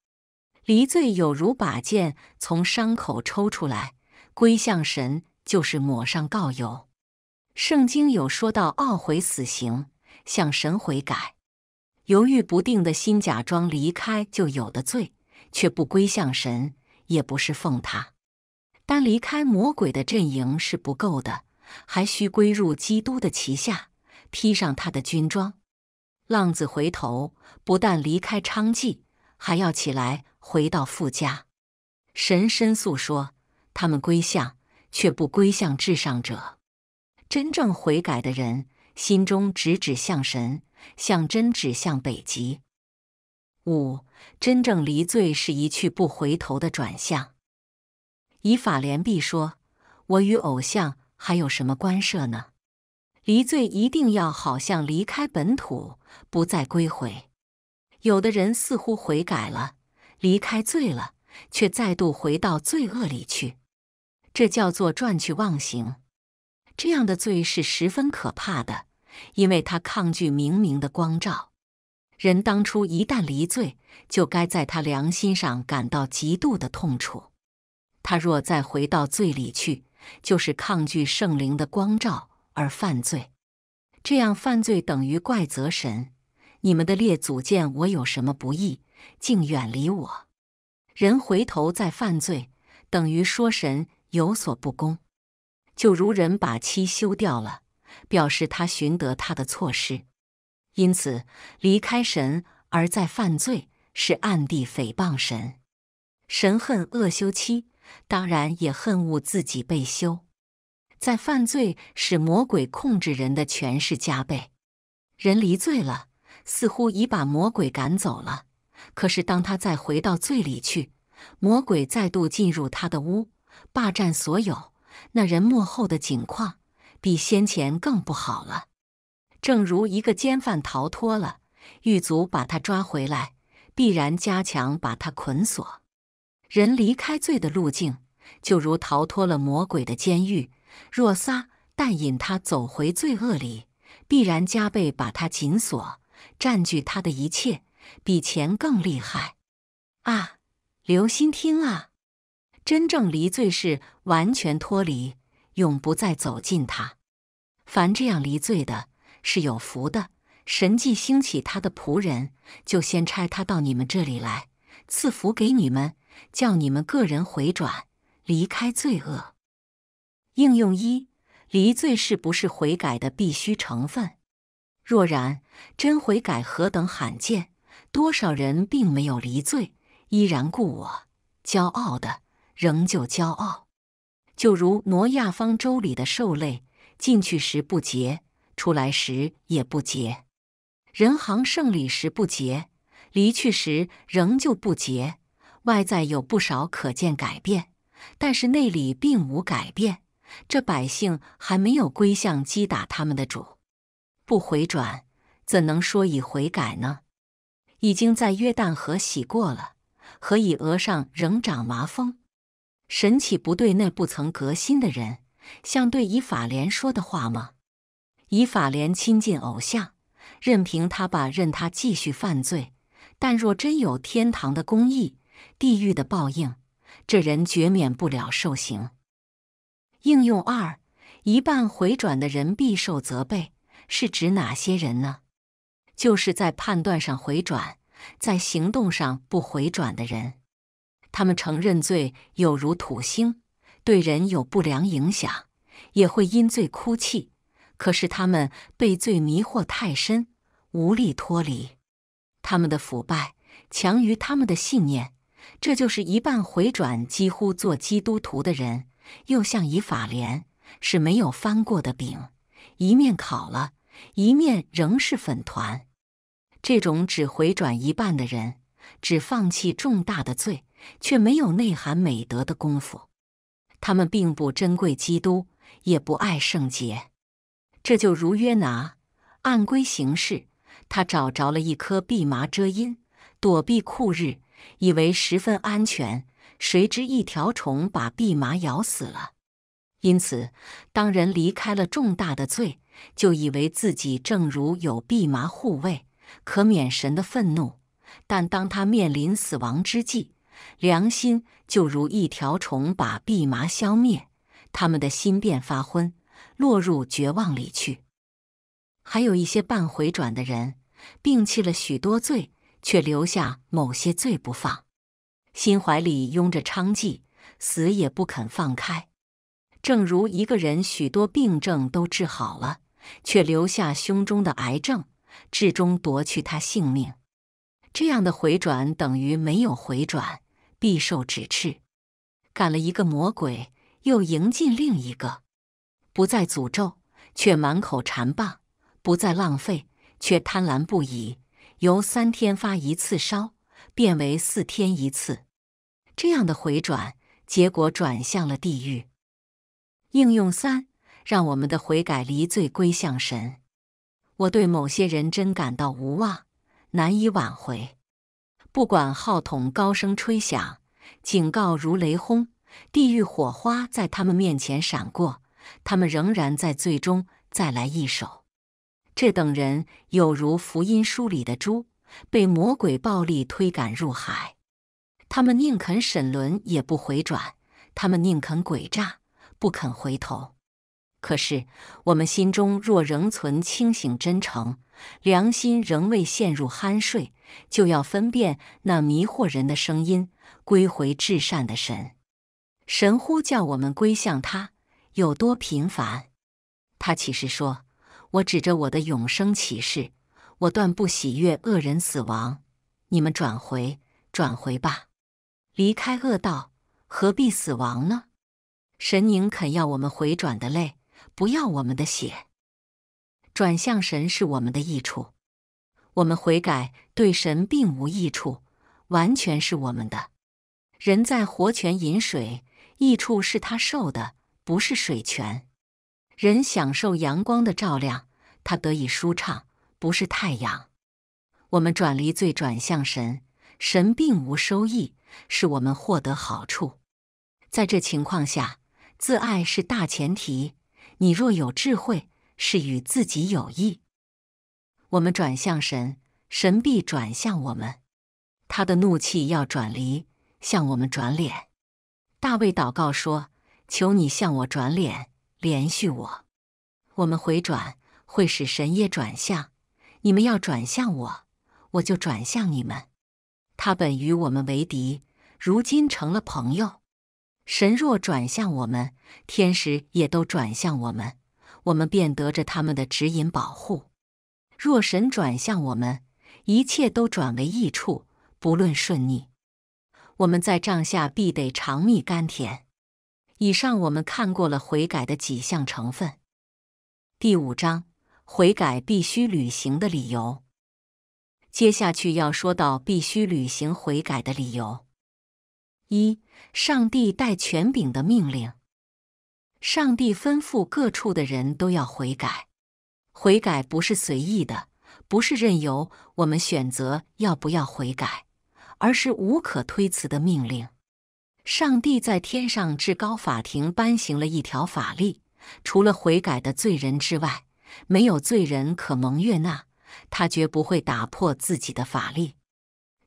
离罪有如把剑从伤口抽出来，归向神就是抹上膏油。圣经有说到懊悔死刑，向神悔改。犹豫不定的心，假装离开就有的罪，却不归向神，也不是奉他。单离开魔鬼的阵营是不够的，还需归入基督的旗下，披上他的军装。浪子回头，不但离开娼妓，还要起来回到富家。神申诉说，他们归向，却不归向至上者。真正悔改的人，心中直指向神。象真指向北极。五，真正离罪是一去不回头的转向。以法莲毕说：“我与偶像还有什么关涉呢？”离罪一定要好像离开本土，不再归回。有的人似乎悔改了，离开罪了，却再度回到罪恶里去，这叫做转去忘形。这样的罪是十分可怕的。因为他抗拒明明的光照，人当初一旦离罪，就该在他良心上感到极度的痛楚。他若再回到罪里去，就是抗拒圣灵的光照而犯罪。这样犯罪等于怪责神。你们的列祖见我有什么不义，竟远离我。人回头再犯罪，等于说神有所不公。就如人把妻休掉了。表示他寻得他的措施。因此离开神而在犯罪，是暗地诽谤神。神恨恶休妻，当然也恨恶自己被休。在犯罪使魔鬼控制人的权势加倍，人离罪了，似乎已把魔鬼赶走了。可是当他再回到罪里去，魔鬼再度进入他的屋，霸占所有那人幕后的景况。比先前更不好了，正如一个奸犯逃脱了，狱卒把他抓回来，必然加强把他捆锁。人离开罪的路径，就如逃脱了魔鬼的监狱。若撒但引他走回罪恶里，必然加倍把他紧锁，占据他的一切，比钱更厉害。啊，留心听啊！真正离罪是完全脱离。永不再走近他。凡这样离罪的，是有福的。神既兴起他的仆人，就先差他到你们这里来，赐福给你们，叫你们个人回转，离开罪恶。应用一：离罪是不是悔改的必须成分？若然真悔改何等罕见！多少人并没有离罪，依然故我，骄傲的，仍旧骄傲。就如挪亚方舟里的兽类，进去时不洁，出来时也不洁；人行圣礼时不洁，离去时仍旧不洁。外在有不少可见改变，但是内里并无改变。这百姓还没有归向击打他们的主，不回转，怎能说已悔改呢？已经在约旦河洗过了，何以额上仍长麻风？神岂不对那不曾革新的人，像对以法莲说的话吗？以法莲亲近偶像，任凭他吧，任他继续犯罪。但若真有天堂的公义、地狱的报应，这人绝免不了受刑。应用二：一半回转的人必受责备，是指哪些人呢？就是在判断上回转，在行动上不回转的人。他们承认罪有如土星，对人有不良影响，也会因罪哭泣。可是他们被罪迷惑太深，无力脱离。他们的腐败强于他们的信念，这就是一半回转，几乎做基督徒的人，又像以法莲，是没有翻过的饼，一面烤了一面仍是粉团。这种只回转一半的人，只放弃重大的罪。却没有内涵美德的功夫，他们并不珍贵基督，也不爱圣洁。这就如约拿按规行事，他找着了一棵蓖麻遮阴，躲避酷日，以为十分安全。谁知一条虫把蓖麻咬死了。因此，当人离开了重大的罪，就以为自己正如有蓖麻护卫，可免神的愤怒；但当他面临死亡之际，良心就如一条虫，把蓖麻消灭，他们的心便发昏，落入绝望里去。还有一些半回转的人，摒弃了许多罪，却留下某些罪不放，心怀里拥着娼妓，死也不肯放开。正如一个人许多病症都治好了，却留下胸中的癌症，至终夺去他性命。这样的回转等于没有回转。必受指斥，赶了一个魔鬼，又迎进另一个；不再诅咒，却满口缠棒；不再浪费，却贪婪不已。由三天发一次烧，变为四天一次，这样的回转，结果转向了地狱。应用三，让我们的悔改离罪归向神。我对某些人真感到无望，难以挽回。不管号筒高声吹响，警告如雷轰，地狱火花在他们面前闪过，他们仍然在最终再来一首。这等人有如福音书里的猪，被魔鬼暴力推赶入海，他们宁肯沈沦也不回转，他们宁肯诡诈不肯回头。可是，我们心中若仍存清醒、真诚，良心仍未陷入酣睡，就要分辨那迷惑人的声音，归回至善的神。神呼叫我们归向他，有多频繁？他启示说：“我指着我的永生启示，我断不喜悦恶人死亡。你们转回，转回吧，离开恶道，何必死亡呢？”神宁肯要我们回转的泪。不要我们的血，转向神是我们的益处。我们悔改对神并无益处，完全是我们的。人在活泉饮水，益处是他受的，不是水泉。人享受阳光的照亮，他得以舒畅，不是太阳。我们转离罪，转向神，神并无收益，是我们获得好处。在这情况下，自爱是大前提。你若有智慧，是与自己有益。我们转向神，神必转向我们。他的怒气要转离，向我们转脸。大卫祷告说：“求你向我转脸，连续我。”我们回转，会使神也转向。你们要转向我，我就转向你们。他本与我们为敌，如今成了朋友。神若转向我们，天使也都转向我们，我们便得着他们的指引保护。若神转向我们，一切都转为益处，不论顺逆。我们在帐下必得尝蜜甘甜。以上我们看过了悔改的几项成分。第五章，悔改必须履行的理由。接下去要说到必须履行悔改的理由。一。上帝带权柄的命令，上帝吩咐各处的人都要悔改。悔改不是随意的，不是任由我们选择要不要悔改，而是无可推辞的命令。上帝在天上至高法庭颁行了一条法律：除了悔改的罪人之外，没有罪人可蒙悦纳。他绝不会打破自己的法律。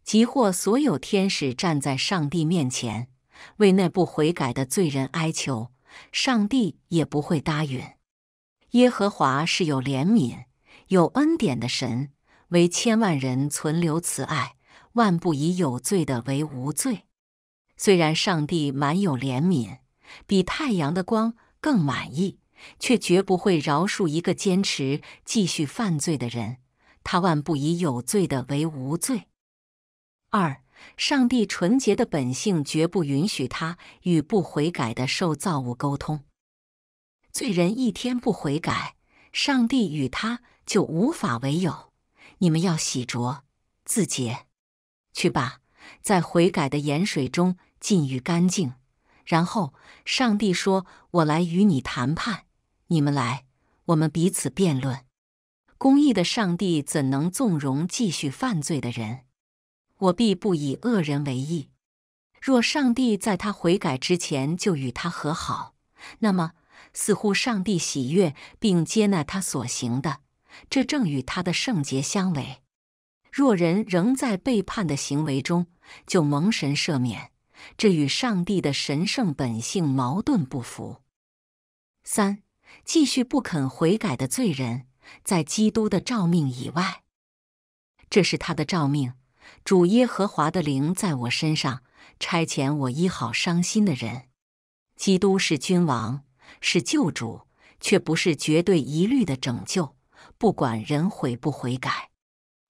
即或所有天使站在上帝面前。为那不悔改的罪人哀求，上帝也不会答应。耶和华是有怜悯、有恩典的神，为千万人存留慈爱，万不以有罪的为无罪。虽然上帝满有怜悯，比太阳的光更满意，却绝不会饶恕一个坚持继续犯罪的人。他万不以有罪的为无罪。二。上帝纯洁的本性绝不允许他与不悔改的受造物沟通。罪人一天不悔改，上帝与他就无法为友。你们要洗濯自洁，去吧，在悔改的盐水中浸浴干净。然后，上帝说：“我来与你谈判，你们来，我们彼此辩论。”公义的上帝怎能纵容继续犯罪的人？我必不以恶人为义。若上帝在他悔改之前就与他和好，那么似乎上帝喜悦并接纳他所行的，这正与他的圣洁相违。若人仍在背叛的行为中就蒙神赦免，这与上帝的神圣本性矛盾不符。三，继续不肯悔改的罪人，在基督的召命以外，这是他的召命。主耶和华的灵在我身上，差遣我医好伤心的人。基督是君王，是救主，却不是绝对一律的拯救，不管人悔不悔改。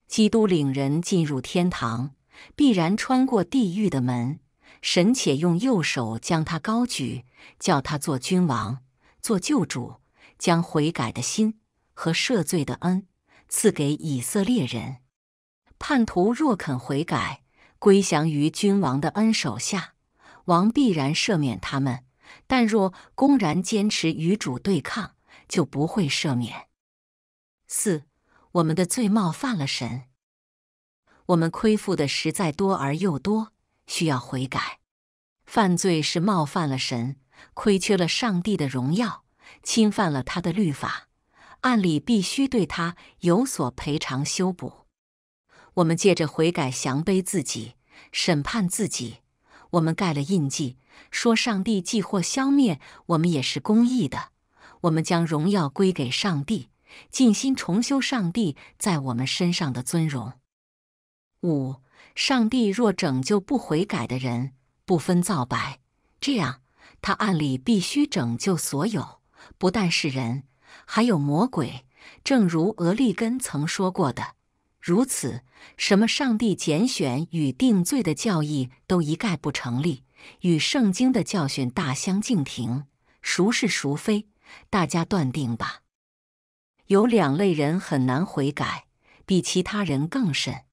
基督领人进入天堂，必然穿过地狱的门。神且用右手将他高举，叫他做君王，做救主，将悔改的心和赦罪的恩赐给以色列人。叛徒若肯悔改，归降于君王的恩手下，王必然赦免他们；但若公然坚持与主对抗，就不会赦免。四，我们的罪冒犯了神，我们亏负的实在多而又多，需要悔改。犯罪是冒犯了神，亏缺了上帝的荣耀，侵犯了他的律法，按理必须对他有所赔偿修补。我们借着悔改降卑自己，审判自己。我们盖了印记，说上帝既或消灭我们，也是公义的。我们将荣耀归给上帝，尽心重修上帝在我们身上的尊荣。五，上帝若拯救不悔改的人，不分皂白，这样他暗里必须拯救所有，不但是人，还有魔鬼。正如俄利根曾说过的，如此。什么上帝拣选与定罪的教义都一概不成立，与圣经的教训大相径庭。孰是孰非，大家断定吧。有两类人很难悔改，比其他人更甚：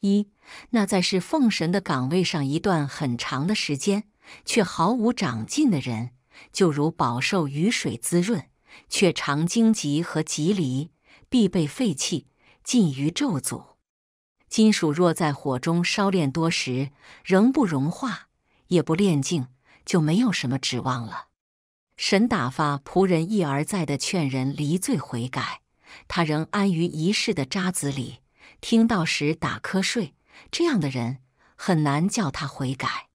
一，那在是奉神的岗位上一段很长的时间，却毫无长进的人，就如饱受雨水滋润，却常荆棘和棘藜，必被废弃，尽于咒诅。金属若在火中烧炼多时，仍不融化，也不炼净，就没有什么指望了。神打发仆人一而再的劝人离罪悔改，他仍安于一世的渣子里，听到时打瞌睡，这样的人很难叫他悔改。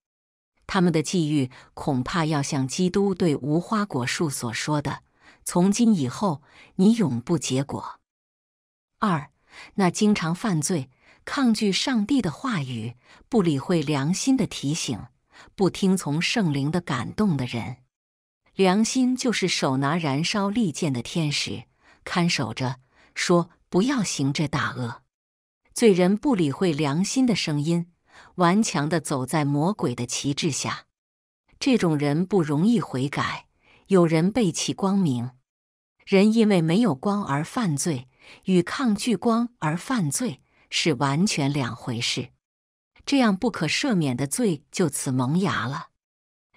他们的际遇恐怕要像基督对无花果树所说的：“从今以后，你永不结果。”二那经常犯罪。抗拒上帝的话语，不理会良心的提醒，不听从圣灵的感动的人，良心就是手拿燃烧利剑的天使，看守着说：“不要行这大恶。”罪人不理会良心的声音，顽强地走在魔鬼的旗帜下。这种人不容易悔改。有人背弃光明，人因为没有光而犯罪，与抗拒光而犯罪。是完全两回事，这样不可赦免的罪就此萌芽了。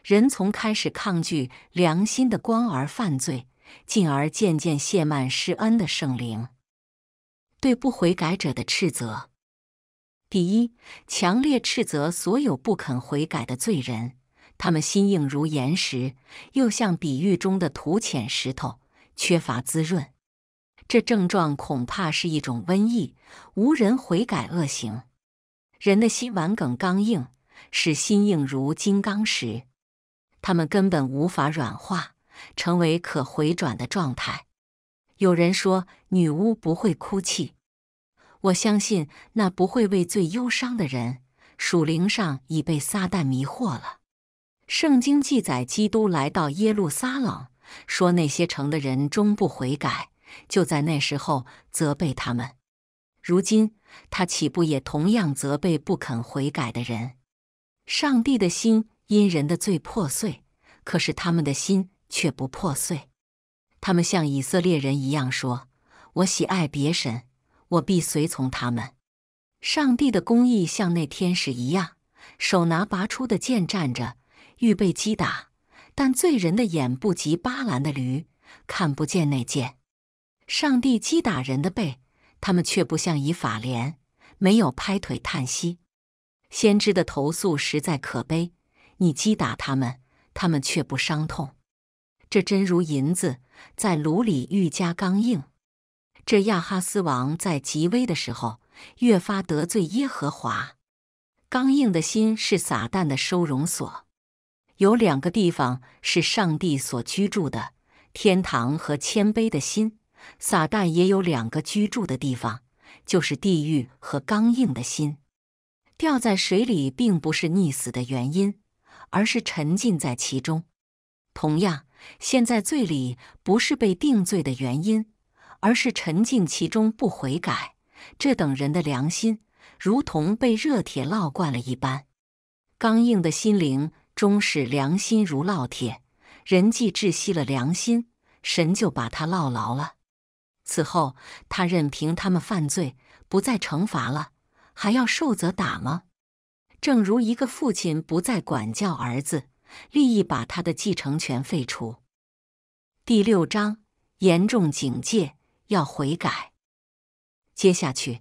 人从开始抗拒良心的光而犯罪，进而渐渐泄慢施恩的圣灵。对不悔改者的斥责：第一，强烈斥责所有不肯悔改的罪人，他们心硬如岩石，又像比喻中的土浅石头，缺乏滋润。这症状恐怕是一种瘟疫，无人悔改恶行。人的心顽梗刚硬，使心硬如金刚石，他们根本无法软化，成为可回转的状态。有人说女巫不会哭泣，我相信那不会为最忧伤的人。属灵上已被撒旦迷惑了。圣经记载，基督来到耶路撒冷，说那些城的人终不悔改。就在那时候责备他们，如今他岂不也同样责备不肯悔改的人？上帝的心因人的罪破碎，可是他们的心却不破碎。他们像以色列人一样说：“我喜爱别神，我必随从他们。”上帝的公义像那天使一样，手拿拔出的剑站着，预备击打；但罪人的眼不及巴兰的驴，看不见那剑。上帝击打人的背，他们却不像以法莲，没有拍腿叹息。先知的投诉实在可悲。你击打他们，他们却不伤痛，这真如银子在炉里愈加刚硬。这亚哈斯王在极危的时候，越发得罪耶和华。刚硬的心是撒旦的收容所。有两个地方是上帝所居住的：天堂和谦卑的心。撒旦也有两个居住的地方，就是地狱和刚硬的心。掉在水里，并不是溺死的原因，而是沉浸在其中。同样，现在罪里，不是被定罪的原因，而是沉浸其中不悔改。这等人的良心，如同被热铁烙惯了一般。刚硬的心灵，终使良心如烙铁。人既窒息了良心，神就把他烙牢了。此后，他任凭他们犯罪，不再惩罚了，还要受责打吗？正如一个父亲不再管教儿子，立意把他的继承权废除。第六章，严重警戒，要悔改。接下去，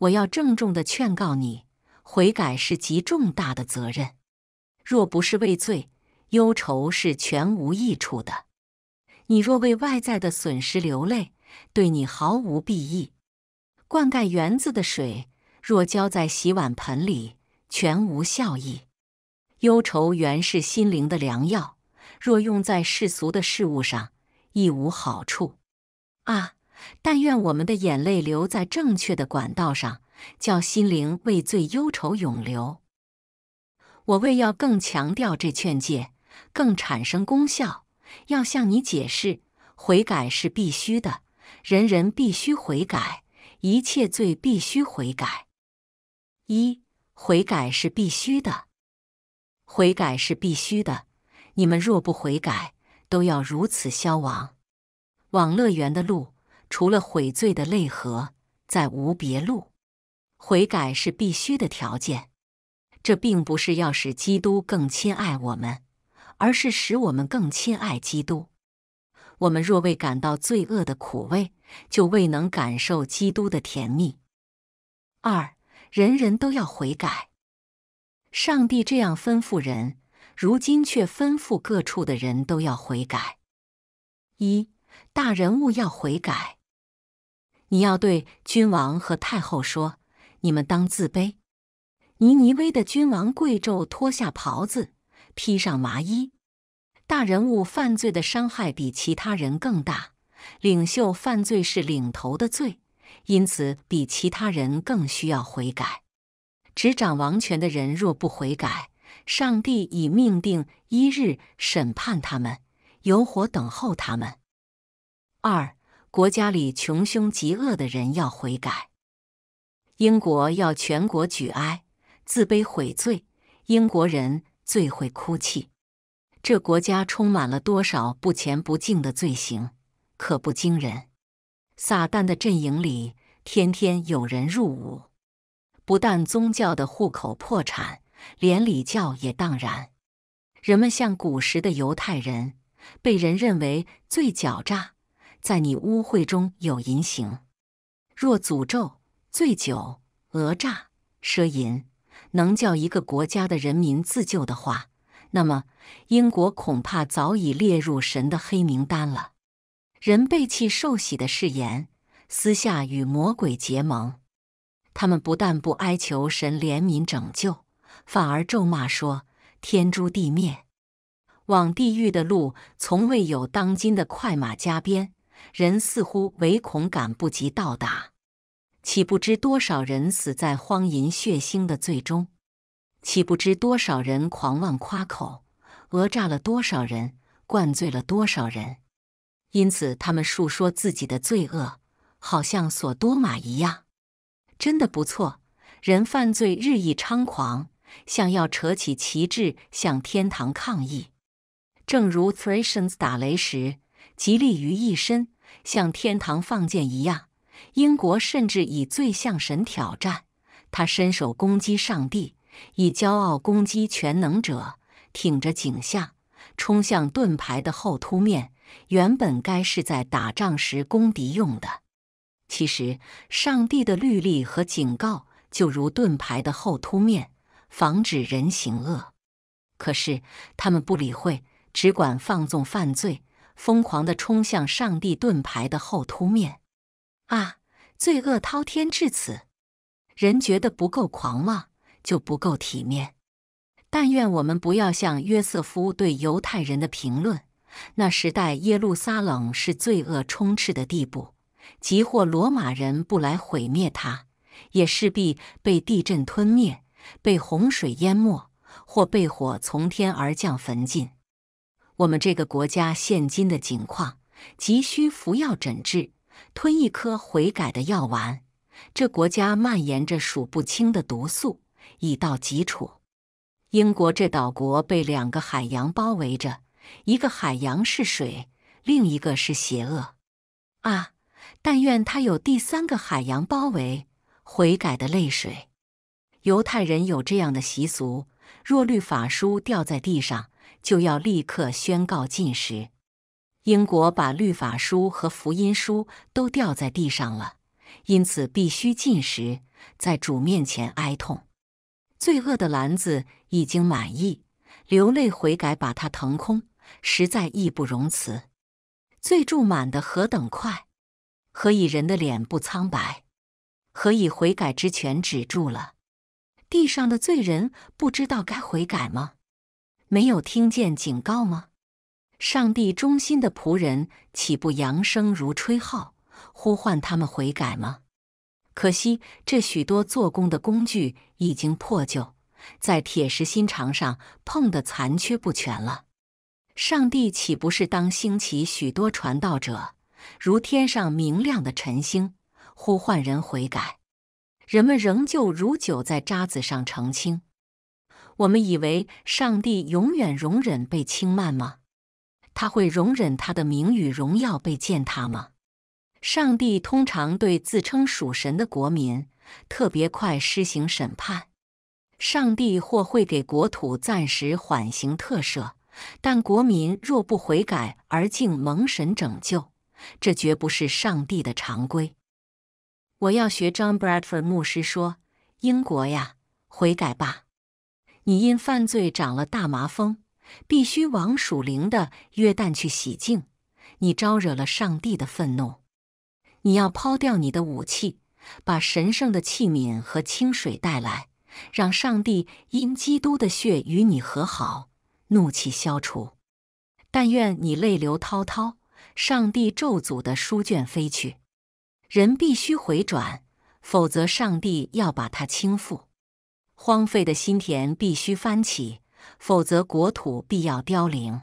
我要郑重的劝告你，悔改是极重大的责任。若不是畏罪，忧愁是全无益处的。你若为外在的损失流泪。对你毫无裨益。灌溉园子的水，若浇在洗碗盆里，全无效益。忧愁原是心灵的良药，若用在世俗的事物上，亦无好处。啊！但愿我们的眼泪流在正确的管道上，叫心灵为最忧愁永流。我为要更强调这劝诫，更产生功效，要向你解释，悔改是必须的。人人必须悔改，一切罪必须悔改。一悔改是必须的，悔改是必须的。你们若不悔改，都要如此消亡。往乐园的路，除了悔罪的泪河，再无别路。悔改是必须的条件。这并不是要使基督更亲爱我们，而是使我们更亲爱基督。我们若未感到罪恶的苦味，就未能感受基督的甜蜜。二人人都要悔改，上帝这样吩咐人，如今却吩咐各处的人都要悔改。一大人物要悔改，你要对君王和太后说，你们当自卑。尼尼微的君王贵胄脱下袍子，披上麻衣。大人物犯罪的伤害比其他人更大。领袖犯罪是领头的罪，因此比其他人更需要悔改。执掌王权的人若不悔改，上帝已命定一日审判他们，有火等候他们。二，国家里穷凶极恶的人要悔改。英国要全国举哀，自卑悔罪。英国人最会哭泣。这国家充满了多少不前不敬的罪行！可不惊人，撒旦的阵营里天天有人入伍，不但宗教的户口破产，连礼教也荡然。人们像古时的犹太人，被人认为最狡诈，在你污秽中有淫行。若诅咒、醉酒、讹诈、奢淫能叫一个国家的人民自救的话，那么英国恐怕早已列入神的黑名单了。人背弃受洗的誓言，私下与魔鬼结盟。他们不但不哀求神怜悯拯救，反而咒骂说：“天诛地灭。”往地狱的路，从未有当今的快马加鞭。人似乎唯恐赶不及到达，岂不知多少人死在荒淫血腥的最终？岂不知多少人狂妄夸口，讹诈了多少人，灌醉了多少人？因此，他们述说自己的罪恶，好像索多玛一样。真的不错，人犯罪日益猖狂，想要扯起旗帜向天堂抗议，正如 t h r a s h a n s 打雷时极力于一身，向天堂放箭一样。英国甚至以最向神挑战，他伸手攻击上帝，以骄傲攻击全能者，挺着颈项冲向盾牌的后凸面。原本该是在打仗时攻敌用的，其实上帝的律例和警告就如盾牌的后凸面，防止人行恶。可是他们不理会，只管放纵犯罪，疯狂地冲向上帝盾牌的后凸面。啊，罪恶滔天至此，人觉得不够狂妄，就不够体面。但愿我们不要像约瑟夫对犹太人的评论。那时代，耶路撒冷是罪恶充斥的地步，即或罗马人不来毁灭它，也势必被地震吞灭，被洪水淹没，或被火从天而降焚尽。我们这个国家现今的景况，急需服药诊治，吞一颗悔改的药丸。这国家蔓延着数不清的毒素，已到极处。英国这岛国被两个海洋包围着。一个海洋是水，另一个是邪恶啊！但愿他有第三个海洋包围悔改的泪水。犹太人有这样的习俗：若律法书掉在地上，就要立刻宣告禁食。英国把律法书和福音书都掉在地上了，因此必须禁食，在主面前哀痛。罪恶的篮子已经满意，流泪悔改，把它腾空。实在义不容辞，罪注满的何等快！何以人的脸不苍白？何以悔改之泉止住了？地上的罪人不知道该悔改吗？没有听见警告吗？上帝忠心的仆人岂不扬声如吹号，呼唤他们悔改吗？可惜这许多做工的工具已经破旧，在铁石心肠上碰得残缺不全了。上帝岂不是当兴起许多传道者，如天上明亮的晨星，呼唤人悔改？人们仍旧如酒在渣子上澄清。我们以为上帝永远容忍被轻慢吗？他会容忍他的名与荣耀被践踏吗？上帝通常对自称属神的国民特别快施行审判。上帝或会给国土暂时缓刑特赦。但国民若不悔改而敬蒙神拯救，这绝不是上帝的常规。我要学 John Bradford 牧师说：“英国呀，悔改吧！你因犯罪长了大麻风，必须往属灵的约旦去洗净。你招惹了上帝的愤怒，你要抛掉你的武器，把神圣的器皿和清水带来，让上帝因基督的血与你和好。”怒气消除，但愿你泪流滔滔。上帝咒诅的书卷飞去，人必须回转，否则上帝要把他倾覆。荒废的心田必须翻起，否则国土必要凋零。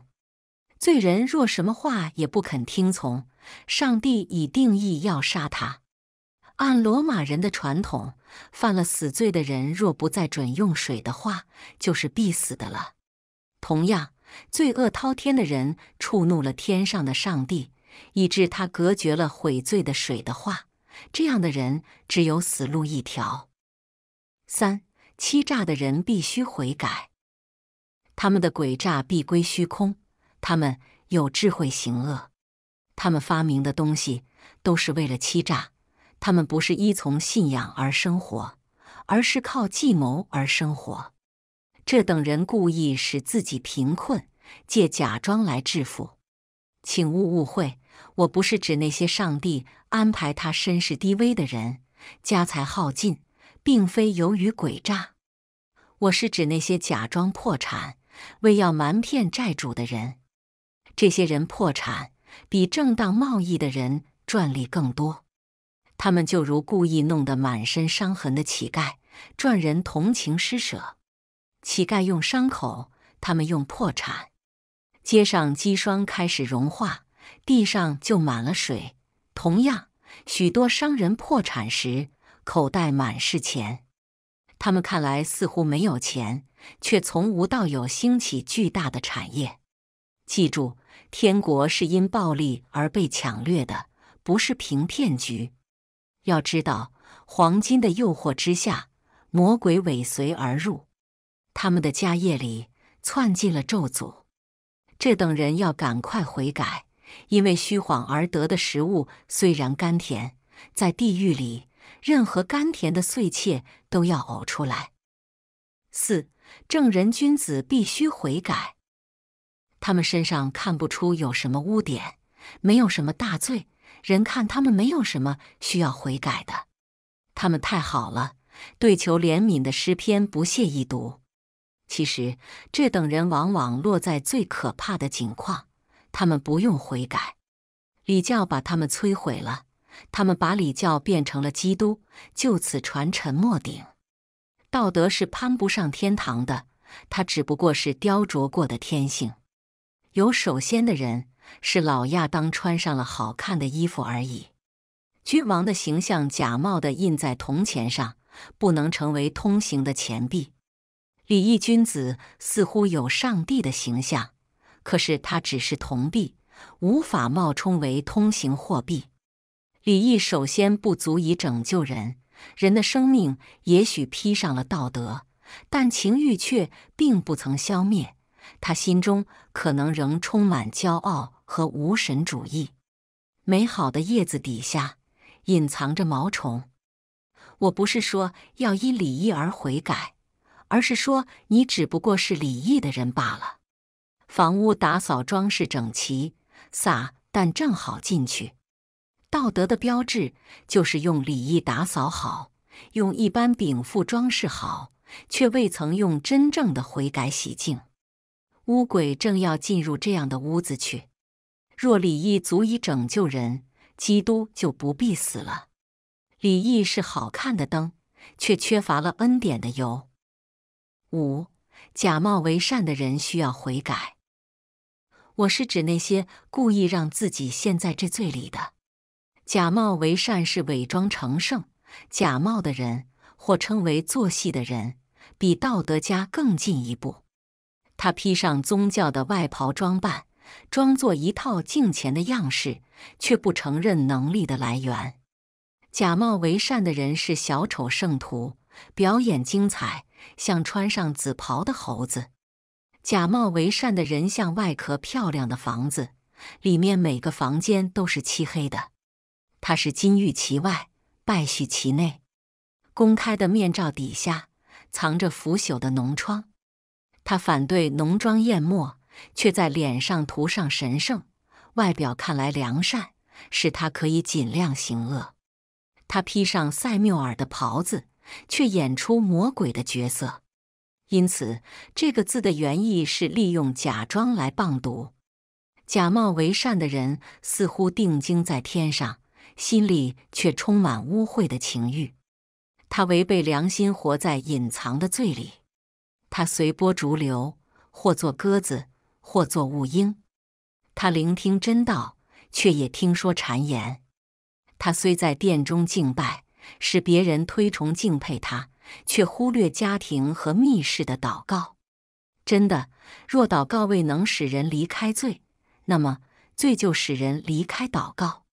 罪人若什么话也不肯听从，上帝已定义要杀他。按罗马人的传统，犯了死罪的人若不再准用水的话，就是必死的了。同样，罪恶滔天的人触怒了天上的上帝，以致他隔绝了悔罪的水的话，这样的人只有死路一条。三、欺诈的人必须悔改，他们的诡诈必归虚空。他们有智慧行恶，他们发明的东西都是为了欺诈。他们不是依从信仰而生活，而是靠计谋而生活。这等人故意使自己贫困，借假装来致富。请勿误会，我不是指那些上帝安排他身世低微的人，家财耗尽，并非由于诡诈。我是指那些假装破产，为要瞒骗债主的人。这些人破产比正当贸易的人赚利更多。他们就如故意弄得满身伤痕的乞丐，赚人同情施舍。乞丐用伤口，他们用破产。街上积霜开始融化，地上就满了水。同样，许多商人破产时口袋满是钱，他们看来似乎没有钱，却从无到有兴起巨大的产业。记住，天国是因暴利而被抢掠的，不是凭骗局。要知道，黄金的诱惑之下，魔鬼尾随而入。他们的家业里窜进了咒诅，这等人要赶快悔改，因为虚晃而得的食物虽然甘甜，在地狱里任何甘甜的碎屑都要呕出来。四正人君子必须悔改，他们身上看不出有什么污点，没有什么大罪，人看他们没有什么需要悔改的，他们太好了，对求怜悯的诗篇不屑一读。其实，这等人往往落在最可怕的境况。他们不用悔改，礼教把他们摧毁了。他们把礼教变成了基督，就此传沉没顶。道德是攀不上天堂的，它只不过是雕琢过的天性。有首先的人，是老亚当穿上了好看的衣服而已。君王的形象假冒的印在铜钱上，不能成为通行的钱币。礼义君子似乎有上帝的形象，可是他只是铜币，无法冒充为通行货币。礼义首先不足以拯救人，人的生命也许披上了道德，但情欲却并不曾消灭，他心中可能仍充满骄傲和无神主义。美好的叶子底下隐藏着毛虫，我不是说要因礼义而悔改。而是说，你只不过是礼义的人罢了。房屋打扫装饰整齐，撒但正好进去。道德的标志就是用礼义打扫好，用一般禀赋装饰好，却未曾用真正的悔改洗净。乌鬼正要进入这样的屋子去。若礼义足以拯救人，基督就不必死了。礼义是好看的灯，却缺乏了恩典的油。五，假冒为善的人需要悔改。我是指那些故意让自己陷在这罪里的。假冒为善是伪装成圣，假冒的人或称为做戏的人，比道德家更进一步。他披上宗教的外袍装扮，装作一套敬虔的样式，却不承认能力的来源。假冒为善的人是小丑圣徒。表演精彩，像穿上紫袍的猴子；假冒为善的人像外壳漂亮的房子，里面每个房间都是漆黑的。他是金玉其外，败絮其内。公开的面罩底下藏着腐朽的脓疮。他反对浓妆艳抹，却在脸上涂上神圣。外表看来良善，使他可以尽量行恶。他披上塞缪尔的袍子。却演出魔鬼的角色，因此这个字的原意是利用假装来傍读。假冒为善的人，似乎定睛在天上，心里却充满污秽的情欲。他违背良心，活在隐藏的罪里。他随波逐流，或做鸽子，或做雾鹰。他聆听真道，却也听说谗言。他虽在殿中敬拜。使别人推崇敬佩他，却忽略家庭和密室的祷告。真的，若祷告未能使人离开罪，那么罪就使人离开祷告。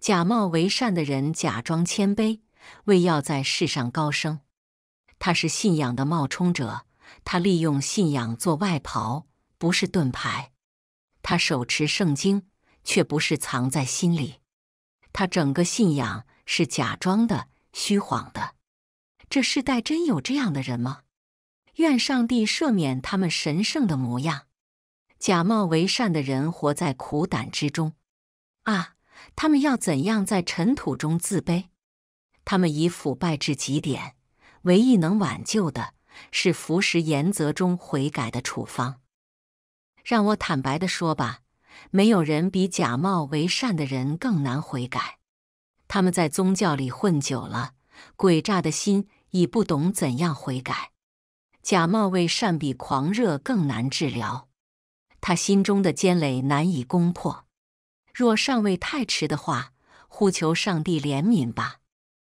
假冒为善的人假装谦卑，为要在世上高升。他是信仰的冒充者，他利用信仰做外袍，不是盾牌。他手持圣经，却不是藏在心里。他整个信仰。是假装的、虚谎的。这世代真有这样的人吗？愿上帝赦免他们神圣的模样。假冒为善的人活在苦胆之中啊！他们要怎样在尘土中自卑？他们已腐败至极点，唯一能挽救的是服食严责中悔改的处方。让我坦白的说吧，没有人比假冒为善的人更难悔改。他们在宗教里混久了，诡诈的心已不懂怎样悔改，假冒为善比狂热更难治疗。他心中的坚垒难以攻破。若尚未太迟的话，呼求上帝怜悯吧。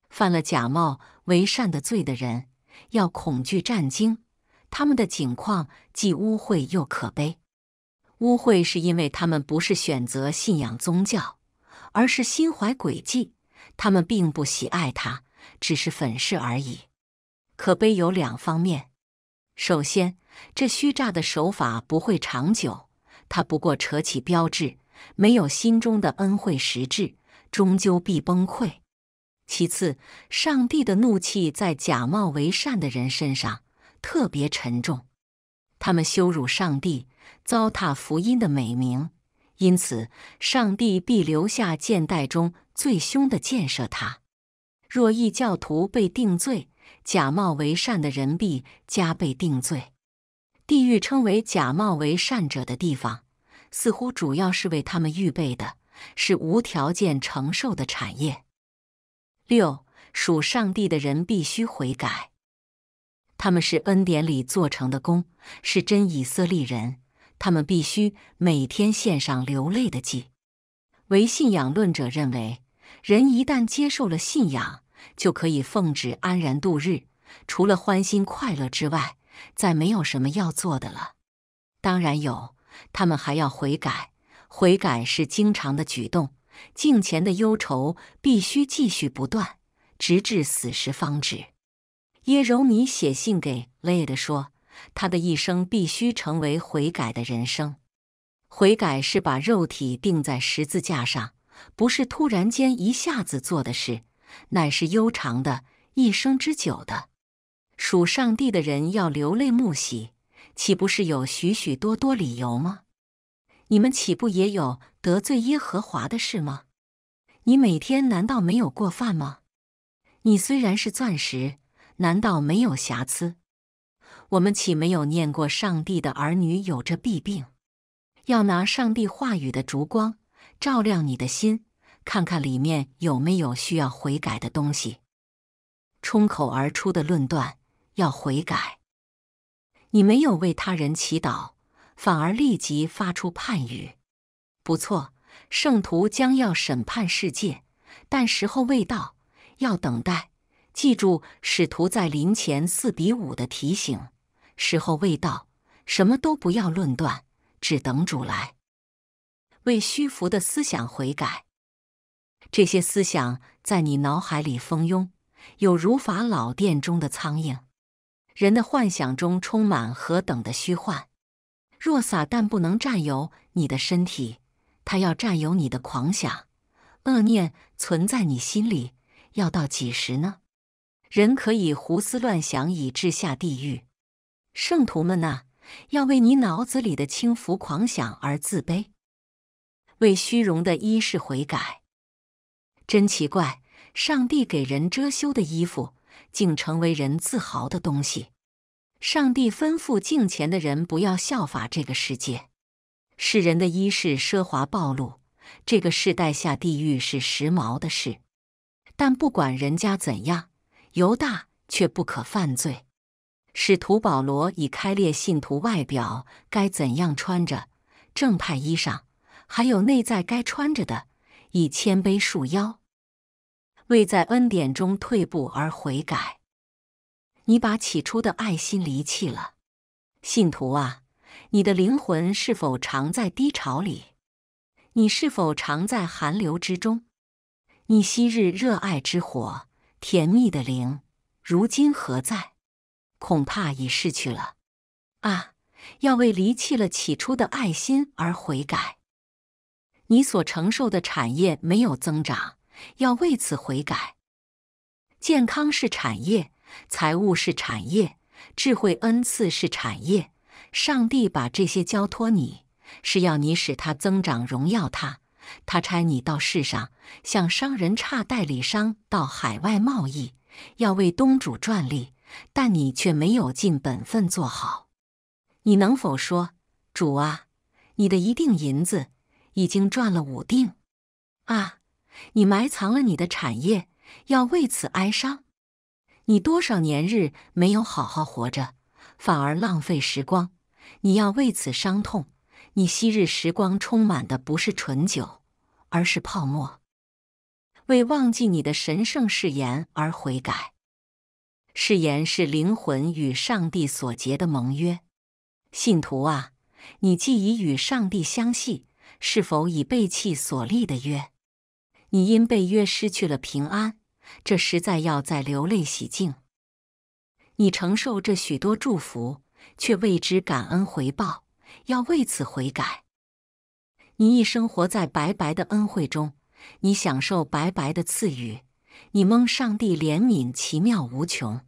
犯了假冒为善的罪的人，要恐惧战惊。他们的境况既污秽又可悲。污秽是因为他们不是选择信仰宗教，而是心怀诡计。他们并不喜爱他，只是粉饰而已。可悲有两方面：首先，这虚诈的手法不会长久，他不过扯起标志，没有心中的恩惠实质，终究必崩溃；其次，上帝的怒气在假冒为善的人身上特别沉重，他们羞辱上帝，糟蹋福音的美名，因此上帝必留下箭袋中。最凶的建设他，若异教徒被定罪，假冒为善的人必加倍定罪。地狱称为假冒为善者的地方，似乎主要是为他们预备的，是无条件承受的产业。六属上帝的人必须悔改，他们是恩典里做成的功，是真以色列人，他们必须每天献上流泪的祭。唯信仰论者认为。人一旦接受了信仰，就可以奉旨安然度日，除了欢欣快乐之外，再没有什么要做的了。当然有，他们还要悔改。悔改是经常的举动，镜前的忧愁必须继续不断，直至死时方止。耶柔尼写信给雷德说：“他的一生必须成为悔改的人生。悔改是把肉体钉在十字架上。”不是突然间一下子做的事，乃是悠长的一生之久的。属上帝的人要流泪目喜，岂不是有许许多多理由吗？你们岂不也有得罪耶和华的事吗？你每天难道没有过犯吗？你虽然是钻石，难道没有瑕疵？我们岂没有念过上帝的儿女有着弊病，要拿上帝话语的烛光。照亮你的心，看看里面有没有需要悔改的东西。冲口而出的论断要悔改。你没有为他人祈祷，反而立即发出判语。不错，圣徒将要审判世界，但时候未到，要等待。记住，使徒在临前四比五的提醒：时候未到，什么都不要论断，只等主来。为虚浮的思想悔改，这些思想在你脑海里蜂拥，有如法老殿中的苍蝇。人的幻想中充满何等的虚幻！若撒旦不能占有你的身体，他要占有你的狂想、恶念，存在你心里，要到几时呢？人可以胡思乱想，以致下地狱。圣徒们呐，要为你脑子里的轻浮狂想而自卑。为虚荣的衣饰悔改，真奇怪！上帝给人遮羞的衣服，竟成为人自豪的东西。上帝吩咐镜前的人不要效法这个世界，世人的衣饰奢华暴露。这个世代下地狱是时髦的事，但不管人家怎样，犹大却不可犯罪。使徒保罗以开列信徒外表该怎样穿着正派衣裳。还有内在该穿着的，以谦卑束腰，为在恩典中退步而悔改。你把起初的爱心离弃了，信徒啊，你的灵魂是否常在低潮里？你是否常在寒流之中？你昔日热爱之火、甜蜜的灵，如今何在？恐怕已逝去了。啊，要为离弃了起初的爱心而悔改。你所承受的产业没有增长，要为此悔改。健康是产业，财务是产业，智慧恩赐是产业。上帝把这些交托你，是要你使它增长，荣耀它。他差你到世上，向商人差代理商到海外贸易，要为东主赚利，但你却没有尽本分做好。你能否说，主啊，你的一锭银子？已经赚了五锭，啊！你埋藏了你的产业，要为此哀伤。你多少年日没有好好活着，反而浪费时光，你要为此伤痛。你昔日时光充满的不是醇酒，而是泡沫。为忘记你的神圣誓言而悔改，誓言是灵魂与上帝所结的盟约，信徒啊，你既已与上帝相系。是否已背弃所立的约？你因背约失去了平安，这实在要再流泪洗净。你承受这许多祝福，却未知感恩回报，要为此悔改。你一生活在白白的恩惠中，你享受白白的赐予，你蒙上帝怜悯，奇妙无穷。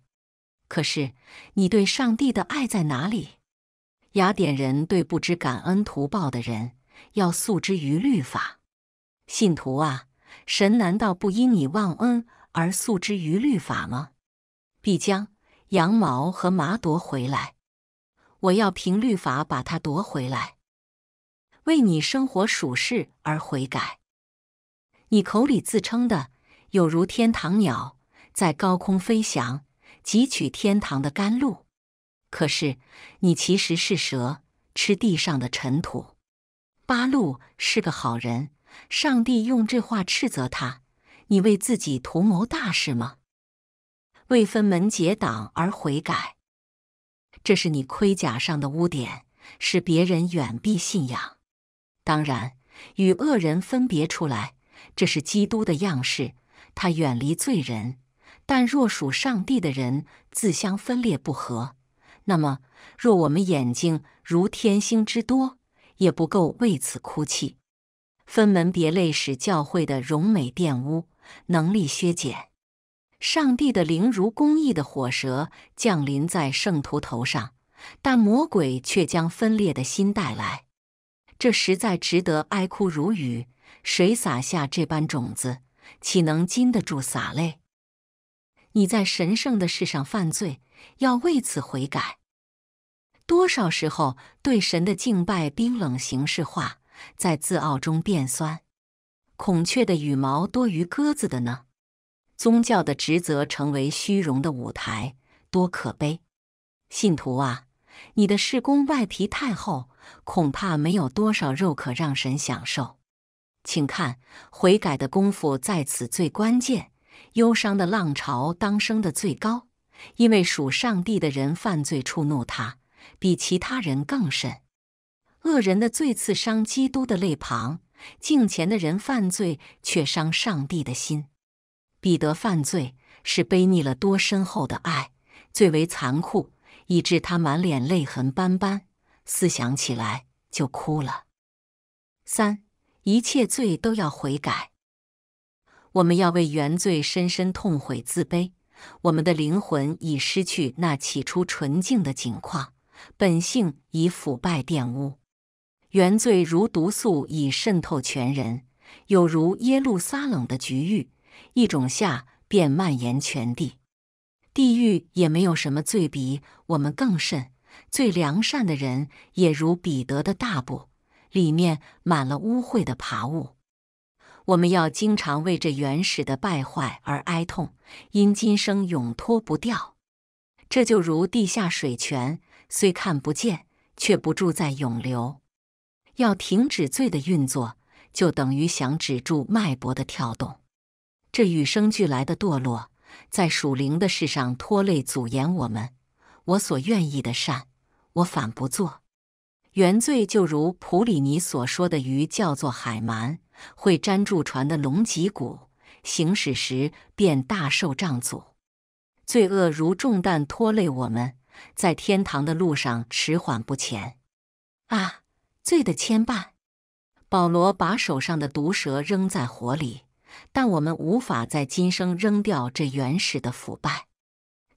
可是你对上帝的爱在哪里？雅典人对不知感恩图报的人。要诉之于律法，信徒啊，神难道不因你忘恩而诉之于律法吗？必将羊毛和麻夺回来，我要凭律法把它夺回来，为你生活属世而悔改。你口里自称的有如天堂鸟在高空飞翔，汲取天堂的甘露，可是你其实是蛇，吃地上的尘土。八路是个好人。上帝用这话斥责他：“你为自己图谋大事吗？为分门结党而悔改，这是你盔甲上的污点，使别人远避信仰。当然，与恶人分别出来，这是基督的样式。他远离罪人。但若属上帝的人自相分裂不和，那么若我们眼睛如天星之多。”也不够为此哭泣。分门别类使教会的荣美玷污，能力削减。上帝的灵如公义的火舌降临在圣徒头上，但魔鬼却将分裂的心带来。这实在值得哀哭如雨。谁撒下这般种子，岂能禁得住洒泪？你在神圣的事上犯罪，要为此悔改。多少时候对神的敬拜冰冷形式化，在自傲中变酸？孔雀的羽毛多于鸽子的呢？宗教的职责成为虚荣的舞台，多可悲！信徒啊，你的事工外皮太厚，恐怕没有多少肉可让神享受。请看，悔改的功夫在此最关键，忧伤的浪潮当升的最高，因为属上帝的人犯罪触怒他。比其他人更甚，恶人的罪刺伤基督的肋旁，敬前的人犯罪却伤上帝的心。彼得犯罪是背逆了多深厚的爱，最为残酷，以致他满脸泪痕斑斑，思想起来就哭了。三，一切罪都要悔改，我们要为原罪深深痛悔自卑，我们的灵魂已失去那起初纯净的景况。本性以腐败玷污，原罪如毒素已渗透全人，有如耶路撒冷的局域，一种下便蔓延全地。地狱也没有什么罪比我们更甚，最良善的人也如彼得的大布，里面满了污秽的爬物。我们要经常为这原始的败坏而哀痛，因今生永脱不掉。这就如地下水泉。虽看不见，却不住在涌流。要停止罪的运作，就等于想止住脉搏的跳动。这与生俱来的堕落，在属灵的事上拖累、阻延我们。我所愿意的善，我反不做。原罪就如普里尼所说的鱼，叫做海蛮，会粘住船的龙脊骨，行驶时便大受障阻。罪恶如重担拖累我们。在天堂的路上迟缓不前，啊，罪的牵绊！保罗把手上的毒蛇扔在火里，但我们无法在今生扔掉这原始的腐败。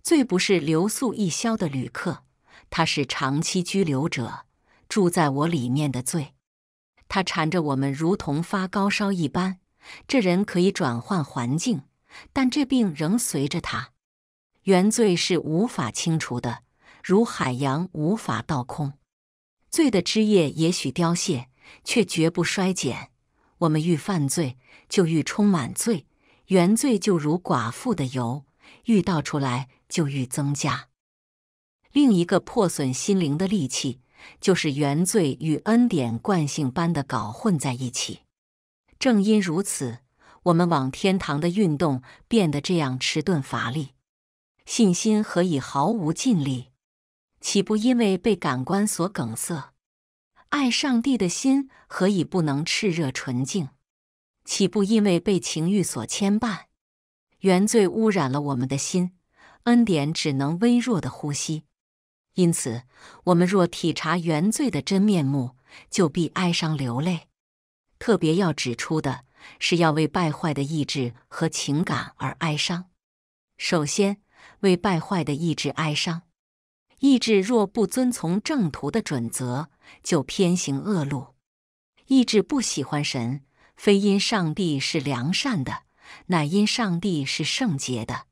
罪不是留宿一宵的旅客，他是长期居留者，住在我里面的罪。他缠着我们如同发高烧一般。这人可以转换环境，但这病仍随着他。原罪是无法清除的。如海洋无法倒空，罪的枝叶也许凋谢，却绝不衰减。我们愈犯罪，就愈充满罪；原罪就如寡妇的油，愈倒出来就愈增加。另一个破损心灵的利器，就是原罪与恩典惯性般的搞混在一起。正因如此，我们往天堂的运动变得这样迟钝乏力，信心何以毫无尽力？岂不因为被感官所梗塞，爱上帝的心何以不能炽热纯净？岂不因为被情欲所牵绊，原罪污染了我们的心，恩典只能微弱的呼吸？因此，我们若体察原罪的真面目，就必哀伤流泪。特别要指出的是，要为败坏的意志和情感而哀伤。首先，为败坏的意志哀伤。意志若不遵从正途的准则，就偏行恶路。意志不喜欢神，非因上帝是良善的，乃因上帝是圣洁的。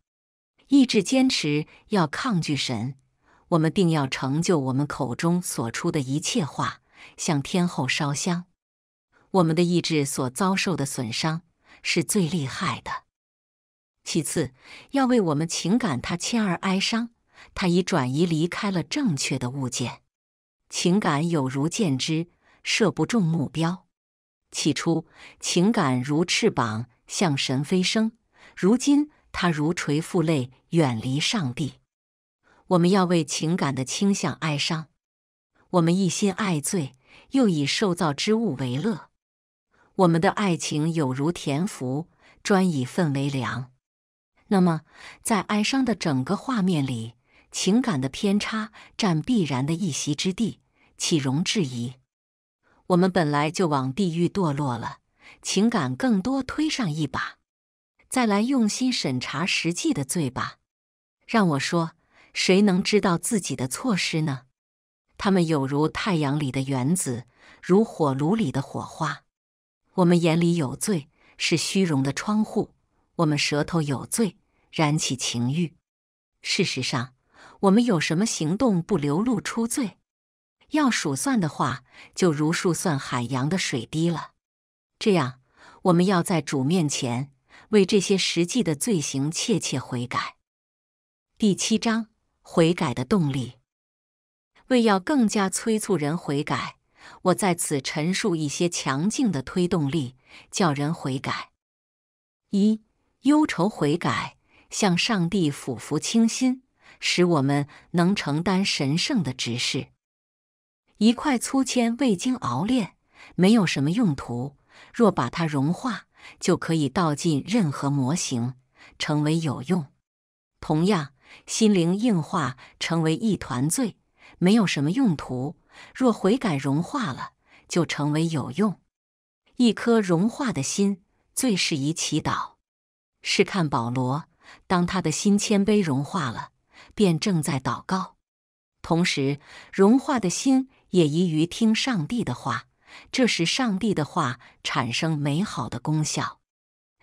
意志坚持要抗拒神，我们定要成就我们口中所出的一切话，向天后烧香。我们的意志所遭受的损伤是最厉害的。其次，要为我们情感他欠而哀伤。他已转移离开了正确的物件，情感有如箭支，射不中目标。起初，情感如翅膀向神飞升；如今，他如垂负泪，远离上帝。我们要为情感的倾向哀伤。我们一心爱罪，又以受造之物为乐。我们的爱情有如田福，专以粪为粮。那么，在哀伤的整个画面里。情感的偏差占必然的一席之地，岂容置疑？我们本来就往地狱堕落了，情感更多推上一把，再来用心审查实际的罪吧。让我说，谁能知道自己的错失呢？他们有如太阳里的原子，如火炉里的火花。我们眼里有罪，是虚荣的窗户；我们舌头有罪，燃起情欲。事实上。我们有什么行动不流露出罪？要数算的话，就如数算海洋的水滴了。这样，我们要在主面前为这些实际的罪行切切悔改。第七章悔改的动力。为要更加催促人悔改，我在此陈述一些强劲的推动力，叫人悔改。一、忧愁悔改，向上帝俯伏倾心。使我们能承担神圣的职事。一块粗铅未经熬炼，没有什么用途；若把它融化，就可以倒进任何模型，成为有用。同样，心灵硬化成为一团罪，没有什么用途；若悔改融化了，就成为有用。一颗融化的心最适宜祈祷。试看保罗，当他的心谦卑融化了。便正在祷告，同时融化的心也宜于听上帝的话，这使上帝的话产生美好的功效。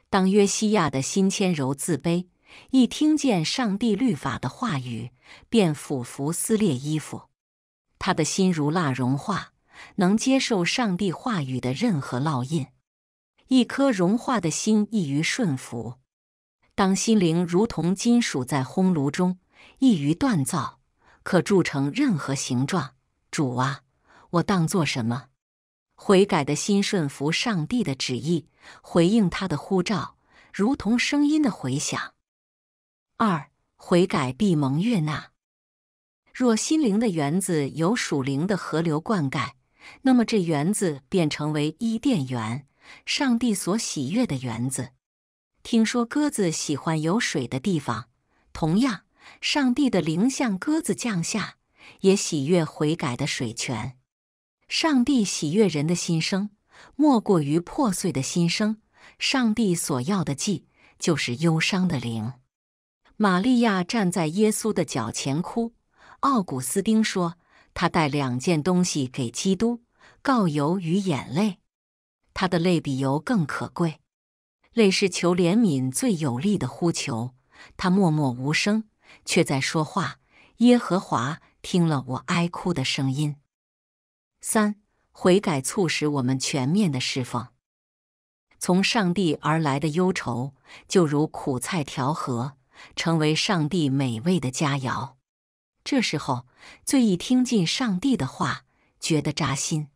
当约西亚的心纤柔自卑，一听见上帝律法的话语，便俯伏撕裂衣服。他的心如蜡融化，能接受上帝话语的任何烙印。一颗融化的心易于顺服。当心灵如同金属在烘炉中。易于锻造，可铸成任何形状。主啊，我当做什么？悔改的心顺服上帝的旨意，回应他的呼召，如同声音的回响。二悔改必蒙悦纳。若心灵的园子有属灵的河流灌溉，那么这园子便成为伊甸园，上帝所喜悦的园子。听说鸽子喜欢有水的地方，同样。上帝的灵像鸽子降下，也喜悦悔改的水泉。上帝喜悦人的心声，莫过于破碎的心声。上帝所要的祭，就是忧伤的灵。玛利亚站在耶稣的脚前哭。奥古斯丁说，他带两件东西给基督：告油与眼泪。他的泪比油更可贵。泪是求怜悯最有力的呼求。他默默无声。却在说话。耶和华听了我哀哭的声音。三悔改促使我们全面的释放。从上帝而来的忧愁，就如苦菜调和，成为上帝美味的佳肴。这时候最易听进上帝的话，觉得扎心。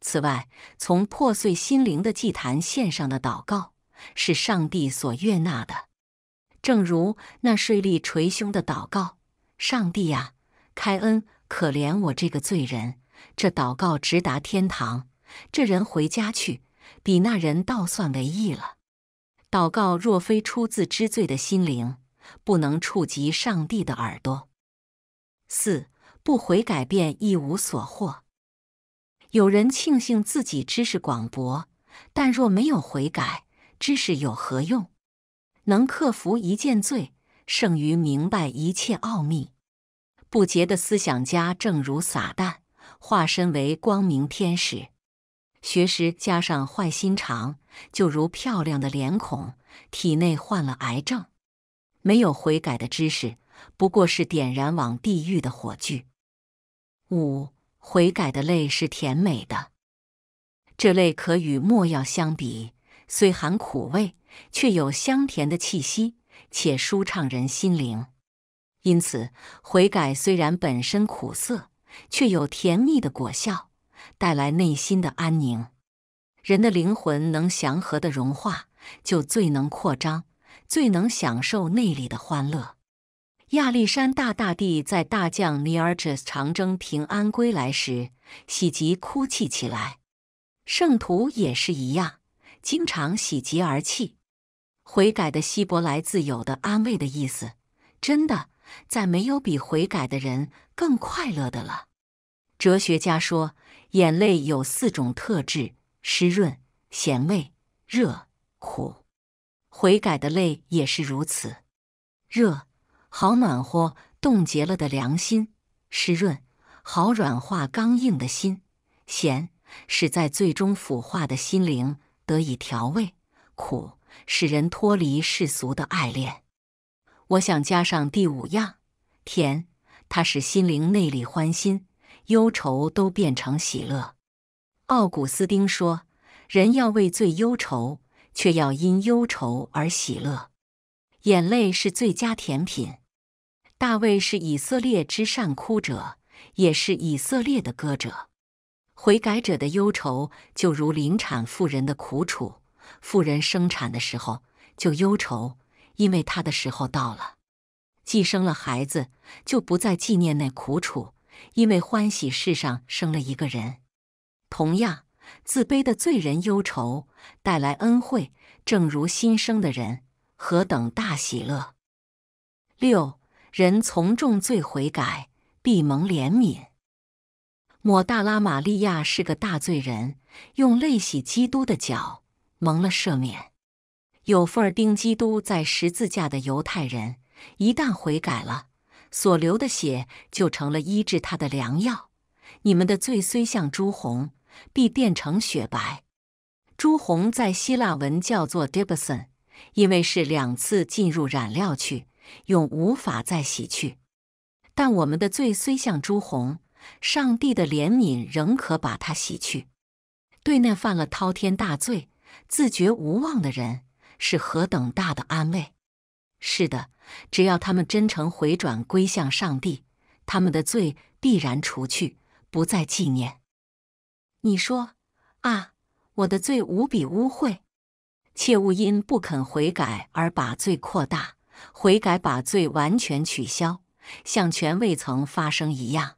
此外，从破碎心灵的祭坛献上的祷告，是上帝所悦纳的。正如那税吏捶胸的祷告：“上帝呀，开恩可怜我这个罪人！”这祷告直达天堂。这人回家去，比那人倒算为义了。祷告若非出自知罪的心灵，不能触及上帝的耳朵。四不悔改变一无所获。有人庆幸自己知识广博，但若没有悔改，知识有何用？能克服一件罪，胜于明白一切奥秘。不洁的思想家，正如撒旦，化身为光明天使。学识加上坏心肠，就如漂亮的脸孔，体内患了癌症。没有悔改的知识，不过是点燃往地狱的火炬。五悔改的泪是甜美的，这泪可与墨药相比，虽含苦味。却有香甜的气息，且舒畅人心灵。因此，悔改虽然本身苦涩，却有甜蜜的果效，带来内心的安宁。人的灵魂能祥和的融化，就最能扩张，最能享受内里的欢乐。亚历山大大帝在大将尼尔基长征平安归来时，喜极哭泣起来。圣徒也是一样，经常喜极而泣。悔改的希伯来字有的安慰的意思，真的，再没有比悔改的人更快乐的了。哲学家说，眼泪有四种特质：湿润、咸味、热、苦。悔改的泪也是如此。热，好暖和，冻结了的良心；湿润，好软化刚硬的心；咸，使在最终腐化的心灵得以调味；苦。使人脱离世俗的爱恋，我想加上第五样甜，它使心灵内里欢欣，忧愁都变成喜乐。奥古斯丁说：“人要为最忧愁，却要因忧愁而喜乐。”眼泪是最佳甜品。大卫是以色列之善哭者，也是以色列的歌者。悔改者的忧愁，就如临产妇人的苦楚。妇人生产的时候就忧愁，因为她的时候到了；既生了孩子，就不再纪念那苦楚，因为欢喜世上生了一个人。同样，自卑的罪人忧愁带来恩惠，正如新生的人何等大喜乐。六人从重罪悔改，必蒙怜悯。抹大拉玛利亚是个大罪人，用泪洗基督的脚。蒙了赦免，有份钉基督在十字架的犹太人，一旦悔改了，所流的血就成了医治他的良药。你们的罪虽像朱红，必变成雪白。朱红在希腊文叫做 d i a b s o n 因为是两次进入染料去，永无法再洗去。但我们的罪虽像朱红，上帝的怜悯仍可把它洗去。对那犯了滔天大罪。自觉无望的人是何等大的安慰！是的，只要他们真诚回转归向上帝，他们的罪必然除去，不再纪念。你说啊，我的罪无比污秽，切勿因不肯悔改而把罪扩大。悔改把罪完全取消，像全未曾发生一样。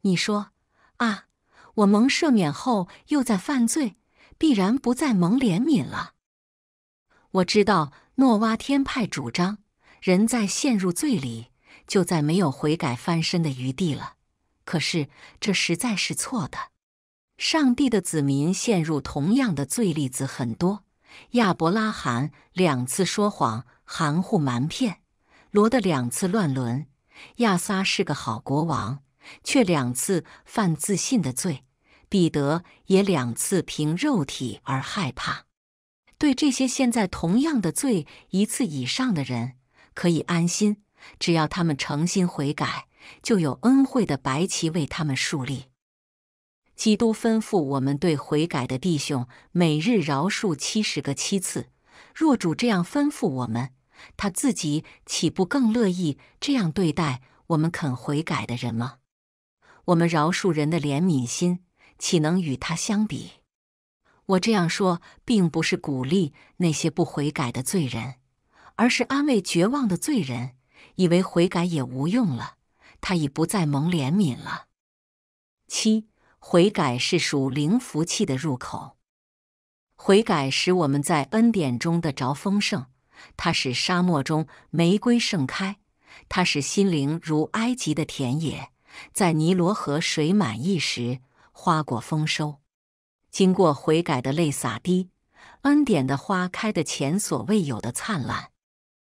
你说啊，我蒙赦免后又在犯罪。必然不再蒙怜悯了。我知道诺瓦天派主张，人在陷入罪里，就再没有悔改翻身的余地了。可是这实在是错的。上帝的子民陷入同样的罪例子很多：亚伯拉罕两次说谎、含糊瞒骗；罗的两次乱伦；亚撒是个好国王，却两次犯自信的罪。彼得也两次凭肉体而害怕。对这些现在同样的罪一次以上的人，可以安心，只要他们诚心悔改，就有恩惠的白旗为他们树立。基督吩咐我们对悔改的弟兄每日饶恕七十个七次。若主这样吩咐我们，他自己岂不更乐意这样对待我们肯悔改的人吗？我们饶恕人的怜悯心。岂能与他相比？我这样说，并不是鼓励那些不悔改的罪人，而是安慰绝望的罪人，以为悔改也无用了。他已不再蒙怜悯了。七悔改是属灵福气的入口，悔改使我们在恩典中的着丰盛，它使沙漠中玫瑰盛开，它使心灵如埃及的田野，在尼罗河水满溢时。花果丰收，经过悔改的泪洒滴，恩典的花开得前所未有的灿烂。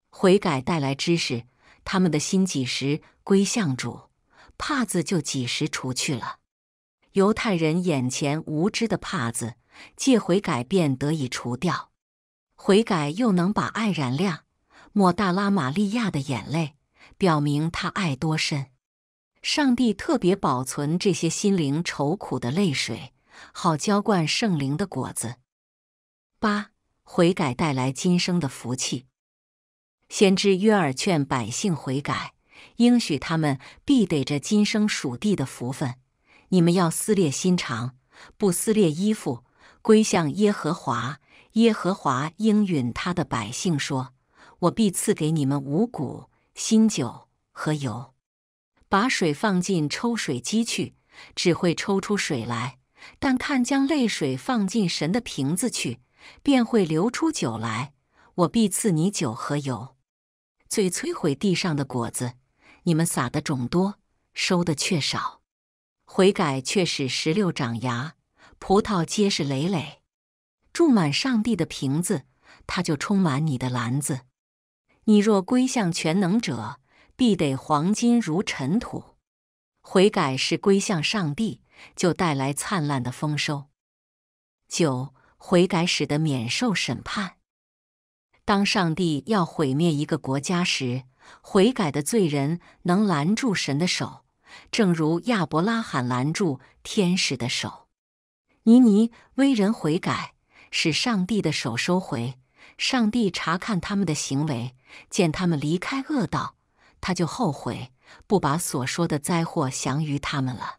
悔改带来知识，他们的心几时归向主，帕子就几时除去了。犹太人眼前无知的帕子，借悔改便得以除掉。悔改又能把爱染亮，莫大拉玛利亚的眼泪，表明他爱多深。上帝特别保存这些心灵愁苦的泪水，好浇灌圣灵的果子。八悔改带来今生的福气。先知约尔劝百姓悔改，应许他们必得着今生属地的福分。你们要撕裂心肠，不撕裂衣服，归向耶和华。耶和华应允他的百姓说：“我必赐给你们五谷、新酒和油。”把水放进抽水机去，只会抽出水来；但看将泪水放进神的瓶子去，便会流出酒来。我必赐你酒和油。嘴摧毁地上的果子，你们撒的种多，收的却少；悔改却使石榴长芽，葡萄结实累累，注满上帝的瓶子，它就充满你的篮子。你若归向全能者。必得黄金如尘土，悔改是归向上帝，就带来灿烂的丰收。九悔改使得免受审判。当上帝要毁灭一个国家时，悔改的罪人能拦住神的手，正如亚伯拉罕拦住天使的手。尼尼为人悔改，使上帝的手收回。上帝查看他们的行为，见他们离开恶道。他就后悔不把所说的灾祸降于他们了。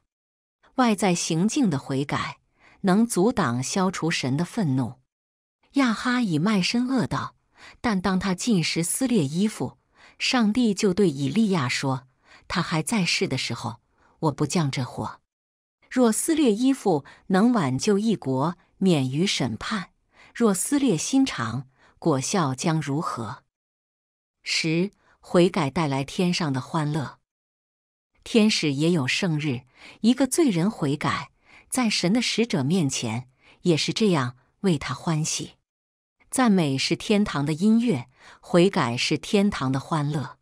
外在行径的悔改能阻挡消除神的愤怒。亚哈以卖身恶道，但当他进食撕裂衣服，上帝就对以利亚说：“他还在世的时候，我不降这火。若撕裂衣服能挽救一国免于审判，若撕裂心肠，果效将如何？”十。悔改带来天上的欢乐，天使也有圣日。一个罪人悔改，在神的使者面前也是这样为他欢喜。赞美是天堂的音乐，悔改是天堂的欢乐。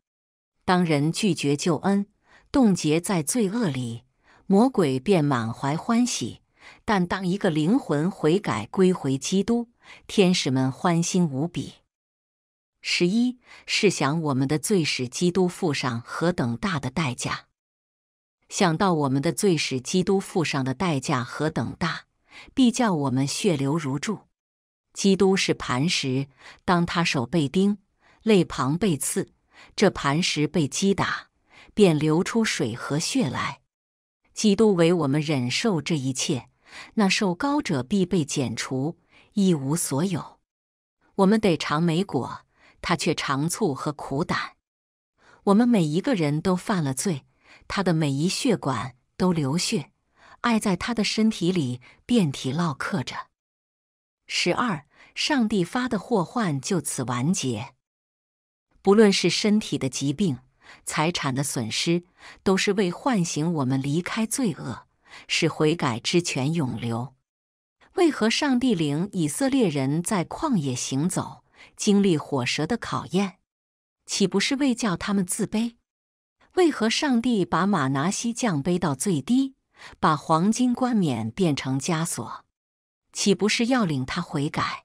当人拒绝救恩，冻结在罪恶里，魔鬼便满怀欢喜；但当一个灵魂悔改归回基督，天使们欢欣无比。十一，试想我们的罪使基督付上何等大的代价！想到我们的罪使基督付上的代价何等大，必叫我们血流如注。基督是磐石，当他手被钉、肋旁被刺，这磐石被击打，便流出水和血来。基督为我们忍受这一切，那受高者必被剪除，一无所有。我们得尝美果。他却长促和苦胆。我们每一个人都犯了罪，他的每一血管都流血，爱在他的身体里遍体烙刻着。十二，上帝发的祸患就此完结。不论是身体的疾病，财产的损失，都是为唤醒我们离开罪恶，使悔改之泉永流。为何上帝领以色列人在旷野行走？经历火蛇的考验，岂不是为叫他们自卑？为何上帝把马拿西降卑到最低，把黄金冠冕变成枷锁？岂不是要领他悔改，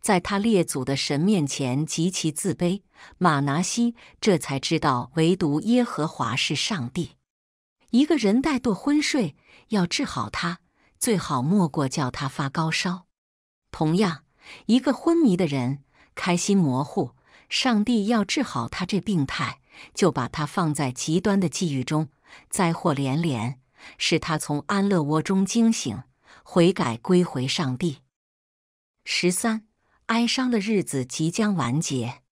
在他列祖的神面前极其自卑？马拿西这才知道，唯独耶和华是上帝。一个人怠惰昏睡，要治好他，最好莫过叫他发高烧。同样，一个昏迷的人。开心模糊，上帝要治好他这病态，就把他放在极端的际遇中，灾祸连连，使他从安乐窝中惊醒，悔改归回上帝。十三，哀伤的日子即将完结，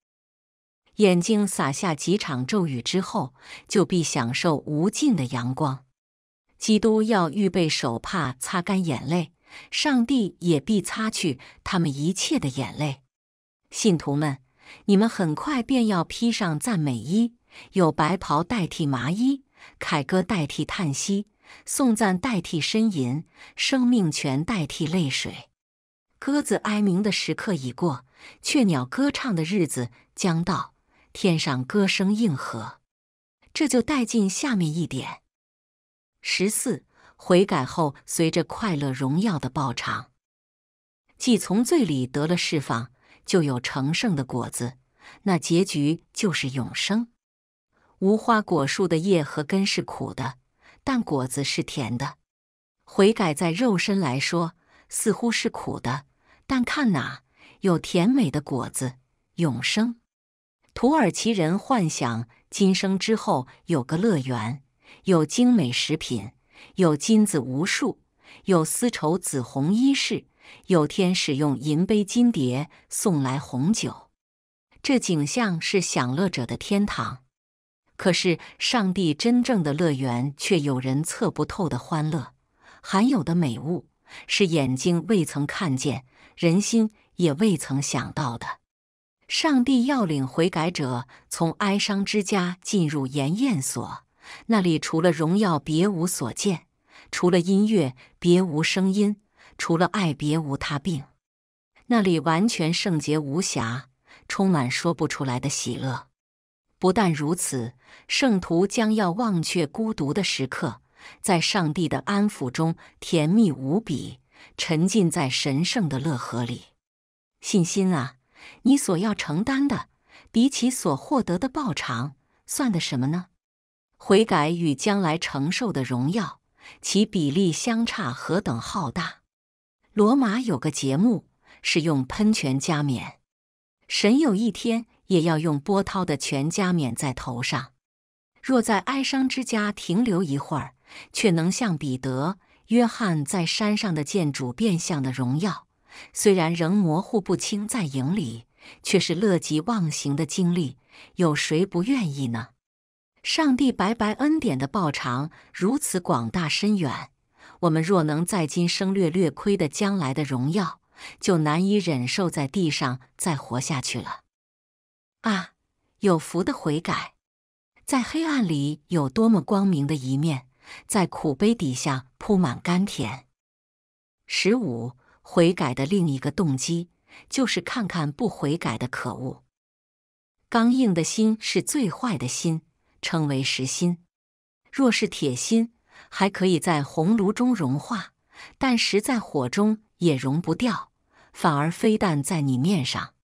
眼睛洒下几场骤雨之后，就必享受无尽的阳光。基督要预备手帕擦干眼泪，上帝也必擦去他们一切的眼泪。信徒们，你们很快便要披上赞美衣，有白袍代替麻衣，凯歌代替叹息，颂赞代替呻吟，生命权代替泪水。鸽子哀鸣的时刻已过，雀鸟歌唱的日子将到，天上歌声应和。这就带进下面一点：十四悔改后，随着快乐荣耀的报偿，既从罪里得了释放。就有成圣的果子，那结局就是永生。无花果树的叶和根是苦的，但果子是甜的。悔改在肉身来说似乎是苦的，但看哪，有甜美的果子，永生。土耳其人幻想今生之后有个乐园，有精美食品，有金子无数，有丝绸紫红衣饰。有天使用银杯金碟送来红酒，这景象是享乐者的天堂。可是，上帝真正的乐园却有人测不透的欢乐，含有的美物是眼睛未曾看见，人心也未曾想到的。上帝要领悔改者从哀伤之家进入筵宴所，那里除了荣耀别无所见，除了音乐别无声音。除了爱，别无他病。那里完全圣洁无瑕，充满说不出来的喜乐。不但如此，圣徒将要忘却孤独的时刻，在上帝的安抚中甜蜜无比，沉浸在神圣的乐河里。信心啊，你所要承担的，比起所获得的报偿，算的什么呢？悔改与将来承受的荣耀，其比例相差何等浩大！罗马有个节目是用喷泉加冕，神有一天也要用波涛的泉加冕在头上。若在哀伤之家停留一会儿，却能像彼得、约翰在山上的建筑变相的荣耀，虽然仍模糊不清，在营里却是乐极忘形的经历，有谁不愿意呢？上帝白白恩典的报偿如此广大深远。我们若能在今生略略亏的将来的荣耀，就难以忍受在地上再活下去了。啊，有福的悔改，在黑暗里有多么光明的一面，在苦悲底下铺满甘甜。十五悔改的另一个动机，就是看看不悔改的可恶。刚硬的心是最坏的心，称为石心；若是铁心。还可以在红炉中融化，但实在火中也融不掉，反而飞弹在你面上。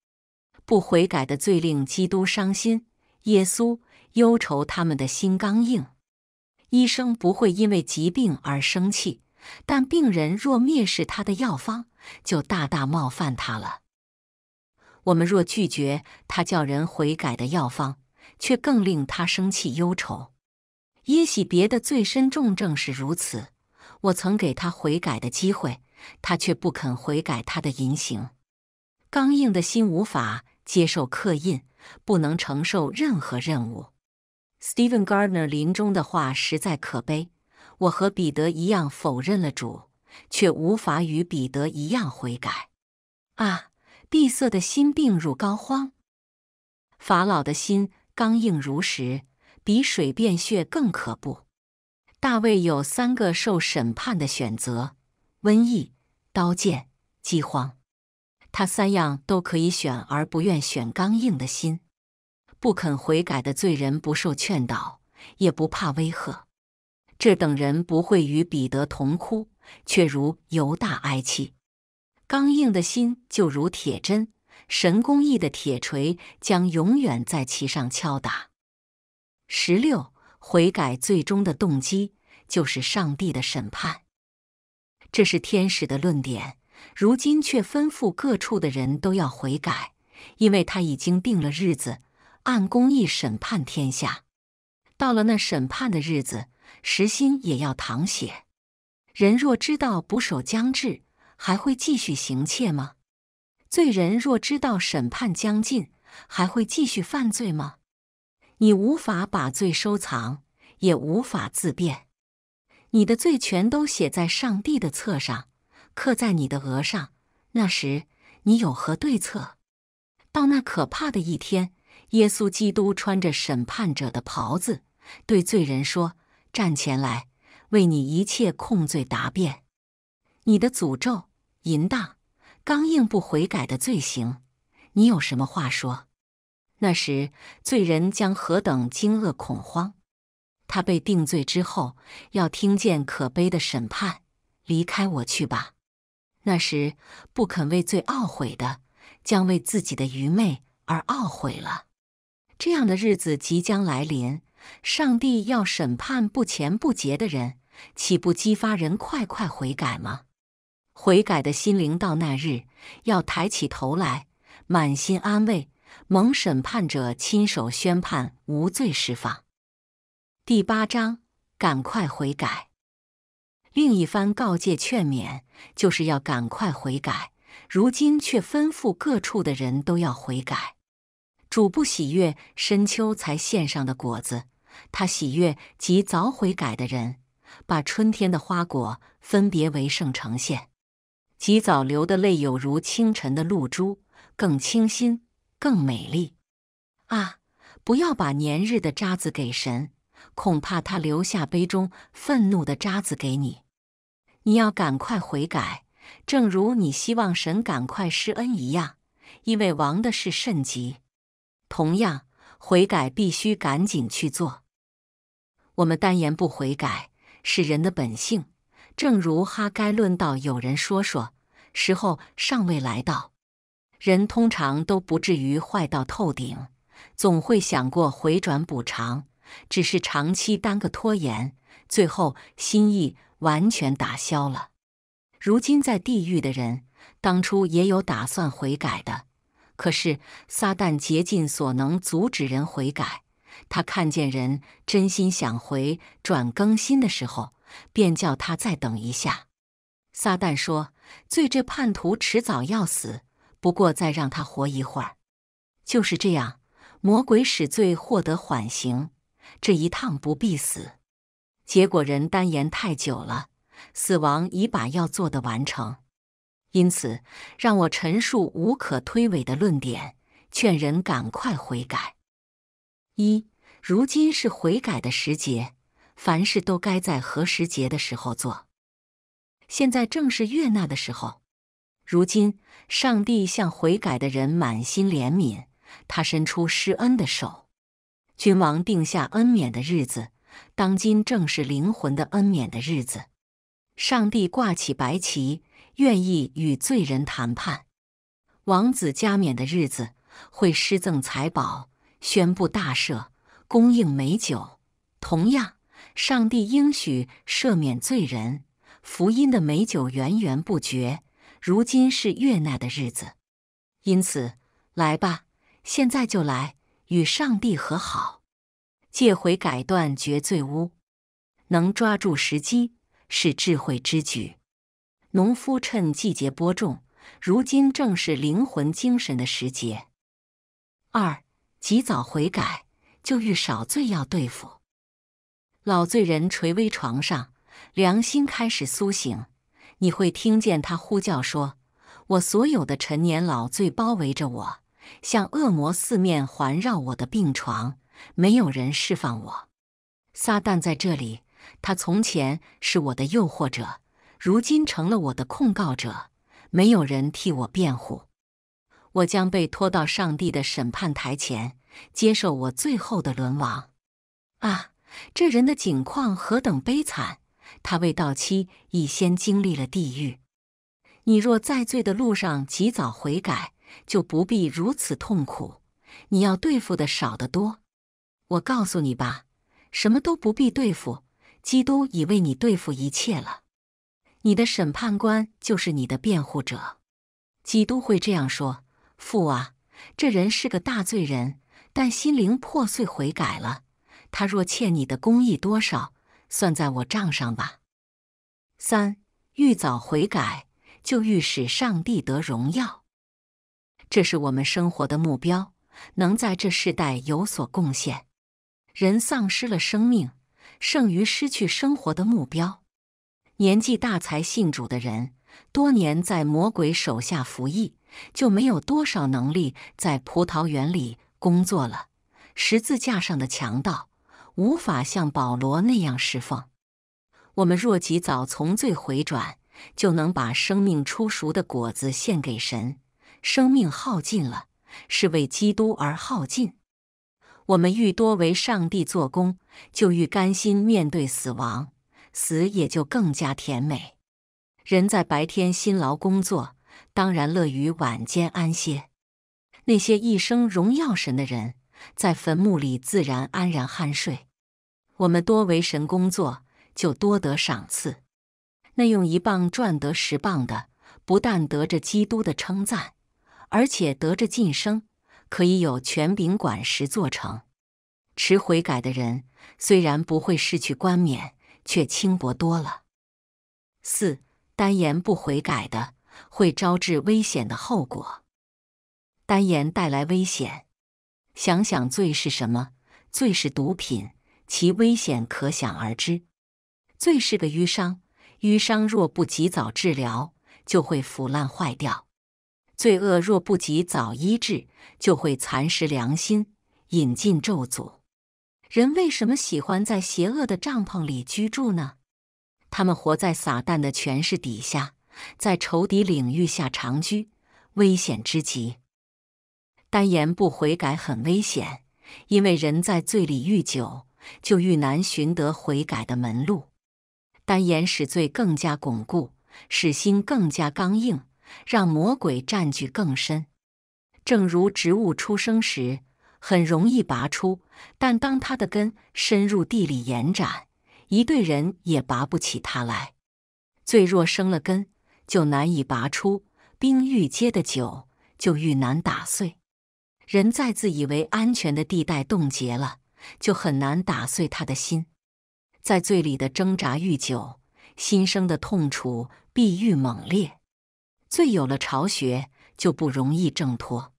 不悔改的罪令基督伤心，耶稣忧愁他们的心刚硬。医生不会因为疾病而生气，但病人若蔑视他的药方，就大大冒犯他了。我们若拒绝他叫人悔改的药方，却更令他生气忧愁。也许别的最深重正是如此。我曾给他悔改的机会，他却不肯悔改他的淫行。刚硬的心无法接受刻印，不能承受任何任务。Stephen Gardner 临终的话实在可悲。我和彼得一样否认了主，却无法与彼得一样悔改。啊，闭塞的心病入膏肓，法老的心刚硬如石。比水变血更可怖。大卫有三个受审判的选择：瘟疫、刀剑、饥荒。他三样都可以选，而不愿选刚硬的心。不肯悔改的罪人，不受劝导，也不怕威吓。这等人不会与彼得同哭，却如犹大哀泣。刚硬的心就如铁针，神工艺的铁锤将永远在其上敲打。十六悔改最终的动机就是上帝的审判，这是天使的论点。如今却吩咐各处的人都要悔改，因为他已经定了日子，按公义审判天下。到了那审判的日子，实心也要淌血。人若知道捕守将至，还会继续行窃吗？罪人若知道审判将近，还会继续犯罪吗？你无法把罪收藏，也无法自辩。你的罪全都写在上帝的册上，刻在你的额上。那时你有何对策？到那可怕的一天，耶稣基督穿着审判者的袍子，对罪人说：“站前来，为你一切控罪答辩。你的诅咒、淫荡、刚硬不悔改的罪行，你有什么话说？”那时，罪人将何等惊愕恐慌！他被定罪之后，要听见可悲的审判。离开我去吧。那时不肯为罪懊悔的，将为自己的愚昧而懊悔了。这样的日子即将来临，上帝要审判不前不结的人，岂不激发人快快悔改吗？悔改的心灵到那日要抬起头来，满心安慰。蒙审判者亲手宣判无罪释放。第八章，赶快悔改。另一番告诫劝勉，就是要赶快悔改。如今却吩咐各处的人都要悔改。主不喜悦深秋才献上的果子，他喜悦及早悔改的人，把春天的花果分别为圣呈现。及早流的泪，有如清晨的露珠，更清新。更美丽啊！不要把年日的渣子给神，恐怕他留下杯中愤怒的渣子给你。你要赶快悔改，正如你希望神赶快施恩一样，因为亡的是甚急。同样，悔改必须赶紧去做。我们单言不悔改是人的本性，正如哈该论道有人说说时候尚未来到。人通常都不至于坏到透顶，总会想过回转补偿，只是长期耽搁拖延，最后心意完全打消了。如今在地狱的人，当初也有打算悔改的，可是撒旦竭尽所能阻止人悔改。他看见人真心想回转更新的时候，便叫他再等一下。撒旦说：“罪这叛徒迟早要死。”不过，再让他活一会儿，就是这样。魔鬼使罪获得缓刑，这一趟不必死。结果人单言太久了，死亡已把要做的完成。因此，让我陈述无可推诿的论点，劝人赶快悔改。一，如今是悔改的时节，凡事都该在何时节的时候做。现在正是悦纳的时候。如今，上帝向悔改的人满心怜悯，他伸出施恩的手。君王定下恩免的日子，当今正是灵魂的恩免的日子。上帝挂起白旗，愿意与罪人谈判。王子加冕的日子会施赠财宝，宣布大赦，供应美酒。同样，上帝应许赦免罪人，福音的美酒源源不绝。如今是悦纳的日子，因此来吧，现在就来与上帝和好，借悔改断绝罪污。能抓住时机是智慧之举。农夫趁季节播种，如今正是灵魂精神的时节。二，及早悔改，就遇少罪要对付。老罪人垂危床上，良心开始苏醒。你会听见他呼叫说：“我所有的陈年老罪包围着我，像恶魔四面环绕我的病床，没有人释放我。撒旦在这里，他从前是我的诱惑者，如今成了我的控告者，没有人替我辩护。我将被拖到上帝的审判台前，接受我最后的轮亡。啊，这人的境况何等悲惨！”他未到期，已先经历了地狱。你若在罪的路上及早悔改，就不必如此痛苦。你要对付的少得多。我告诉你吧，什么都不必对付，基督已为你对付一切了。你的审判官就是你的辩护者。基督会这样说：“父啊，这人是个大罪人，但心灵破碎悔改了。他若欠你的公义多少？”算在我账上吧。三欲早悔改，就欲使上帝得荣耀，这是我们生活的目标。能在这世代有所贡献，人丧失了生命，胜于失去生活的目标。年纪大才信主的人，多年在魔鬼手下服役，就没有多少能力在葡萄园里工作了。十字架上的强盗。无法像保罗那样释放。我们若及早从罪回转，就能把生命出熟的果子献给神。生命耗尽了，是为基督而耗尽。我们愈多为上帝做工，就愈甘心面对死亡，死也就更加甜美。人在白天辛劳工作，当然乐于晚间安歇。那些一生荣耀神的人。在坟墓里自然安然酣睡。我们多为神工作，就多得赏赐。那用一磅赚得十磅的，不但得着基督的称赞，而且得着晋升，可以有权柄管十座城。持悔改的人虽然不会失去冠冕，却轻薄多了。四单言不悔改的，会招致危险的后果。单言带来危险。想想罪是什么？罪是毒品，其危险可想而知。罪是个瘀伤，瘀伤若不及早治疗，就会腐烂坏掉。罪恶若不及早医治，就会蚕食良心，引进咒诅。人为什么喜欢在邪恶的帐篷里居住呢？他们活在撒旦的权势底下，在仇敌领域下长居，危险之极。单言不悔改很危险，因为人在醉里愈久，就愈难寻得悔改的门路。单言使罪更加巩固，使心更加刚硬，让魔鬼占据更深。正如植物出生时很容易拔出，但当它的根深入地里延展，一对人也拔不起它来。罪若生了根，就难以拔出；冰愈结的久，就愈难打碎。人在自以为安全的地带冻结了，就很难打碎他的心。在罪里的挣扎愈久，心生的痛楚必愈猛烈。罪有了巢穴，就不容易挣脱。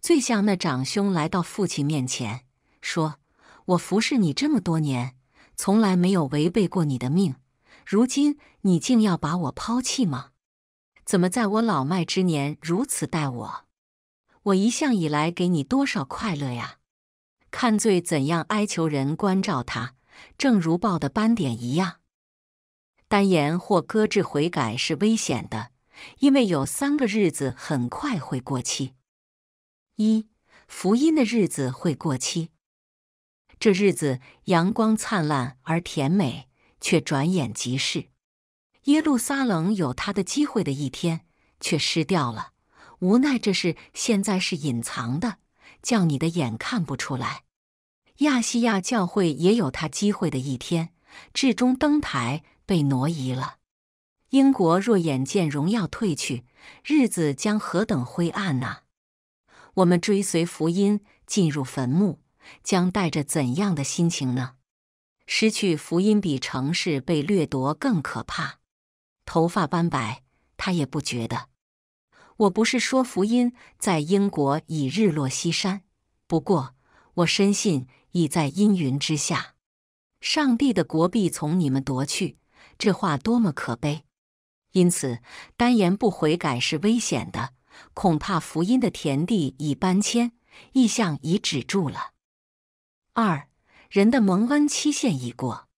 最像那长兄来到父亲面前说：“我服侍你这么多年，从来没有违背过你的命。如今你竟要把我抛弃吗？怎么在我老迈之年如此待我？”我一向以来给你多少快乐呀？看罪怎样哀求人关照他，正如报的斑点一样。单言或搁置悔改是危险的，因为有三个日子很快会过期。一福音的日子会过期，这日子阳光灿烂而甜美，却转眼即逝。耶路撒冷有他的机会的一天，却失掉了。无奈，这事现在是隐藏的，叫你的眼看不出来。亚细亚教会也有他机会的一天，至终登台被挪移了。英国若眼见荣耀褪去，日子将何等灰暗呐！我们追随福音进入坟墓，将带着怎样的心情呢？失去福音比城市被掠夺更可怕。头发斑白，他也不觉得。我不是说福音在英国已日落西山，不过我深信已在阴云之下。上帝的国必从你们夺去，这话多么可悲！因此，单言不悔改是危险的。恐怕福音的田地已搬迁，意向已止住了。二人的蒙恩期限已过。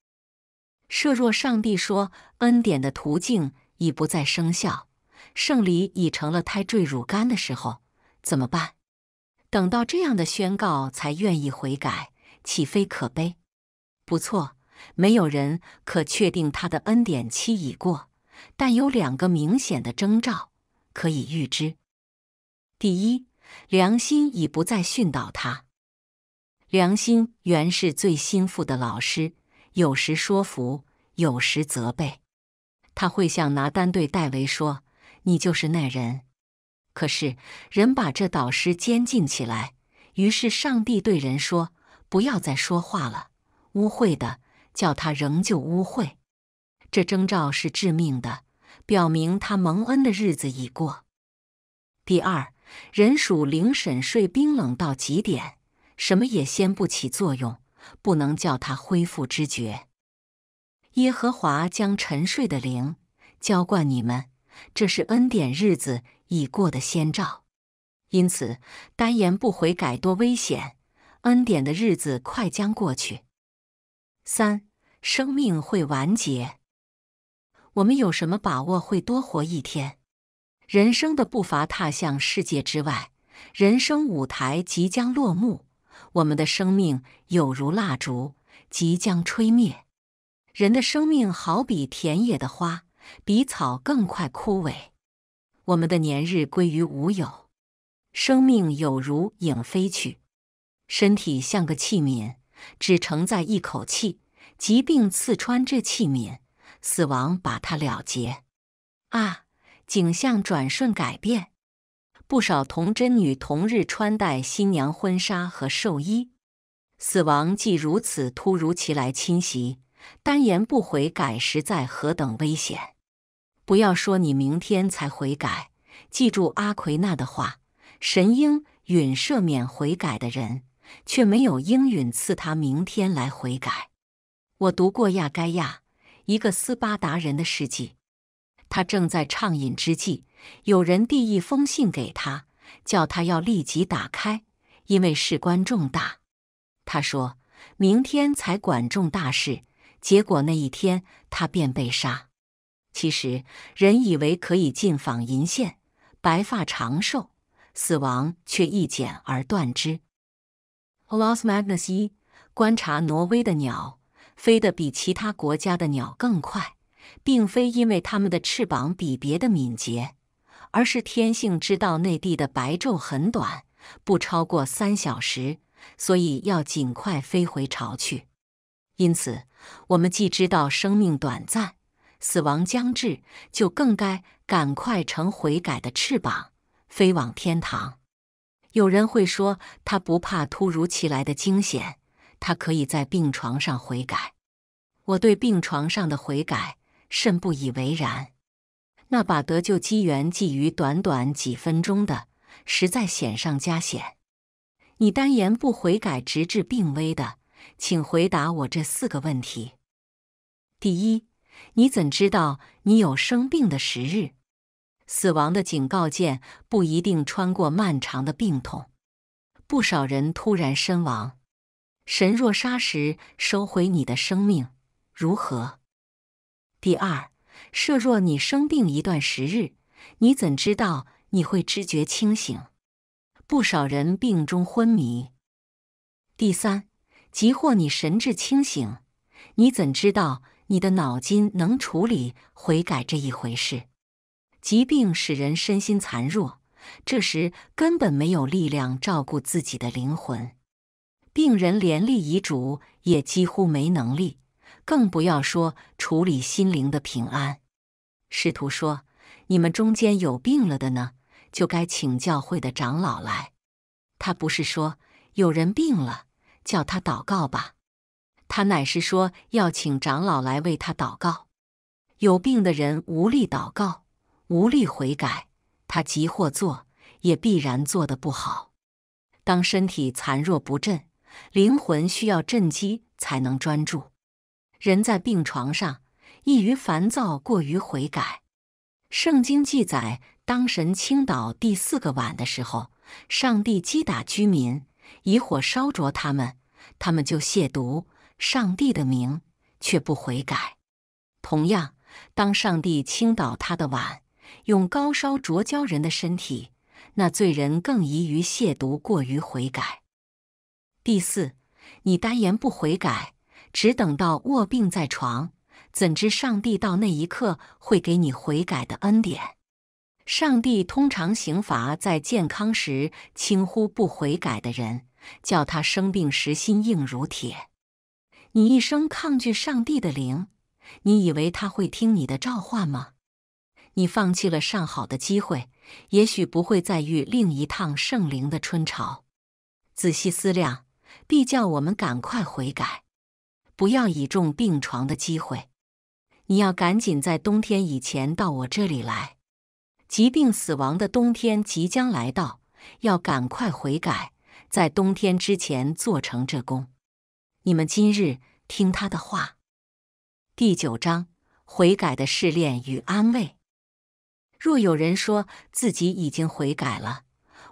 设若上帝说恩典的途径已不再生效。圣礼已成了胎坠乳干的时候，怎么办？等到这样的宣告才愿意悔改，岂非可悲？不错，没有人可确定他的恩典期已过，但有两个明显的征兆可以预知：第一，良心已不再训导他。良心原是最心腹的老师，有时说服，有时责备。他会像拿单对戴维说。你就是那人，可是人把这导师监禁起来。于是上帝对人说：“不要再说话了，污秽的，叫他仍旧污秽。”这征兆是致命的，表明他蒙恩的日子已过。第二，人属灵沈睡，冰冷到极点，什么也掀不起作用，不能叫他恢复知觉。耶和华将沉睡的灵浇灌你们。这是恩典日子已过的先兆，因此单言不悔改多危险。恩典的日子快将过去，三生命会完结。我们有什么把握会多活一天？人生的步伐踏向世界之外，人生舞台即将落幕。我们的生命有如蜡烛，即将吹灭。人的生命好比田野的花。比草更快枯萎，我们的年日归于无有，生命有如影飞去，身体像个器皿，只承载一口气，疾病刺穿这器皿，死亡把它了结。啊，景象转瞬改变，不少童贞女同日穿戴新娘婚纱和寿衣，死亡既如此突如其来侵袭。单言不悔改，实在何等危险！不要说你明天才悔改，记住阿奎那的话：神应允赦免悔改的人，却没有应允赐他明天来悔改。我读过亚该亚一个斯巴达人的事迹，他正在畅饮之际，有人递一封信给他，叫他要立即打开，因为事关重大。他说：“明天才管重大事。”结果那一天，他便被杀。其实，人以为可以进访银线，白发长寿；死亡却一剪而断之。l a s s Magnus 一观察，挪威的鸟飞得比其他国家的鸟更快，并非因为它们的翅膀比别的敏捷，而是天性知道内地的白昼很短，不超过三小时，所以要尽快飞回巢去。因此。我们既知道生命短暂，死亡将至，就更该赶快乘悔改的翅膀，飞往天堂。有人会说，他不怕突如其来的惊险，他可以在病床上悔改。我对病床上的悔改甚不以为然。那把得救机缘寄于短短几分钟的，实在险上加险。你单言不悔改，直至病危的。请回答我这四个问题：第一，你怎知道你有生病的时日？死亡的警告键不一定穿过漫长的病痛。不少人突然身亡。神若杀时收回你的生命，如何？第二，设若你生病一段时日，你怎知道你会知觉清醒？不少人病中昏迷。第三。即或你神志清醒，你怎知道你的脑筋能处理悔改这一回事？疾病使人身心残弱，这时根本没有力量照顾自己的灵魂。病人连立遗嘱也几乎没能力，更不要说处理心灵的平安。师徒说：“你们中间有病了的呢，就该请教会的长老来。”他不是说有人病了。叫他祷告吧，他乃是说要请长老来为他祷告。有病的人无力祷告，无力悔改，他即或做，也必然做得不好。当身体残弱不振，灵魂需要振基才能专注。人在病床上易于烦躁，过于悔改。圣经记载，当神倾倒第四个碗的时候，上帝击打居民。以火烧灼他们，他们就亵渎上帝的名，却不悔改。同样，当上帝倾倒他的碗，用高烧灼焦人的身体，那罪人更宜于亵渎，过于悔改。第四，你单言不悔改，只等到卧病在床，怎知上帝到那一刻会给你悔改的恩典？上帝通常刑罚在健康时轻忽不悔改的人，叫他生病时心硬如铁。你一生抗拒上帝的灵，你以为他会听你的召唤吗？你放弃了上好的机会，也许不会再遇另一趟圣灵的春潮。仔细思量，必叫我们赶快悔改，不要倚重病床的机会。你要赶紧在冬天以前到我这里来。疾病死亡的冬天即将来到，要赶快悔改，在冬天之前做成这功。你们今日听他的话。第九章悔改的试炼与安慰。若有人说自己已经悔改了，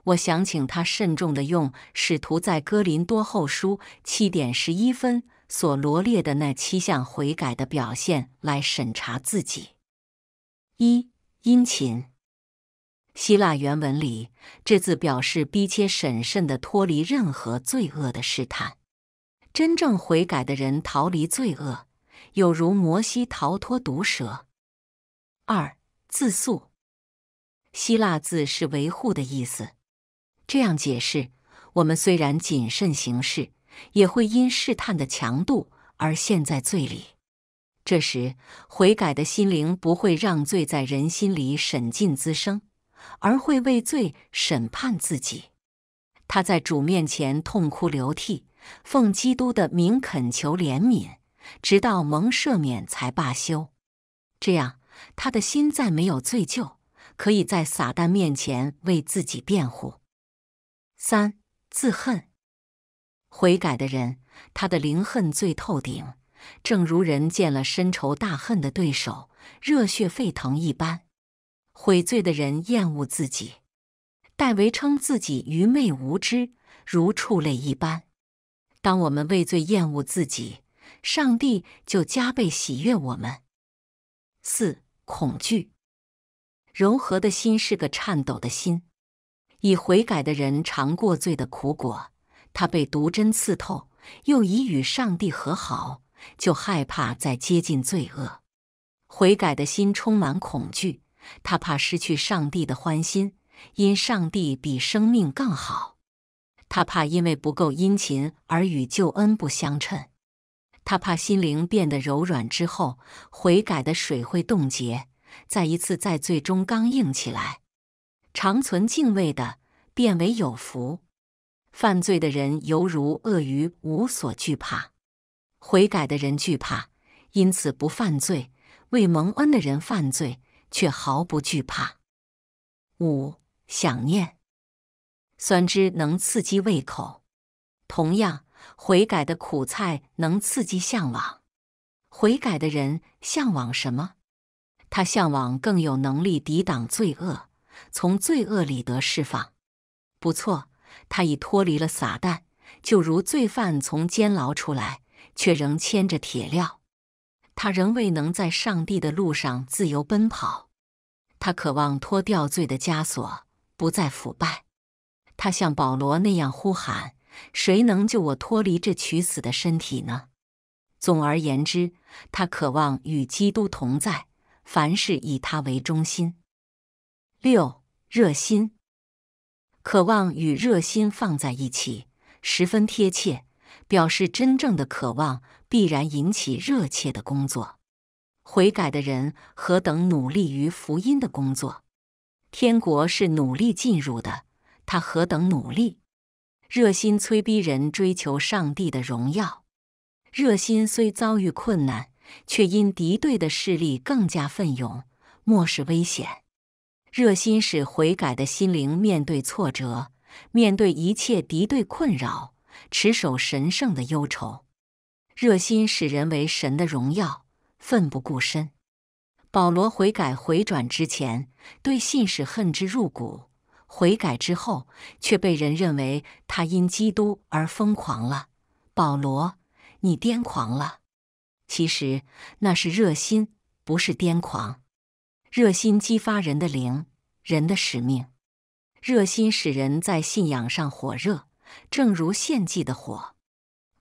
我想请他慎重的用使徒在哥林多后书七点十一分所罗列的那七项悔改的表现来审查自己。一殷勤。希腊原文里，这字表示逼切、审慎地脱离任何罪恶的试探。真正悔改的人逃离罪恶，有如摩西逃脱毒蛇。二自诉，希腊字是维护的意思。这样解释，我们虽然谨慎行事，也会因试探的强度而陷在罪里。这时，悔改的心灵不会让罪在人心里审尽滋生。而会畏罪审判自己，他在主面前痛哭流涕，奉基督的名恳求怜悯，直到蒙赦免才罢休。这样，他的心再没有罪疚，可以在撒旦面前为自己辩护。三自恨悔改的人，他的灵恨罪透顶，正如人见了深仇大恨的对手，热血沸腾一般。悔罪的人厌恶自己，戴维称自己愚昧无知，如畜类一般。当我们畏罪厌恶自己，上帝就加倍喜悦我们。四恐惧，柔和的心是个颤抖的心。已悔改的人尝过罪的苦果，他被毒针刺透，又已与上帝和好，就害怕再接近罪恶。悔改的心充满恐惧。他怕失去上帝的欢心，因上帝比生命更好。他怕因为不够殷勤而与救恩不相称。他怕心灵变得柔软之后，悔改的水会冻结，再一次在最终刚硬起来。常存敬畏的变为有福。犯罪的人犹如鳄鱼无所惧怕，悔改的人惧怕，因此不犯罪。为蒙恩的人犯罪。却毫不惧怕。五想念酸汁能刺激胃口，同样悔改的苦菜能刺激向往。悔改的人向往什么？他向往更有能力抵挡罪恶，从罪恶里得释放。不错，他已脱离了撒旦，就如罪犯从监牢出来，却仍牵着铁镣。他仍未能在上帝的路上自由奔跑，他渴望脱掉罪的枷锁，不再腐败。他像保罗那样呼喊：“谁能救我脱离这取死的身体呢？”总而言之，他渴望与基督同在，凡事以他为中心。六热心，渴望与热心放在一起，十分贴切。表示真正的渴望，必然引起热切的工作。悔改的人何等努力于福音的工作！天国是努力进入的，他何等努力！热心催逼人追求上帝的荣耀。热心虽遭遇困难，却因敌对的势力更加奋勇，漠视危险。热心使悔改的心灵面对挫折，面对一切敌对困扰。持守神圣的忧愁，热心使人为神的荣耀奋不顾身。保罗悔改回转之前，对信使恨之入骨；悔改之后，却被人认为他因基督而疯狂了。保罗，你癫狂了？其实那是热心，不是癫狂。热心激发人的灵，人的使命。热心使人在信仰上火热。正如献祭的火，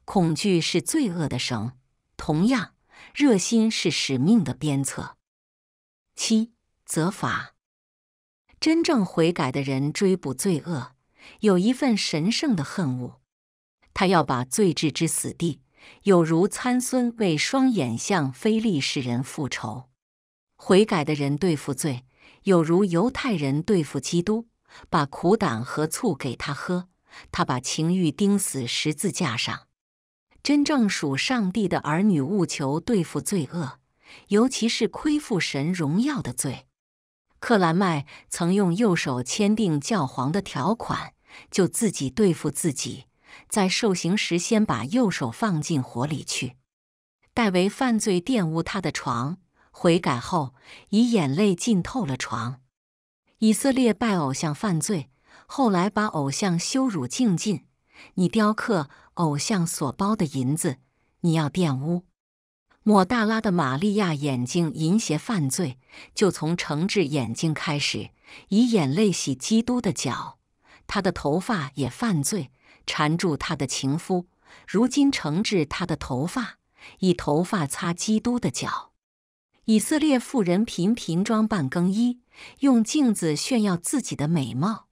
恐惧是罪恶的绳；同样，热心是使命的鞭策。七、责罚：真正悔改的人追捕罪恶，有一份神圣的恨恶，他要把罪置之死地，有如参孙为双眼向非利士人复仇。悔改的人对付罪，有如犹太人对付基督，把苦胆和醋给他喝。他把情欲钉死十字架上。真正属上帝的儿女，务求对付罪恶，尤其是亏负神荣耀的罪。克兰麦曾用右手签订教皇的条款，就自己对付自己。在受刑时，先把右手放进火里去。戴维犯罪玷污他的床，悔改后以眼泪浸透了床。以色列拜偶像犯罪。后来把偶像羞辱净尽，你雕刻偶像所包的银子，你要玷污。抹大拉的玛利亚眼睛淫邪犯罪，就从惩治眼睛开始，以眼泪洗基督的脚。她的头发也犯罪，缠住他的情夫，如今惩治她的头发，以头发擦基督的脚。以色列妇人频频装扮更衣，用镜子炫耀自己的美貌。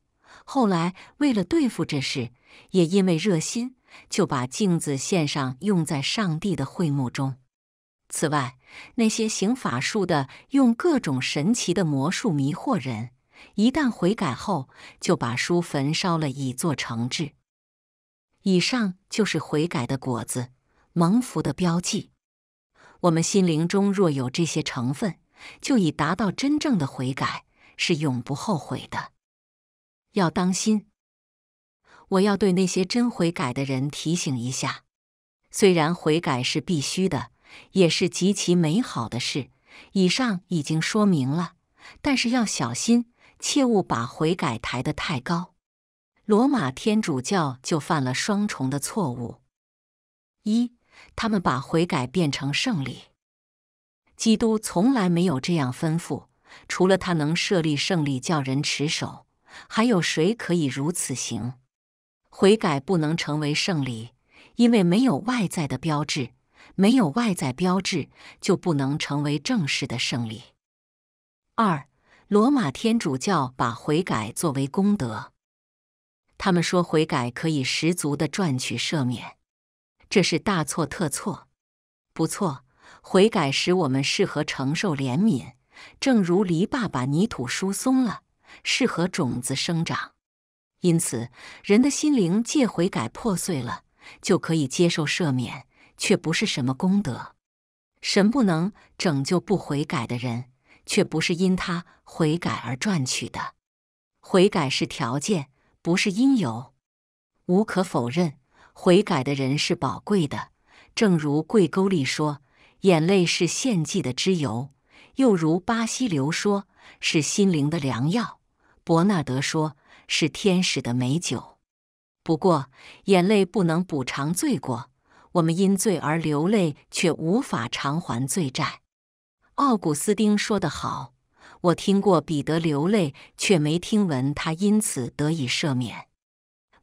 后来，为了对付这事，也因为热心，就把镜子献上，用在上帝的会幕中。此外，那些行法术的，用各种神奇的魔术迷惑人，一旦悔改后，就把书焚烧了，以作惩治。以上就是悔改的果子，蒙福的标记。我们心灵中若有这些成分，就已达到真正的悔改，是永不后悔的。要当心！我要对那些真悔改的人提醒一下：虽然悔改是必须的，也是极其美好的事，以上已经说明了。但是要小心，切勿把悔改抬得太高。罗马天主教就犯了双重的错误：一，他们把悔改变成胜利。基督从来没有这样吩咐，除了他能设立胜利叫人持守。还有谁可以如此行？悔改不能成为胜利，因为没有外在的标志，没有外在标志就不能成为正式的胜利。二，罗马天主教把悔改作为功德，他们说悔改可以十足的赚取赦免，这是大错特错。不错，悔改使我们适合承受怜悯，正如篱笆把泥土疏松了。适合种子生长，因此人的心灵借悔改破碎了，就可以接受赦免，却不是什么功德。神不能拯救不悔改的人，却不是因他悔改而赚取的。悔改是条件，不是因由。无可否认，悔改的人是宝贵的。正如贵沟里说，眼泪是献祭的脂油；又如巴西流说，是心灵的良药。伯纳德说：“是天使的美酒。”不过，眼泪不能补偿罪过。我们因罪而流泪，却无法偿还罪债。奥古斯丁说得好：“我听过彼得流泪，却没听闻他因此得以赦免。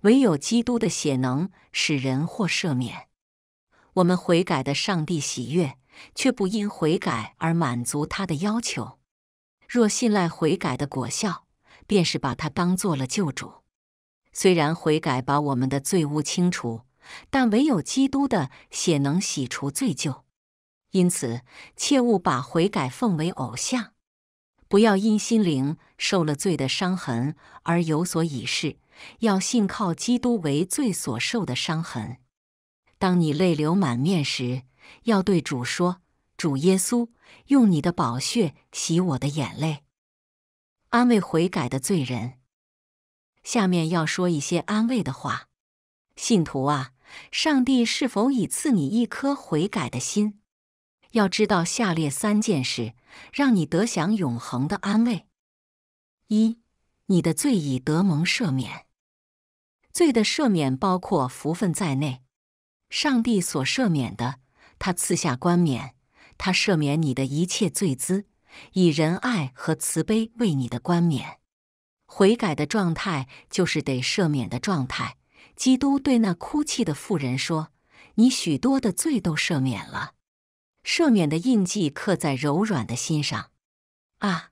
唯有基督的血能使人获赦免。我们悔改的，上帝喜悦，却不因悔改而满足他的要求。若信赖悔改的果效。”便是把他当做了救主。虽然悔改把我们的罪污清除，但唯有基督的血能洗除罪疚。因此，切勿把悔改奉为偶像。不要因心灵受了罪的伤痕而有所倚恃，要信靠基督为罪所受的伤痕。当你泪流满面时，要对主说：“主耶稣，用你的宝血洗我的眼泪。”安慰悔改的罪人。下面要说一些安慰的话，信徒啊，上帝是否已赐你一颗悔改的心？要知道下列三件事，让你得享永恒的安慰：一、你的罪已得蒙赦免，罪的赦免包括福分在内。上帝所赦免的，他赐下冠冕，他赦免你的一切罪资。以仁爱和慈悲为你的冠冕，悔改的状态就是得赦免的状态。基督对那哭泣的妇人说：“你许多的罪都赦免了。”赦免的印记刻在柔软的心上啊！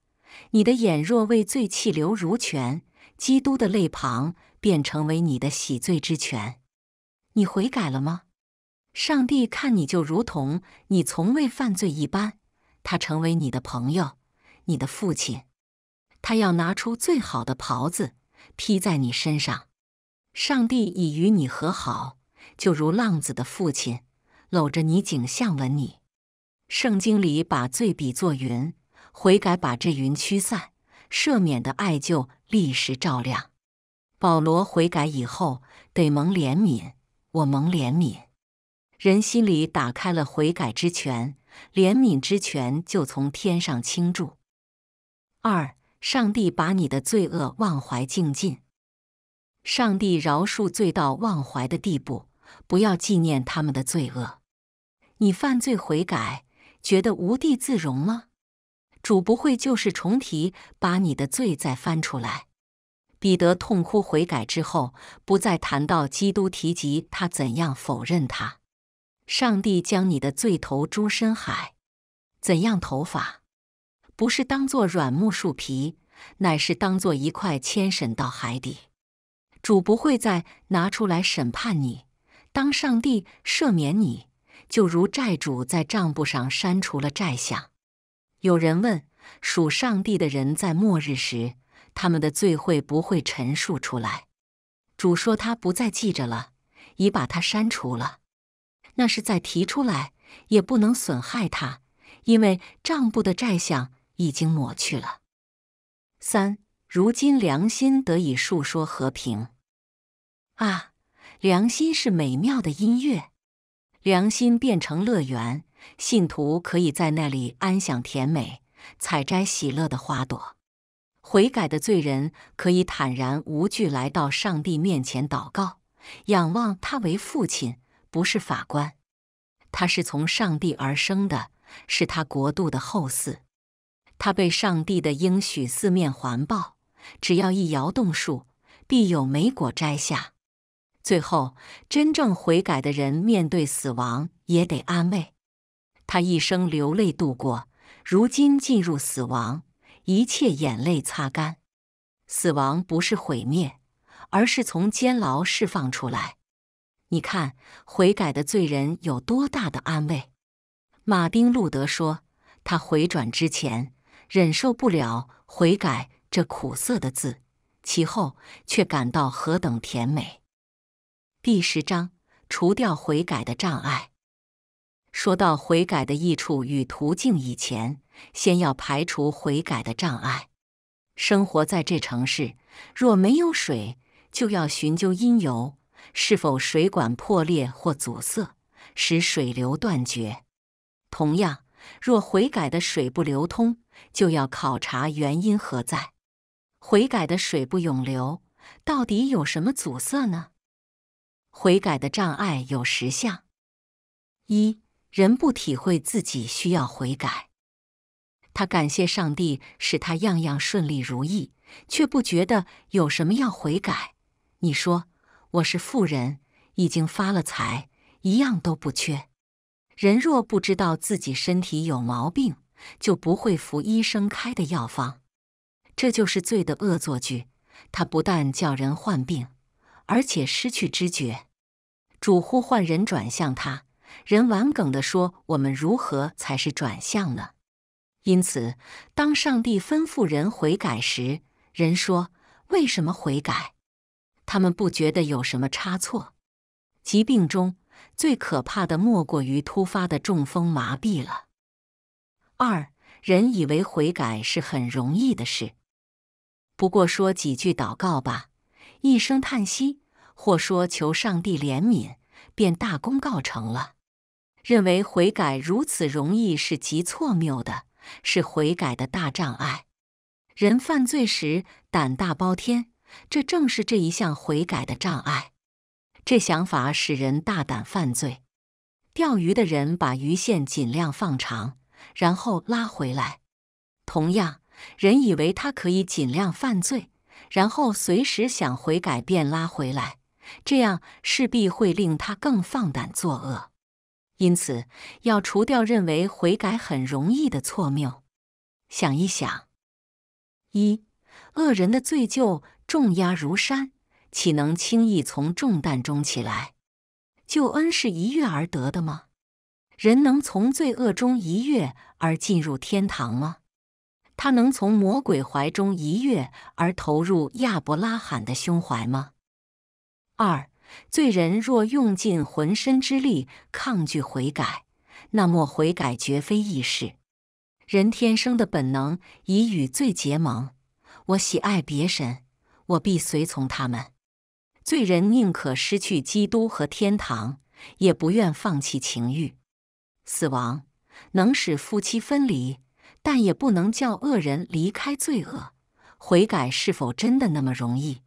你的眼若为罪气流如泉，基督的泪旁便成为你的洗罪之泉。你悔改了吗？上帝看你就如同你从未犯罪一般。他成为你的朋友，你的父亲。他要拿出最好的袍子披在你身上。上帝已与你和好，就如浪子的父亲搂着你颈项吻你。圣经里把罪比作云，悔改把这云驱散，赦免的爱就立时照亮。保罗悔改以后得蒙怜悯，我蒙怜悯，人心里打开了悔改之泉。怜悯之泉就从天上倾注。二，上帝把你的罪恶忘怀净尽。上帝饶恕罪到忘怀的地步，不要纪念他们的罪恶。你犯罪悔改，觉得无地自容吗？主不会旧事重提，把你的罪再翻出来。彼得痛哭悔改之后，不再谈到基督，提及他怎样否认他。上帝将你的罪投诸深海，怎样投法？不是当做软木树皮，乃是当做一块铅沈到海底。主不会再拿出来审判你，当上帝赦免你，就如债主在账簿上删除了债项。有人问属上帝的人在末日时，他们的罪会不会陈述出来？主说他不再记着了，已把它删除了。那是再提出来，也不能损害他，因为账簿的债项已经抹去了。三，如今良心得以述说和平啊，良心是美妙的音乐，良心变成乐园，信徒可以在那里安享甜美，采摘喜乐的花朵。悔改的罪人可以坦然无惧来到上帝面前祷告，仰望他为父亲。不是法官，他是从上帝而生的，是他国度的后嗣。他被上帝的应许四面环抱，只要一摇动树，必有美果摘下。最后，真正悔改的人面对死亡也得安慰。他一生流泪度过，如今进入死亡，一切眼泪擦干。死亡不是毁灭，而是从监牢释放出来。你看，悔改的罪人有多大的安慰？马丁·路德说：“他回转之前，忍受不了悔改这苦涩的字，其后却感到何等甜美。”第十章：除掉悔改的障碍。说到悔改的益处与途径以前，先要排除悔改的障碍。生活在这城市，若没有水，就要寻究因由。是否水管破裂或阻塞，使水流断绝？同样，若悔改的水不流通，就要考察原因何在。悔改的水不涌流，到底有什么阻塞呢？悔改的障碍有十项：一人不体会自己需要悔改，他感谢上帝使他样样顺利如意，却不觉得有什么要悔改。你说。我是富人，已经发了财，一样都不缺。人若不知道自己身体有毛病，就不会服医生开的药方。这就是罪的恶作剧，它不但叫人患病，而且失去知觉。主呼唤人转向他，人玩梗地说：“我们如何才是转向呢？”因此，当上帝吩咐人悔改时，人说：“为什么悔改？”他们不觉得有什么差错。疾病中最可怕的莫过于突发的中风麻痹了。二人以为悔改是很容易的事，不过说几句祷告吧，一声叹息，或说求上帝怜悯，便大功告成了。认为悔改如此容易是极错谬的，是悔改的大障碍。人犯罪时胆大包天。这正是这一项悔改的障碍。这想法使人大胆犯罪。钓鱼的人把鱼线尽量放长，然后拉回来。同样，人以为他可以尽量犯罪，然后随时想悔改便拉回来，这样势必会令他更放胆作恶。因此，要除掉认为悔改很容易的错谬。想一想：一恶人的罪疚重压如山，岂能轻易从重担中起来？救恩是一跃而得的吗？人能从罪恶中一跃而进入天堂吗？他能从魔鬼怀中一跃而投入亚伯拉罕的胸怀吗？二，罪人若用尽浑身之力抗拒悔改，那么悔改绝非易事。人天生的本能已与罪结盟，我喜爱别神。我必随从他们。罪人宁可失去基督和天堂，也不愿放弃情欲。死亡能使夫妻分离，但也不能叫恶人离开罪恶。悔改是否真的那么容易？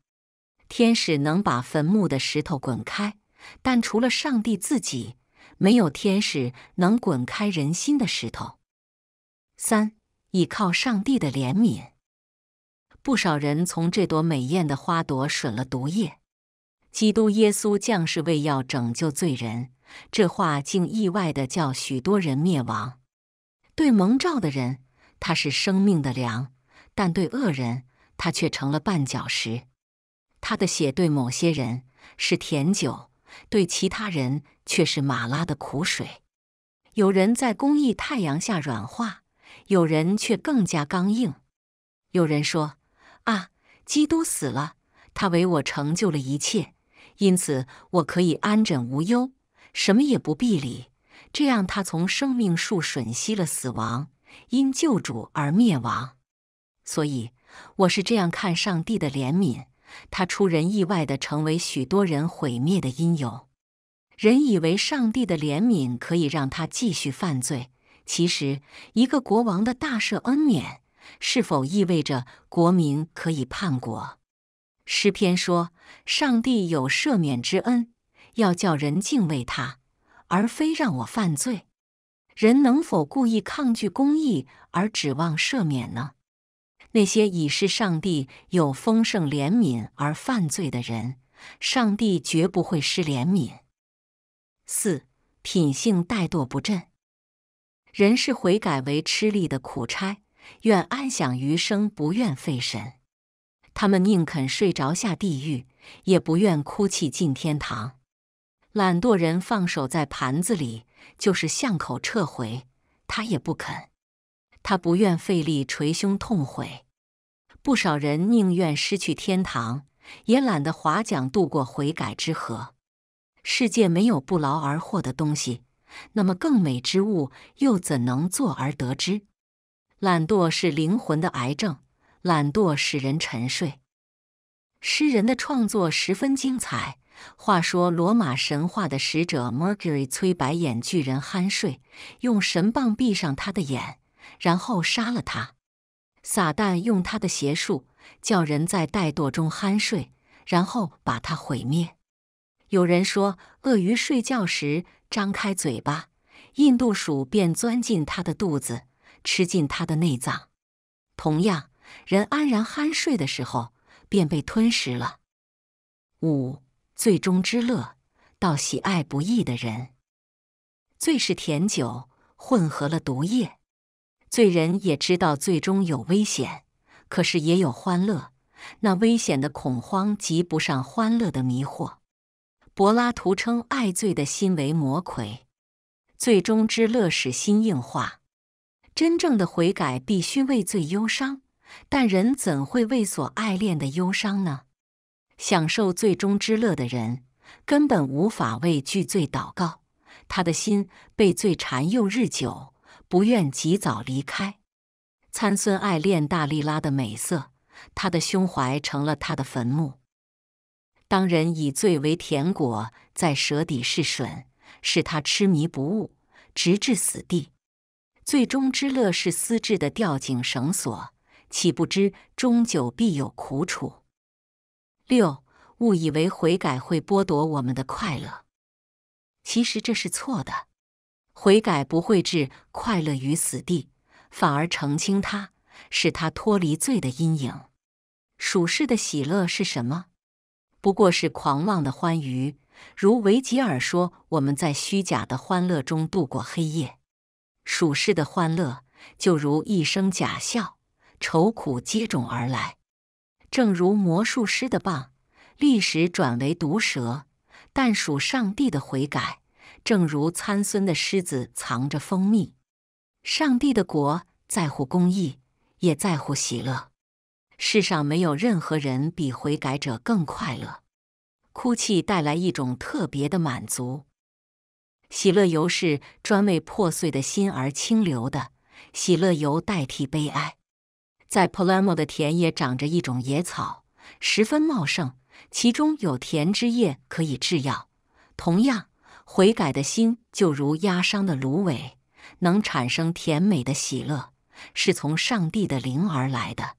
天使能把坟墓的石头滚开，但除了上帝自己，没有天使能滚开人心的石头。三，倚靠上帝的怜悯。不少人从这朵美艳的花朵吮了毒液。基督耶稣降世为要拯救罪人，这话竟意外的叫许多人灭亡。对蒙召的人，他是生命的粮；但对恶人，他却成了绊脚石。他的血对某些人是甜酒，对其他人却是马拉的苦水。有人在公益太阳下软化，有人却更加刚硬。有人说。啊，基督死了，他为我成就了一切，因此我可以安枕无忧，什么也不必理。这样，他从生命树吮吸了死亡，因救主而灭亡。所以，我是这样看上帝的怜悯：他出人意外的成为许多人毁灭的因由。人以为上帝的怜悯可以让他继续犯罪，其实一个国王的大赦恩免。是否意味着国民可以叛国？诗篇说：“上帝有赦免之恩，要叫人敬畏他，而非让我犯罪。”人能否故意抗拒公义而指望赦免呢？那些以是上帝有丰盛怜悯而犯罪的人，上帝绝不会失怜悯。四品性怠惰不振，人是悔改为吃力的苦差。愿安享余生，不愿费神。他们宁肯睡着下地狱，也不愿哭泣进天堂。懒惰人放手在盘子里，就是巷口撤回，他也不肯。他不愿费力捶胸痛悔。不少人宁愿失去天堂，也懒得划桨渡过悔改之河。世界没有不劳而获的东西，那么更美之物又怎能坐而得之？懒惰是灵魂的癌症，懒惰使人沉睡。诗人的创作十分精彩。话说，罗马神话的使者 Mercury 催白眼巨人酣睡，用神棒闭上他的眼，然后杀了他。撒旦用他的邪术，叫人在怠惰中酣睡，然后把他毁灭。有人说，鳄鱼睡觉时张开嘴巴，印度鼠便钻进他的肚子。吃进他的内脏，同样，人安然酣睡的时候，便被吞食了。五，最终之乐，到喜爱不易的人，最是甜酒混合了毒液。醉人也知道最终有危险，可是也有欢乐。那危险的恐慌及不上欢乐的迷惑。柏拉图称爱醉的心为魔鬼，最终之乐使心硬化。真正的悔改必须为罪忧伤，但人怎会为所爱恋的忧伤呢？享受最终之乐的人根本无法为惧罪祷告，他的心被罪缠又日久，不愿及早离开。参孙爱恋大利拉的美色，他的胸怀成了他的坟墓。当人以罪为甜果，在舌底试吮，使他痴迷不悟，直至死地。最终之乐是私制的吊颈绳索，岂不知终究必有苦楚。六误以为悔改会剥夺我们的快乐，其实这是错的。悔改不会置快乐于死地，反而澄清它，使它脱离罪的阴影。属世的喜乐是什么？不过是狂妄的欢愉，如维吉尔说：“我们在虚假的欢乐中度过黑夜。”属世的欢乐，就如一声假笑，愁苦接踵而来。正如魔术师的棒，历史转为毒蛇；但属上帝的悔改，正如参孙的狮子藏着蜂蜜。上帝的国在乎公义，也在乎喜乐。世上没有任何人比悔改者更快乐。哭泣带来一种特别的满足。喜乐油是专为破碎的心而清流的，喜乐油代替悲哀。在普 m 莫的田野长着一种野草，十分茂盛，其中有甜汁液可以制药。同样，悔改的心就如压伤的芦苇，能产生甜美的喜乐，是从上帝的灵而来的。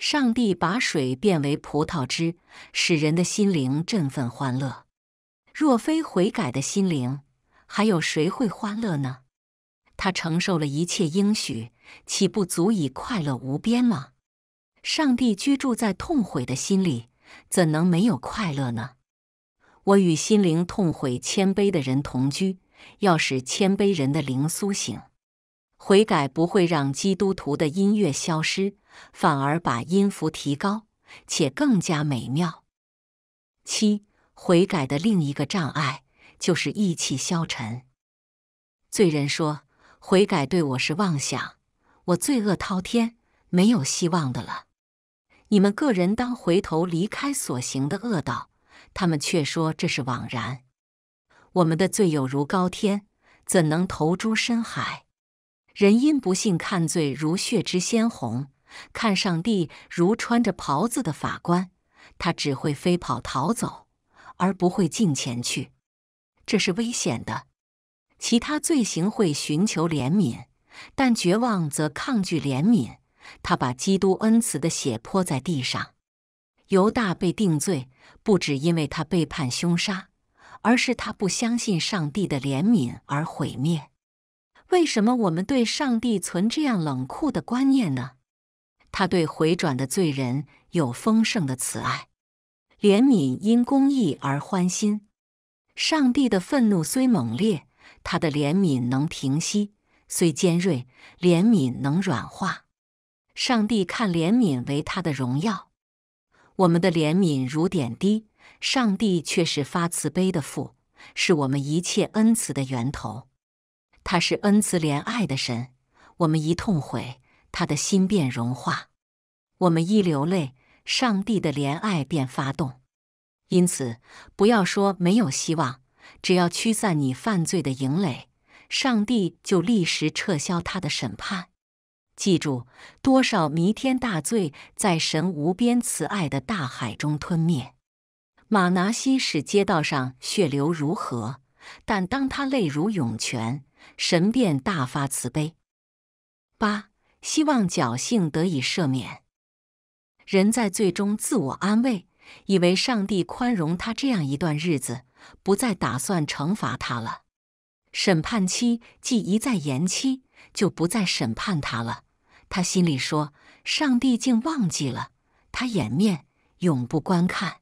上帝把水变为葡萄汁，使人的心灵振奋欢乐。若非悔改的心灵，还有谁会欢乐呢？他承受了一切应许，岂不足以快乐无边吗？上帝居住在痛悔的心里，怎能没有快乐呢？我与心灵痛悔谦卑的人同居，要使谦卑人的灵苏醒。悔改不会让基督徒的音乐消失，反而把音符提高，且更加美妙。七悔改的另一个障碍。就是意气消沉。罪人说：“悔改对我是妄想，我罪恶滔天，没有希望的了。”你们个人当回头离开所行的恶道，他们却说这是枉然。我们的罪有如高天，怎能投诸深海？人因不信，看罪如血之鲜红，看上帝如穿着袍子的法官，他只会飞跑逃走，而不会近前去。这是危险的。其他罪行会寻求怜悯，但绝望则抗拒怜悯。他把基督恩慈的血泼在地上。犹大被定罪，不只因为他背叛、凶杀，而是他不相信上帝的怜悯而毁灭。为什么我们对上帝存这样冷酷的观念呢？他对回转的罪人有丰盛的慈爱，怜悯因公义而欢心。上帝的愤怒虽猛烈，他的怜悯能平息；虽尖锐，怜悯能软化。上帝看怜悯为他的荣耀。我们的怜悯如点滴，上帝却是发慈悲的父，是我们一切恩慈的源头。他是恩慈怜爱的神。我们一痛悔，他的心便融化；我们一流泪，上帝的怜爱便发动。因此，不要说没有希望，只要驱散你犯罪的营垒，上帝就立时撤销他的审判。记住，多少弥天大罪在神无边慈爱的大海中吞灭。马拿西使街道上血流如河，但当他泪如涌泉，神便大发慈悲。八，希望侥幸得以赦免，人在最终自我安慰。以为上帝宽容他这样一段日子，不再打算惩罚他了。审判期既一再延期，就不再审判他了。他心里说：“上帝竟忘记了他掩面，永不观看。”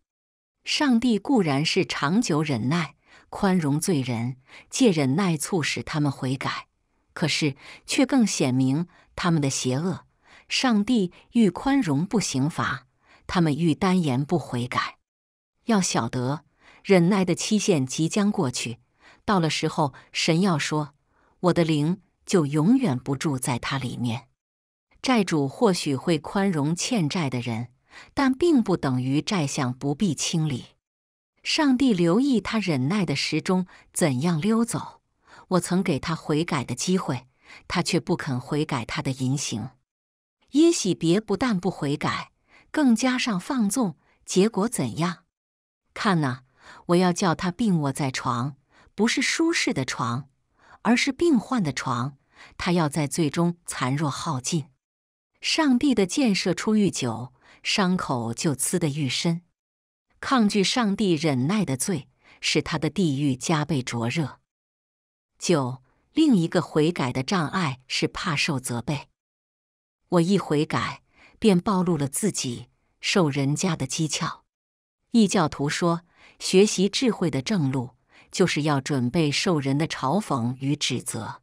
上帝固然是长久忍耐，宽容罪人，借忍耐促使他们悔改，可是却更显明他们的邪恶。上帝欲宽容，不刑罚。他们欲单言不悔改，要晓得忍耐的期限即将过去，到了时候，神要说：“我的灵就永远不住在他里面。”债主或许会宽容欠债的人，但并不等于债项不必清理。上帝留意他忍耐的时钟怎样溜走，我曾给他悔改的机会，他却不肯悔改他的淫行。耶喜别不但不悔改。更加上放纵，结果怎样？看呐，我要叫他病卧在床，不是舒适的床，而是病患的床。他要在最终残弱耗尽。上帝的箭射出愈久，伤口就刺得愈深。抗拒上帝忍耐的罪，使他的地狱加倍灼热。九，另一个悔改的障碍是怕受责备。我一悔改。便暴露了自己受人家的讥诮。异教徒说，学习智慧的正路，就是要准备受人的嘲讽与指责。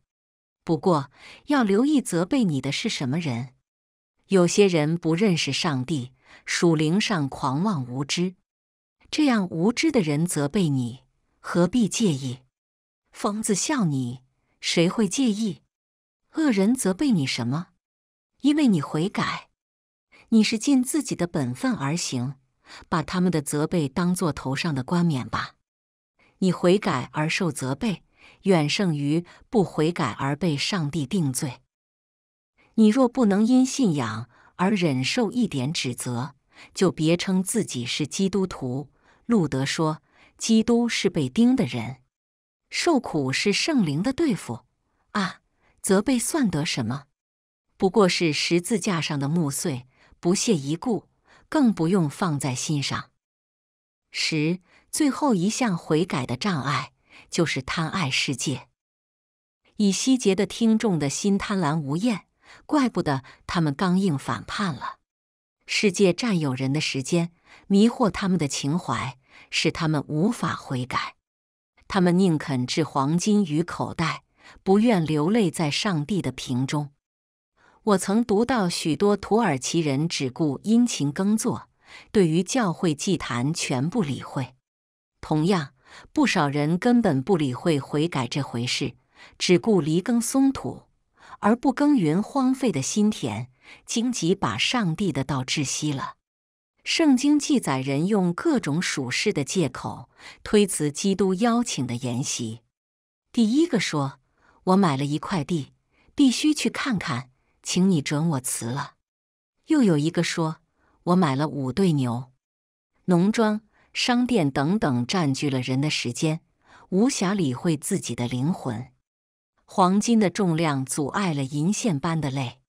不过，要留意责备你的是什么人。有些人不认识上帝，属灵上狂妄无知，这样无知的人责备你，何必介意？疯子笑你，谁会介意？恶人责备你什么？因为你悔改。你是尽自己的本分而行，把他们的责备当作头上的冠冕吧。你悔改而受责备，远胜于不悔改而被上帝定罪。你若不能因信仰而忍受一点指责，就别称自己是基督徒。路德说：“基督是被钉的人，受苦是圣灵的对付。”啊，责备算得什么？不过是十字架上的木碎。不屑一顾，更不用放在心上。十，最后一项悔改的障碍就是贪爱世界。以西结的听众的心贪婪无厌，怪不得他们刚硬反叛了。世界占有人的时间，迷惑他们的情怀，使他们无法悔改。他们宁肯置黄金于口袋，不愿流泪在上帝的瓶中。我曾读到许多土耳其人只顾殷勤耕作，对于教会祭坛全不理会。同样，不少人根本不理会悔改这回事，只顾犁耕松土，而不耕耘荒废的心田。荆棘把上帝的道窒息了。圣经记载，人用各种属世的借口推辞基督邀请的筵席。第一个说：“我买了一块地，必须去看看。”请你准我辞了。又有一个说：“我买了五对牛，农庄、商店等等，占据了人的时间，无暇理会自己的灵魂。黄金的重量阻碍了银线般的泪。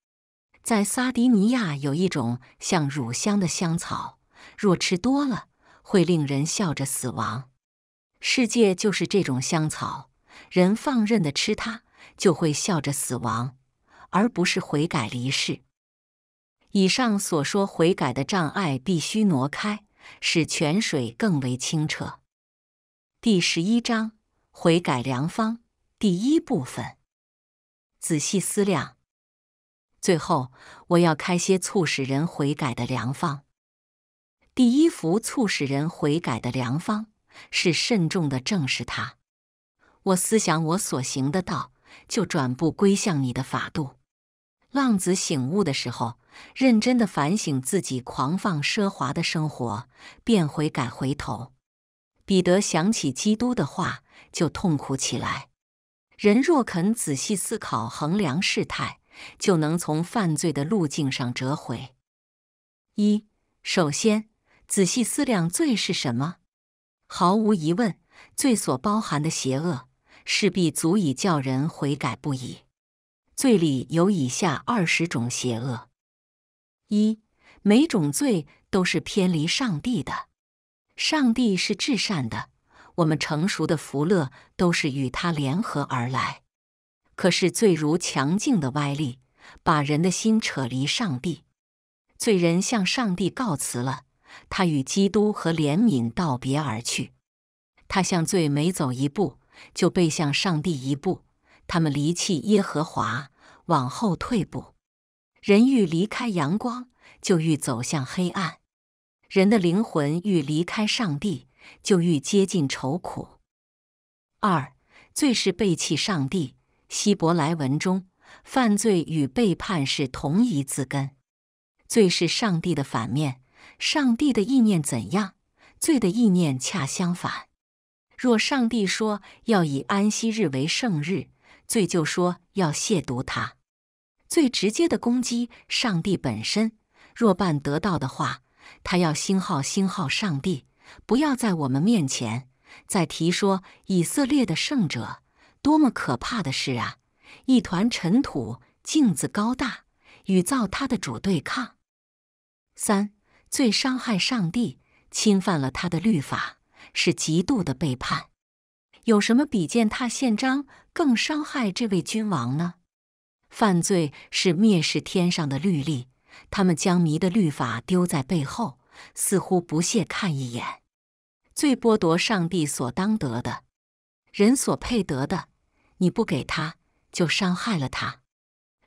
在撒迪尼亚有一种像乳香的香草，若吃多了，会令人笑着死亡。世界就是这种香草，人放任的吃它，就会笑着死亡。”而不是悔改离世。以上所说悔改的障碍必须挪开，使泉水更为清澈。第十一章悔改良方第一部分，仔细思量。最后，我要开些促使人悔改的良方。第一幅促使人悔改的良方是慎重的正视它。我思想我所行的道，就转步归向你的法度。浪子醒悟的时候，认真地反省自己狂放奢华的生活，便悔改回头。彼得想起基督的话，就痛苦起来。人若肯仔细思考、衡量事态，就能从犯罪的路径上折回。一首先，仔细思量罪是什么。毫无疑问，罪所包含的邪恶，势必足以叫人悔改不已。罪里有以下二十种邪恶，一每种罪都是偏离上帝的。上帝是至善的，我们成熟的福乐都是与他联合而来。可是罪如强劲的歪力，把人的心扯离上帝。罪人向上帝告辞了，他与基督和怜悯道别而去。他向罪每走一步，就背向上帝一步。他们离弃耶和华，往后退步。人欲离开阳光，就欲走向黑暗；人的灵魂欲离开上帝，就欲接近愁苦。二罪是背弃上帝。希伯来文中，犯罪与背叛是同一字根。罪是上帝的反面。上帝的意念怎样，罪的意念恰相反。若上帝说要以安息日为圣日，罪就说要亵渎他，最直接的攻击上帝本身。若办得到的话，他要星号星号上帝，不要在我们面前再提说以色列的圣者，多么可怕的事啊！一团尘土，镜子高大，与造他的主对抗。三最伤害上帝，侵犯了他的律法，是极度的背叛。有什么比践踏宪章更伤害这位君王呢？犯罪是蔑视天上的律例，他们将迷的律法丢在背后，似乎不屑看一眼。最剥夺上帝所当得的，人所配得的，你不给他，就伤害了他。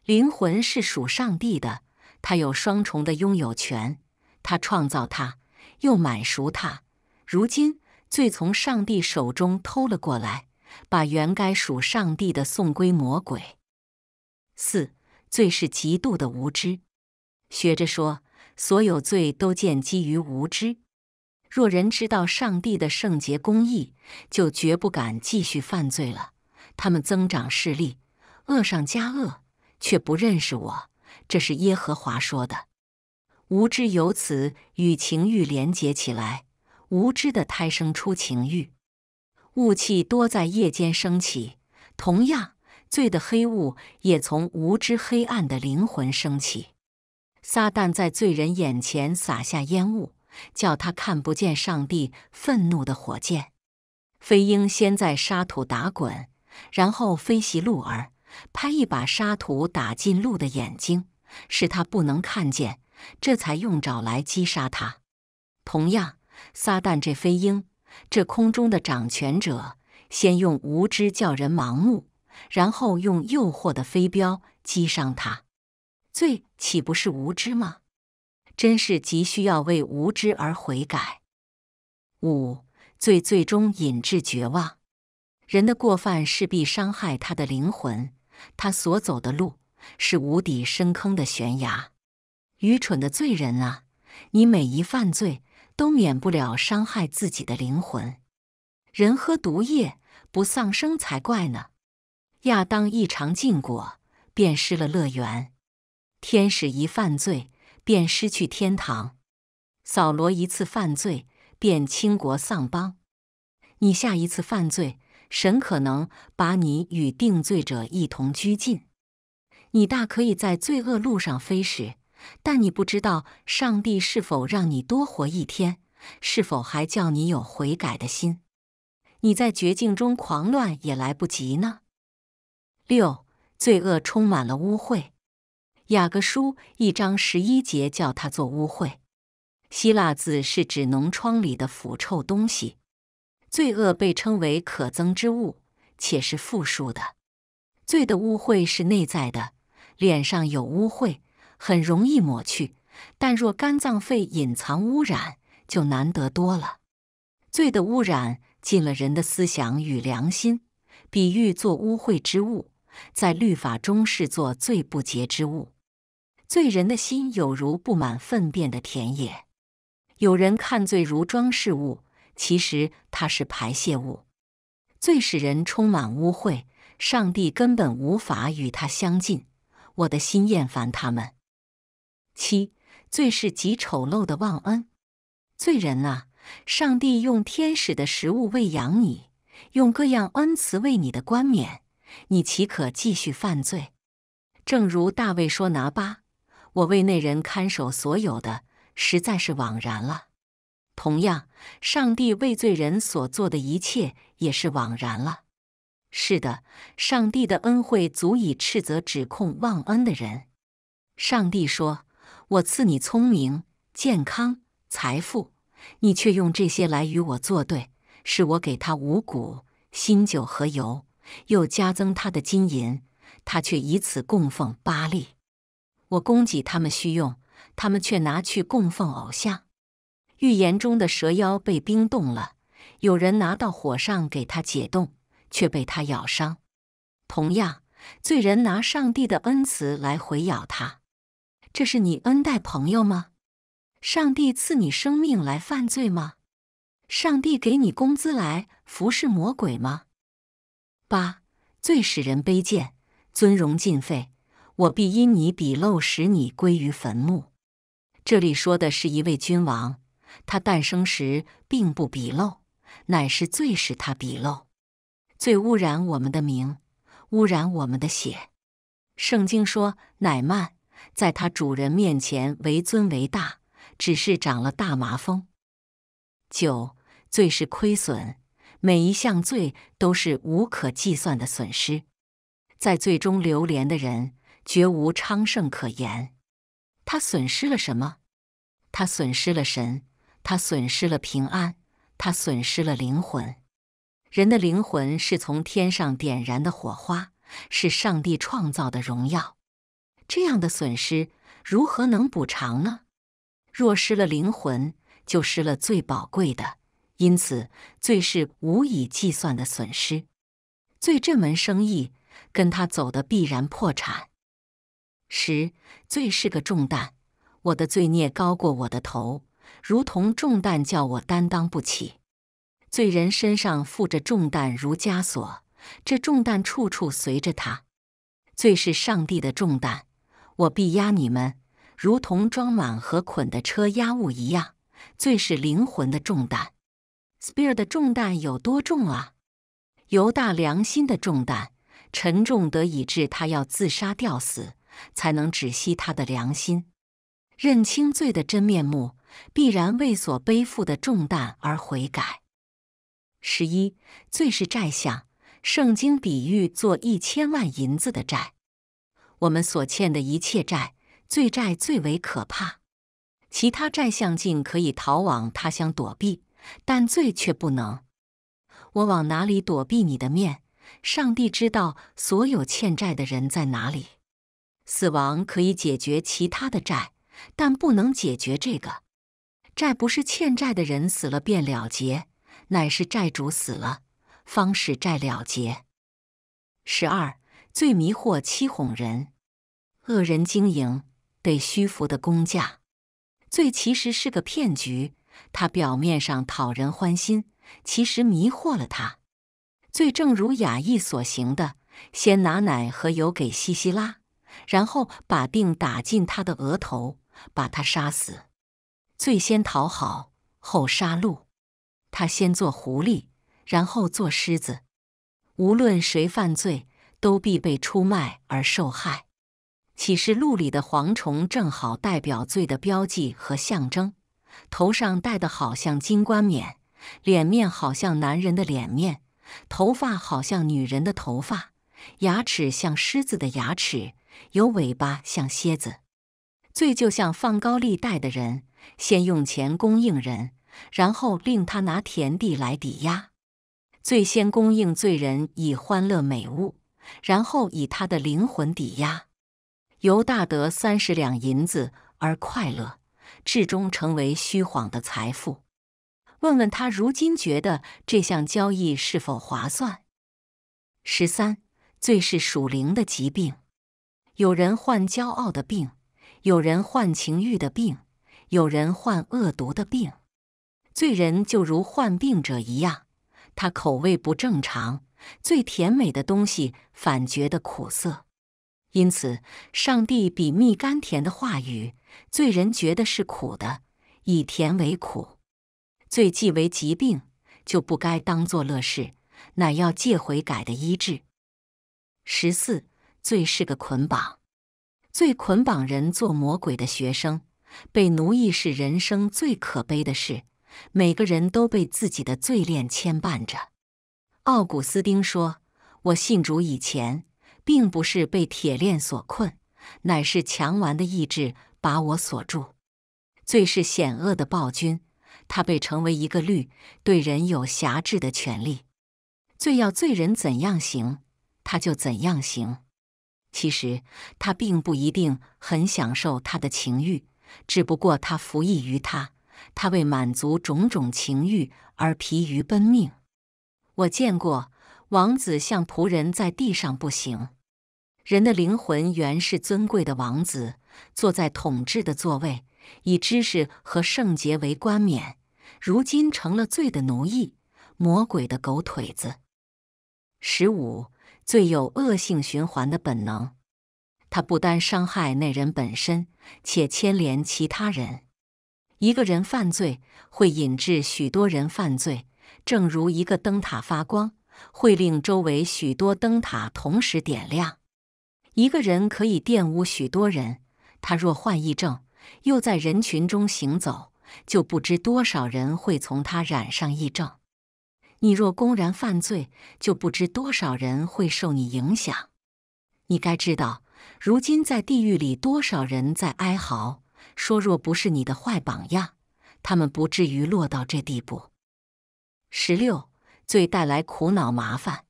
灵魂是属上帝的，他有双重的拥有权，他创造他，又满熟他。如今。罪从上帝手中偷了过来，把原该属上帝的送归魔鬼。四罪是极度的无知。学着说，所有罪都建基于无知。若人知道上帝的圣洁公义，就绝不敢继续犯罪了。他们增长势力，恶上加恶，却不认识我。这是耶和华说的。无知由此与情欲连结起来。无知的胎生出情欲，雾气多在夜间升起。同样，罪的黑雾也从无知黑暗的灵魂升起。撒旦在罪人眼前撒下烟雾，叫他看不见上帝愤怒的火箭。飞鹰先在沙土打滚，然后飞袭鹿儿，拍一把沙土打进鹿的眼睛，使他不能看见，这才用爪来击杀他。同样。撒旦，这飞鹰，这空中的掌权者，先用无知叫人盲目，然后用诱惑的飞镖击伤他，罪岂不是无知吗？真是急需要为无知而悔改。五罪最终引致绝望，人的过犯势必伤害他的灵魂，他所走的路是无底深坑的悬崖。愚蠢的罪人啊，你每一犯罪。都免不了伤害自己的灵魂。人喝毒液不丧生才怪呢。亚当一尝禁果，便失了乐园；天使一犯罪，便失去天堂；扫罗一次犯罪，便倾国丧邦。你下一次犯罪，神可能把你与定罪者一同拘禁。你大可以在罪恶路上飞时，但你不知道上帝是否让你多活一天，是否还叫你有悔改的心？你在绝境中狂乱也来不及呢。六，罪恶充满了污秽。雅各书一章十一节叫它做污秽，希腊字是指脓疮里的腐臭东西。罪恶被称为可憎之物，且是复数的。罪的污秽是内在的，脸上有污秽。很容易抹去，但若肝脏、肺隐藏污染，就难得多了。罪的污染进了人的思想与良心，比喻做污秽之物，在律法中是做罪不洁之物。罪人的心有如布满粪便的田野。有人看罪如装饰物，其实它是排泄物。罪使人充满污秽，上帝根本无法与他相近。我的心厌烦他们。七罪是极丑陋的忘恩罪人啊！上帝用天使的食物喂养你，用各样恩慈为你的冠冕，你岂可继续犯罪？正如大卫说：“拿八，我为那人看守所有的，实在是枉然了。”同样，上帝为罪人所做的一切也是枉然了。是的，上帝的恩惠足以斥责、指控忘恩的人。上帝说。我赐你聪明、健康、财富，你却用这些来与我作对。是我给他五谷、新酒和油，又加增他的金银，他却以此供奉巴利。我供给他们需用，他们却拿去供奉偶像。预言中的蛇妖被冰冻了，有人拿到火上给他解冻，却被他咬伤。同样，罪人拿上帝的恩慈来回咬他。这是你恩待朋友吗？上帝赐你生命来犯罪吗？上帝给你工资来服侍魔鬼吗？八罪使人卑贱，尊荣尽废，我必因你鄙陋，使你归于坟墓。这里说的是一位君王，他诞生时并不鄙陋，乃是最使他鄙陋，最污染我们的名，污染我们的血。圣经说：“乃曼。”在它主人面前为尊为大，只是长了大麻风。九罪是亏损，每一项罪都是无可计算的损失。在最终流连的人，绝无昌盛可言。他损失了什么？他损失了神，他损失了平安，他损失了灵魂。人的灵魂是从天上点燃的火花，是上帝创造的荣耀。这样的损失如何能补偿呢？若失了灵魂，就失了最宝贵的，因此最是无以计算的损失。最这门生意跟他走的必然破产。十罪是个重担，我的罪孽高过我的头，如同重担叫我担当不起。罪人身上负着重担如枷锁，这重担处处随着他。罪是上帝的重担。我必压你们，如同装满和捆的车压物一样，最是灵魂的重担。spirit 的重担有多重啊？犹大良心的重担，沉重得以至他要自杀吊死，才能止息他的良心。认清罪的真面目，必然为所背负的重担而悔改。十一，罪是债项，圣经比喻做一千万银子的债。我们所欠的一切债，罪债最为可怕。其他债项尽可以逃往他乡躲避，但罪却不能。我往哪里躲避你的面？上帝知道所有欠债的人在哪里。死亡可以解决其他的债，但不能解决这个债。不是欠债的人死了便了结，乃是债主死了，方使债了结。十二。最迷惑欺哄人，恶人经营被虚浮的工价，最其实是个骗局。他表面上讨人欢心，其实迷惑了他。最正如雅意所行的，先拿奶和油给西西拉，然后把钉打进他的额头，把他杀死。最先讨好后杀戮，他先做狐狸，然后做狮子。无论谁犯罪。都必被出卖而受害。启示录里的蝗虫正好代表罪的标记和象征，头上戴的好像金冠冕，脸面好像男人的脸面，头发好像女人的头发，牙齿像狮子的牙齿，有尾巴像蝎子。罪就像放高利贷的人，先用钱供应人，然后令他拿田地来抵押。最先供应罪人以欢乐美物。然后以他的灵魂抵押，由大得三十两银子而快乐，至终成为虚晃的财富。问问他如今觉得这项交易是否划算？十三，最是属灵的疾病。有人患骄傲的病，有人患情欲的病，有人患恶毒的病。罪人就如患病者一样，他口味不正常。最甜美的东西反觉得苦涩，因此，上帝比蜜甘甜的话语，罪人觉得是苦的，以甜为苦。罪既为疾病，就不该当做乐事，乃要借悔改的医治。十四，罪是个捆绑，罪捆绑人做魔鬼的学生，被奴役是人生最可悲的事。每个人都被自己的罪恋牵绊着。奥古斯丁说：“我信主以前，并不是被铁链所困，乃是强顽的意志把我锁住。最是险恶的暴君，他被成为一个律，对人有辖制的权利。最要罪人怎样行，他就怎样行。其实他并不一定很享受他的情欲，只不过他服役于他，他为满足种种情欲而疲于奔命。”我见过王子像仆人在地上步行，人的灵魂原是尊贵的王子，坐在统治的座位，以知识和圣洁为冠冕，如今成了罪的奴役，魔鬼的狗腿子。十五，罪有恶性循环的本能，它不单伤害那人本身，且牵连其他人。一个人犯罪，会引致许多人犯罪。正如一个灯塔发光，会令周围许多灯塔同时点亮。一个人可以玷污许多人，他若患疫症，又在人群中行走，就不知多少人会从他染上疫症。你若公然犯罪，就不知多少人会受你影响。你该知道，如今在地狱里多少人在哀嚎，说若不是你的坏榜样，他们不至于落到这地步。十六罪带来苦恼麻烦，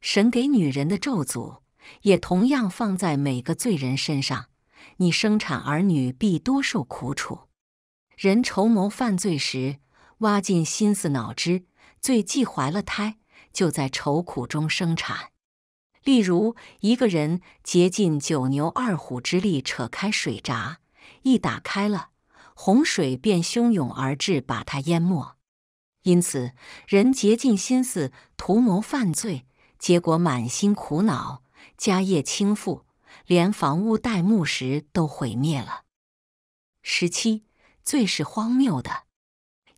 神给女人的咒诅也同样放在每个罪人身上。你生产儿女必多受苦楚。人筹谋犯罪时，挖尽心思脑汁，罪既怀了胎，就在愁苦中生产。例如，一个人竭尽九牛二虎之力扯开水闸，一打开了，洪水便汹涌而至，把它淹没。因此，人竭尽心思图谋犯罪，结果满心苦恼，家业倾覆，连房屋、带木石都毁灭了。十七，最是荒谬的，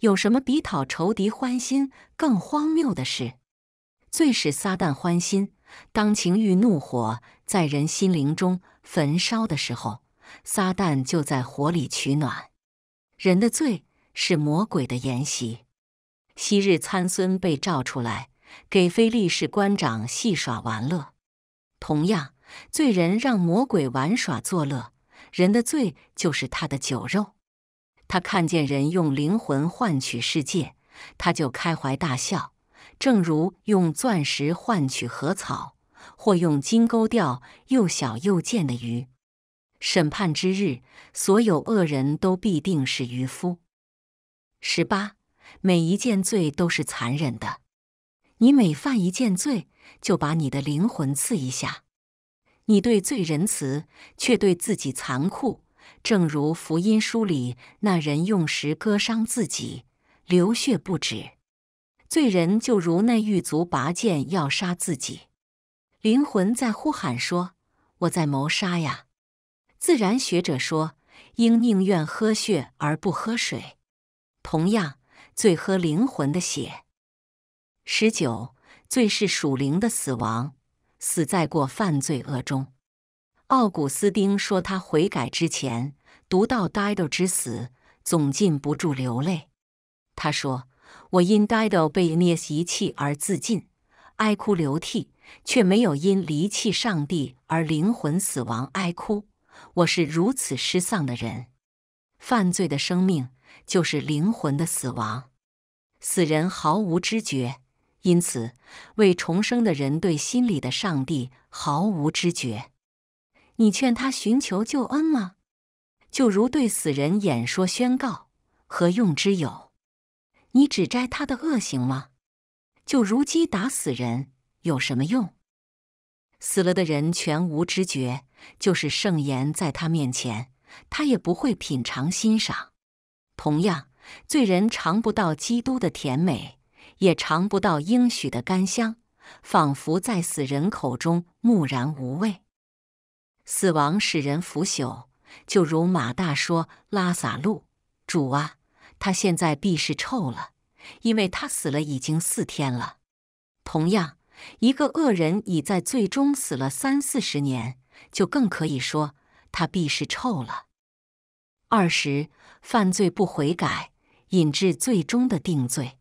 有什么比讨仇敌欢心更荒谬的事？最使撒旦欢心。当情欲怒火在人心灵中焚烧的时候，撒旦就在火里取暖。人的罪是魔鬼的筵席。昔日参孙被召出来，给非利士官长戏耍玩乐。同样，罪人让魔鬼玩耍作乐，人的罪就是他的酒肉。他看见人用灵魂换取世界，他就开怀大笑。正如用钻石换取禾草，或用金钩钓又小又贱的鱼。审判之日，所有恶人都必定是渔夫。十八。每一件罪都是残忍的，你每犯一件罪，就把你的灵魂刺一下。你对罪仁慈，却对自己残酷。正如福音书里那人用石割伤自己，流血不止；罪人就如那狱卒拔剑要杀自己，灵魂在呼喊说：“我在谋杀呀！”自然学者说，应宁愿喝血而不喝水。同样。最喝灵魂的血，十九最是属灵的死亡，死在过犯罪恶中。奥古斯丁说：“他悔改之前，读到 Dido 之死，总禁不住流泪。”他说：“我因 Dido 被 n i 遗弃而自尽，哀哭流涕，却没有因离弃上帝而灵魂死亡哀哭。我是如此失丧的人。犯罪的生命就是灵魂的死亡。”死人毫无知觉，因此未重生的人对心里的上帝毫无知觉。你劝他寻求救恩吗？就如对死人演说宣告，何用之有？你指摘他的恶行吗？就如击打死人，有什么用？死了的人全无知觉，就是圣言在他面前，他也不会品尝欣赏。同样。罪人尝不到基督的甜美，也尝不到应许的甘香，仿佛在死人口中木然无味。死亡使人腐朽，就如马大说：“拉撒路，主啊，他现在必是臭了，因为他死了已经四天了。”同样，一个恶人已在最终死了三四十年，就更可以说他必是臭了。二十，犯罪不悔改。引致最终的定罪。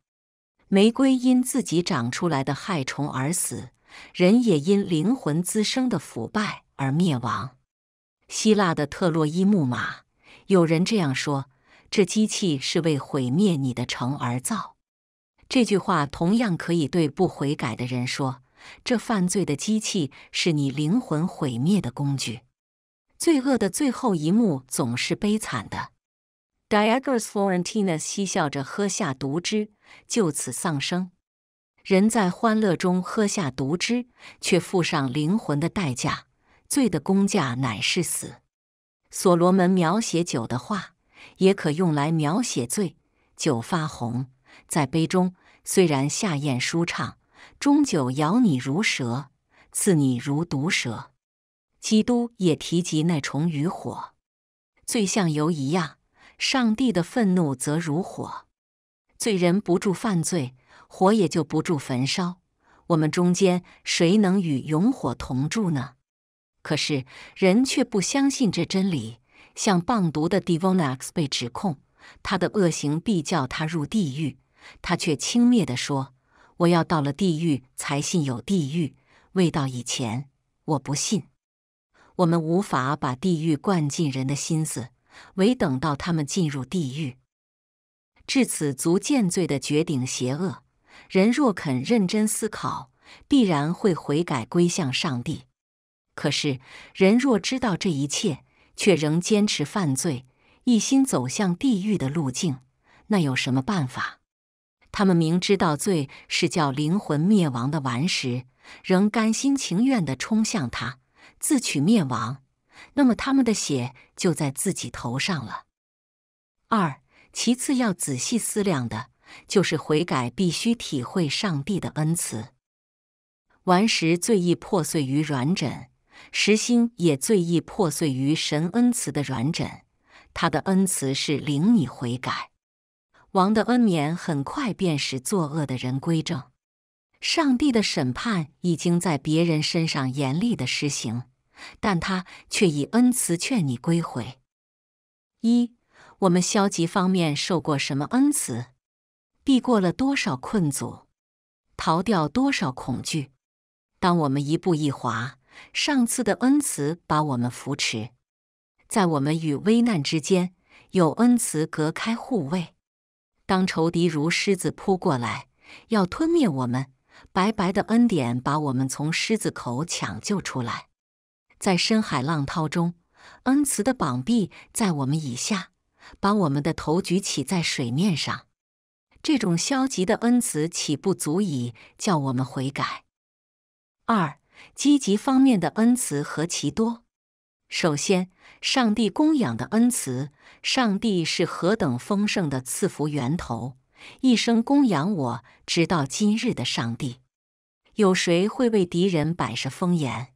玫瑰因自己长出来的害虫而死，人也因灵魂滋生的腐败而灭亡。希腊的特洛伊木马，有人这样说：“这机器是为毁灭你的城而造。”这句话同样可以对不悔改的人说：“这犯罪的机器是你灵魂毁灭的工具。”罪恶的最后一幕总是悲惨的。Diagoras Florentinus 嬉笑着喝下毒汁，就此丧生。人在欢乐中喝下毒汁，却付上灵魂的代价。罪的工价乃是死。所罗门描写酒的话，也可用来描写罪。酒发红，在杯中，虽然下咽舒畅，终酒咬你如蛇，刺你如毒蛇。基督也提及那虫与火，罪像油一样。上帝的愤怒则如火，罪人不住犯罪，火也就不住焚烧。我们中间谁能与永火同住呢？可是人却不相信这真理。像棒毒的 d v o n a x 被指控，他的恶行必叫他入地狱，他却轻蔑地说：“我要到了地狱才信有地狱，未到以前我不信。”我们无法把地狱灌进人的心思。唯等到他们进入地狱，至此足见罪的绝顶邪恶。人若肯认真思考，必然会悔改归向上帝。可是，人若知道这一切，却仍坚持犯罪，一心走向地狱的路径，那有什么办法？他们明知道罪是叫灵魂灭亡的顽石，仍甘心情愿地冲向它，自取灭亡。那么他们的血就在自己头上了。二其次要仔细思量的，就是悔改必须体会上帝的恩慈。顽石最易破碎于软枕，石心也最易破碎于神恩慈的软枕。他的恩慈是领你悔改，王的恩典很快便使作恶的人归正。上帝的审判已经在别人身上严厉的施行。但他却以恩慈劝你归回。一，我们消极方面受过什么恩慈？避过了多少困阻？逃掉多少恐惧？当我们一步一滑，上次的恩慈把我们扶持；在我们与危难之间，有恩慈隔开护卫；当仇敌如狮子扑过来，要吞灭我们，白白的恩典把我们从狮子口抢救出来。在深海浪涛中，恩慈的膀臂在我们以下，把我们的头举起在水面上。这种消极的恩慈岂不足以叫我们悔改？二、积极方面的恩慈何其多！首先，上帝供养的恩慈，上帝是何等丰盛的赐福源头，一生供养我直到今日的上帝。有谁会为敌人摆设风筵？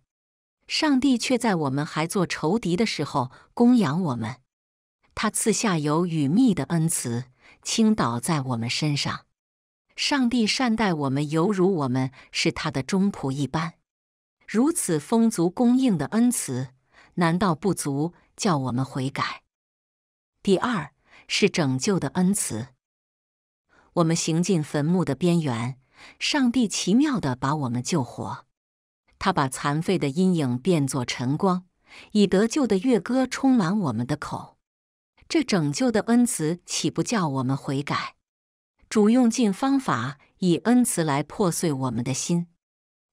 上帝却在我们还做仇敌的时候供养我们，他赐下有雨蜜的恩慈倾倒在我们身上。上帝善待我们，犹如我们是他的忠仆一般。如此丰足供应的恩慈，难道不足叫我们悔改？第二是拯救的恩慈，我们行进坟墓的边缘，上帝奇妙地把我们救活。他把残废的阴影变作晨光，以得救的乐歌充满我们的口。这拯救的恩慈岂不叫我们悔改？主用尽方法以恩慈来破碎我们的心。《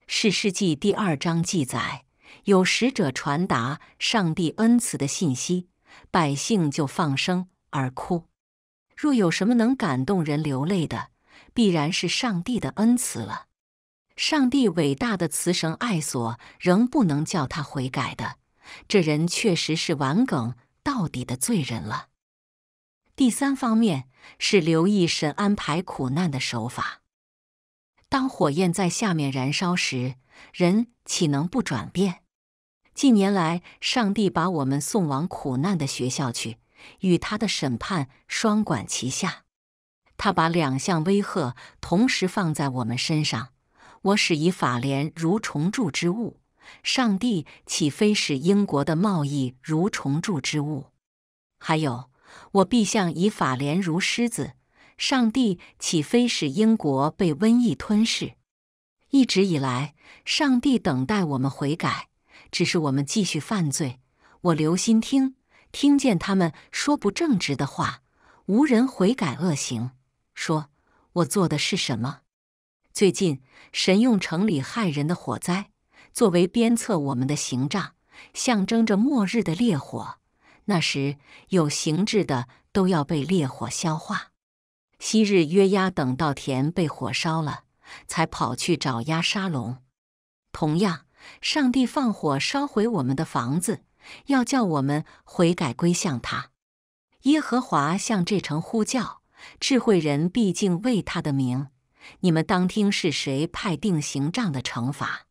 是世记》第二章记载，有使者传达上帝恩慈的信息，百姓就放声而哭。若有什么能感动人流泪的，必然是上帝的恩慈了。上帝伟大的慈绳爱索仍不能叫他悔改的，这人确实是玩梗到底的罪人了。第三方面是留意神安排苦难的手法。当火焰在下面燃烧时，人岂能不转变？近年来，上帝把我们送往苦难的学校去，与他的审判双管齐下。他把两项威吓同时放在我们身上。我使以法莲如重铸之物，上帝岂非使英国的贸易如重铸之物？还有，我必像以法莲如狮子，上帝岂非使英国被瘟疫吞噬？一直以来，上帝等待我们悔改，只是我们继续犯罪。我留心听，听见他们说不正直的话，无人悔改恶行。说，我做的是什么？最近，神用城里害人的火灾作为鞭策我们的刑杖，象征着末日的烈火。那时，有形制的都要被烈火消化。昔日约押等到田被火烧了，才跑去找押沙龙。同样，上帝放火烧毁我们的房子，要叫我们悔改归向他。耶和华向这城呼叫，智慧人毕竟为他的名。你们当听是谁派定刑杖的惩罚，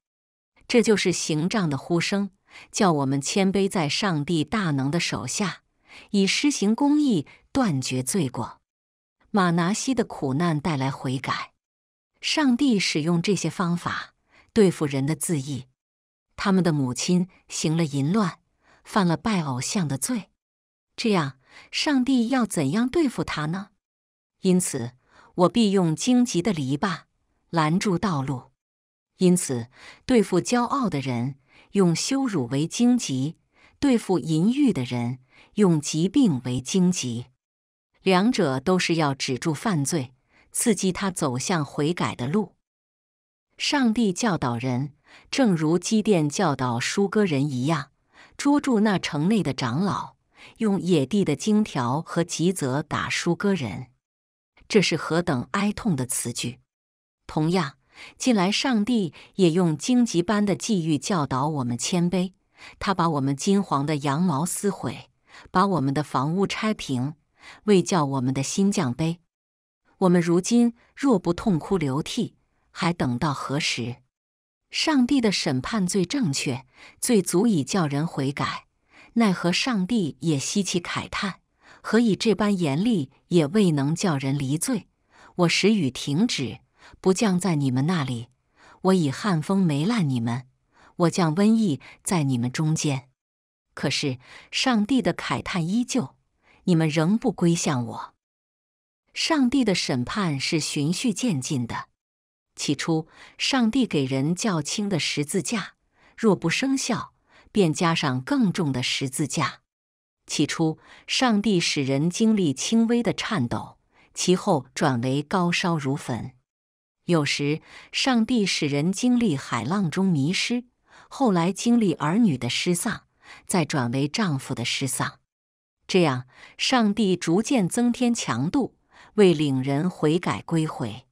这就是刑杖的呼声，叫我们谦卑在上帝大能的手下，以施行公义，断绝罪过。马拿西的苦难带来悔改，上帝使用这些方法对付人的自意。他们的母亲行了淫乱，犯了拜偶像的罪，这样，上帝要怎样对付他呢？因此。我必用荆棘的篱笆拦住道路，因此对付骄傲的人用羞辱为荆棘，对付淫欲的人用疾病为荆棘，两者都是要止住犯罪，刺激他走向悔改的路。上帝教导人，正如基甸教导舒歌人一样，捉住那城内的长老，用野地的荆条和吉泽打舒歌人。这是何等哀痛的词句！同样，近来上帝也用荆棘般的际遇教导我们谦卑。他把我们金黄的羊毛撕毁，把我们的房屋拆平，为叫我们的心降杯。我们如今若不痛哭流涕，还等到何时？上帝的审判最正确，最足以叫人悔改。奈何上帝也吸气慨叹。何以这般严厉也未能叫人离罪？我使雨停止，不降在你们那里；我以旱风糜烂你们；我降瘟疫在你们中间。可是上帝的慨叹依旧，你们仍不归向我。上帝的审判是循序渐进的，起初上帝给人较轻的十字架，若不生效，便加上更重的十字架。起初，上帝使人经历轻微的颤抖，其后转为高烧如焚；有时，上帝使人经历海浪中迷失，后来经历儿女的失丧，再转为丈夫的失丧。这样，上帝逐渐增添强度，为领人悔改归回。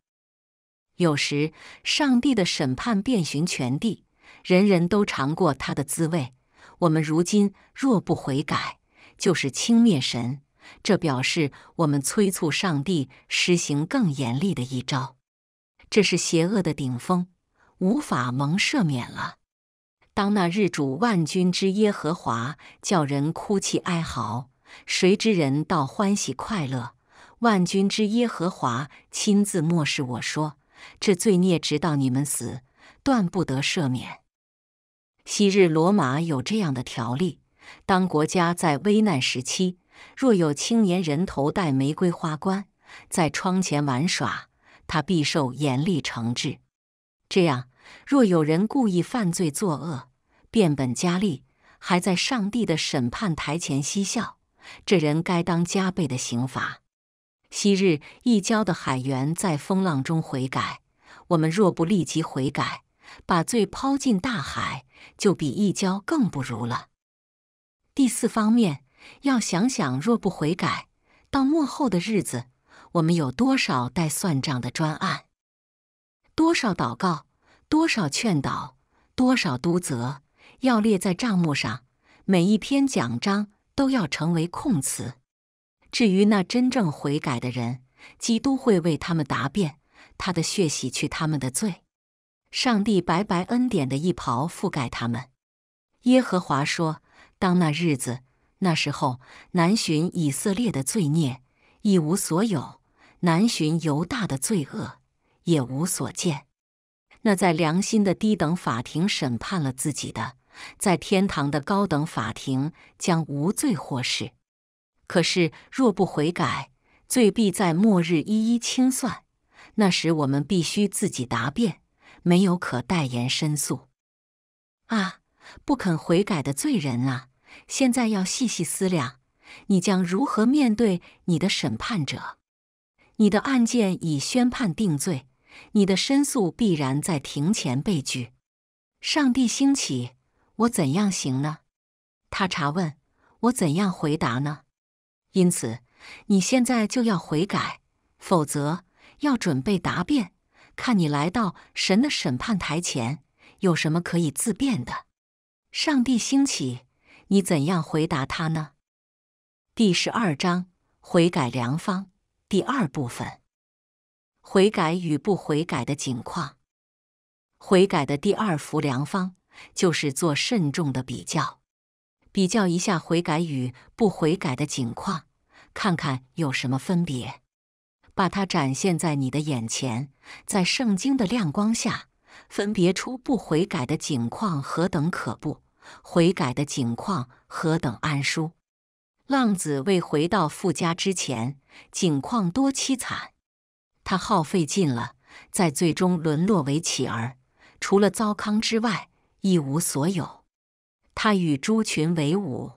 有时，上帝的审判遍寻全地，人人都尝过他的滋味。我们如今若不悔改，就是轻蔑神，这表示我们催促上帝施行更严厉的一招，这是邪恶的顶峰，无法蒙赦免了。当那日主万军之耶和华叫人哭泣哀嚎，谁知人道欢喜快乐？万军之耶和华亲自漠视我说：“这罪孽直到你们死，断不得赦免。”昔日罗马有这样的条例。当国家在危难时期，若有青年人头戴玫瑰花冠在窗前玩耍，他必受严厉惩治。这样，若有人故意犯罪作恶，变本加厉，还在上帝的审判台前嬉笑，这人该当加倍的刑罚。昔日一交的海员在风浪中悔改，我们若不立即悔改，把罪抛进大海，就比一交更不如了。第四方面，要想想，若不悔改，到末后的日子，我们有多少待算账的专案，多少祷告，多少劝导，多少督责，要列在账目上。每一篇讲章都要成为控词。至于那真正悔改的人，基督会为他们答辩，他的血洗去他们的罪，上帝白白恩典的一袍覆盖他们。耶和华说。当那日子，那时候，难寻以色列的罪孽，一无所有；难寻犹大的罪恶，也无所见。那在良心的低等法庭审判了自己的，在天堂的高等法庭将无罪获释。可是，若不悔改，罪必在末日一一清算。那时，我们必须自己答辩，没有可代言申诉。啊！不肯悔改的罪人啊，现在要细细思量，你将如何面对你的审判者？你的案件已宣判定罪，你的申诉必然在庭前被拒。上帝兴起，我怎样行呢？他查问我怎样回答呢？因此，你现在就要悔改，否则要准备答辩，看你来到神的审判台前有什么可以自辩的。上帝兴起，你怎样回答他呢？第十二章悔改良方第二部分：悔改与不悔改的景况。悔改的第二幅良方就是做慎重的比较，比较一下悔改与不悔改的景况，看看有什么分别，把它展现在你的眼前，在圣经的亮光下。分别出不悔改的景况何等可怖，悔改的景况何等安舒。浪子未回到富家之前，景况多凄惨。他耗费尽了，在最终沦落为乞儿，除了糟糠之外一无所有。他与猪群为伍，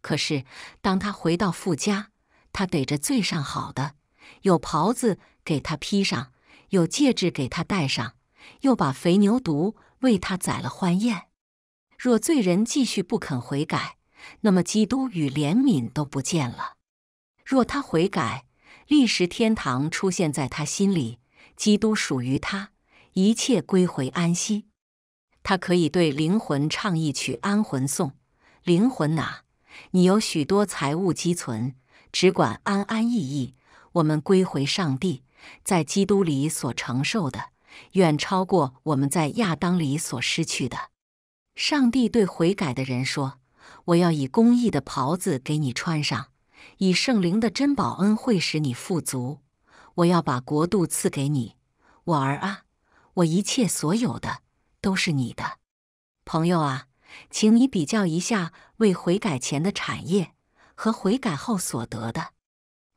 可是当他回到富家，他逮着最上好的，有袍子给他披上，有戒指给他戴上。又把肥牛犊为他宰了欢宴。若罪人继续不肯悔改，那么基督与怜悯都不见了。若他悔改，历史天堂出现在他心里，基督属于他，一切归回安息。他可以对灵魂唱一曲安魂颂：“灵魂哪，你有许多财物积存，只管安安逸逸，我们归回上帝，在基督里所承受的。”远超过我们在亚当里所失去的。上帝对悔改的人说：“我要以公义的袍子给你穿上，以圣灵的珍宝恩会使你富足。我要把国度赐给你，我儿啊，我一切所有的都是你的。”朋友啊，请你比较一下未悔改前的产业和悔改后所得的。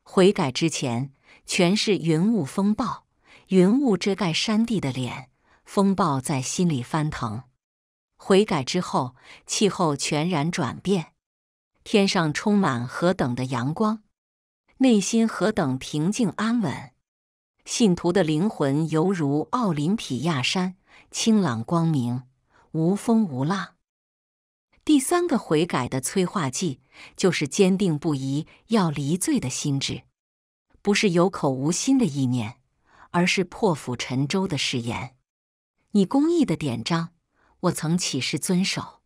悔改之前，全是云雾风暴。云雾遮盖山地的脸，风暴在心里翻腾。悔改之后，气候全然转变，天上充满何等的阳光，内心何等平静安稳。信徒的灵魂犹如奥林匹亚山，清朗光明，无风无浪。第三个悔改的催化剂，就是坚定不移要离罪的心志，不是有口无心的意念。而是破釜沉舟的誓言。你公益的典章，我曾起誓遵守。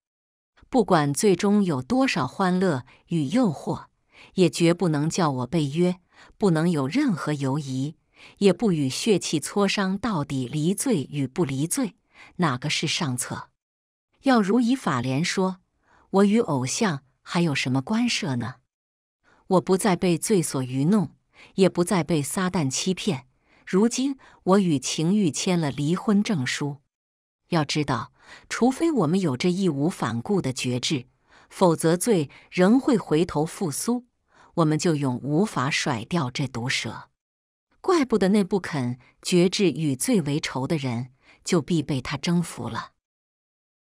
不管最终有多少欢乐与诱惑，也绝不能叫我背约，不能有任何犹疑，也不与血气磋商到底离罪与不离罪哪个是上策。要如以法莲说，我与偶像还有什么关涉呢？我不再被罪所愚弄，也不再被撒旦欺骗。如今我与情欲签了离婚证书。要知道，除非我们有着义无反顾的决志，否则罪仍会回头复苏，我们就永无法甩掉这毒蛇。怪不得那不肯决志与罪为仇的人，就必被他征服了。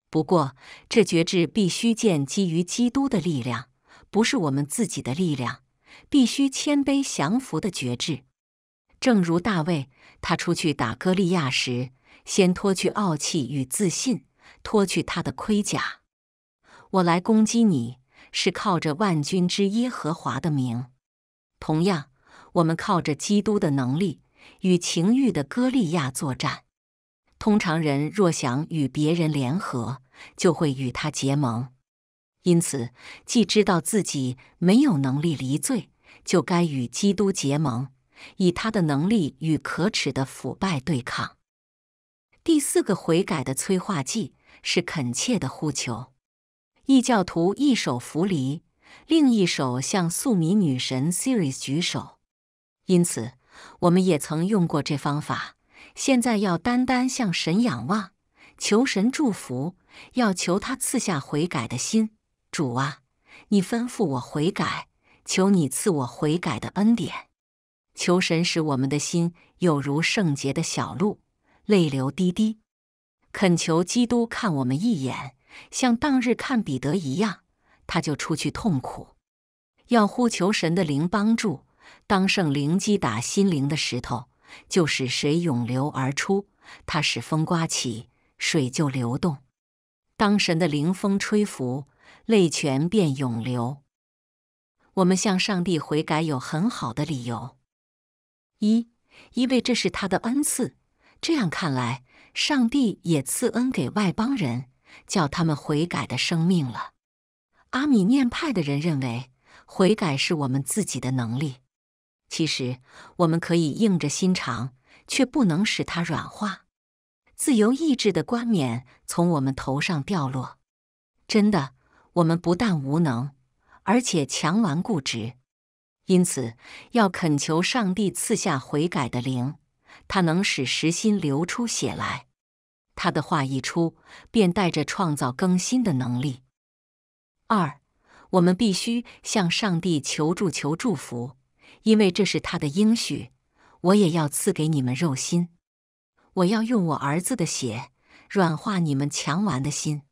不过，这决志必须建基于基督的力量，不是我们自己的力量，必须谦卑降服的决志。正如大卫，他出去打歌利亚时，先脱去傲气与自信，脱去他的盔甲。我来攻击你是靠着万军之耶和华的名。同样，我们靠着基督的能力与情欲的歌利亚作战。通常人若想与别人联合，就会与他结盟。因此，既知道自己没有能力离罪，就该与基督结盟。以他的能力与可耻的腐败对抗。第四个悔改的催化剂是恳切的呼求。异教徒一手扶犁，另一手向素米女神 Siris 举手。因此，我们也曾用过这方法。现在要单单向神仰望，求神祝福，要求他赐下悔改的心。主啊，你吩咐我悔改，求你赐我悔改的恩典。求神使我们的心有如圣洁的小鹿，泪流滴滴。恳求基督看我们一眼，像当日看彼得一样，他就出去痛苦。要呼求神的灵帮助，当圣灵击打心灵的石头，就使水涌流而出。它使风刮起，水就流动。当神的灵风吹拂，泪泉便涌流。我们向上帝悔改有很好的理由。一，因为这是他的恩赐。这样看来，上帝也赐恩给外邦人，叫他们悔改的生命了。阿米念派的人认为，悔改是我们自己的能力。其实，我们可以硬着心肠，却不能使它软化。自由意志的冠冕从我们头上掉落。真的，我们不但无能，而且强顽固执。因此，要恳求上帝赐下悔改的灵，他能使实心流出血来。他的话一出，便带着创造更新的能力。二，我们必须向上帝求助、求祝福，因为这是他的应许。我也要赐给你们肉心，我要用我儿子的血软化你们强顽的心。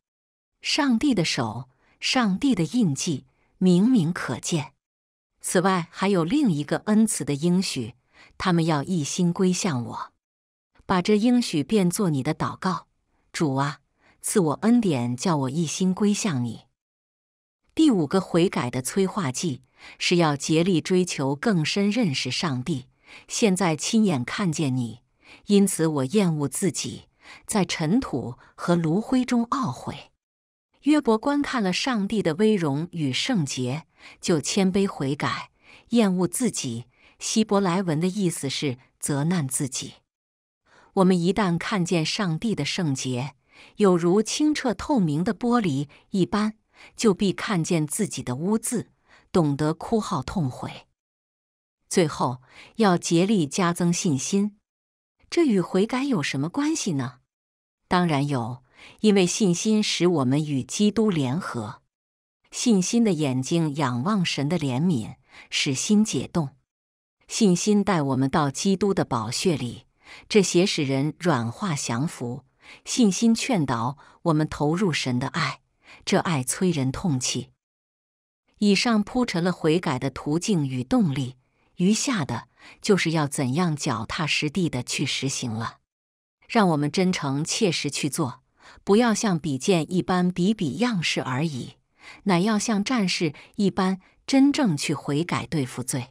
上帝的手，上帝的印记，明明可见。此外，还有另一个恩慈的应许，他们要一心归向我，把这应许变作你的祷告，主啊，赐我恩典，叫我一心归向你。第五个悔改的催化剂是要竭力追求更深认识上帝，现在亲眼看见你，因此我厌恶自己，在尘土和炉灰中懊悔。约伯观看了上帝的威荣与圣洁。就谦卑悔改，厌恶自己。希伯来文的意思是责难自己。我们一旦看见上帝的圣洁，有如清澈透明的玻璃一般，就必看见自己的污渍，懂得哭号痛悔。最后要竭力加增信心。这与悔改有什么关系呢？当然有，因为信心使我们与基督联合。信心的眼睛仰望神的怜悯，使心解冻；信心带我们到基督的宝血里，这血使人软化降服；信心劝导我们投入神的爱，这爱催人痛泣。以上铺陈了悔改的途径与动力，余下的就是要怎样脚踏实地的去实行了。让我们真诚切实去做，不要像比剑一般比比样式而已。乃要像战士一般，真正去悔改对付罪。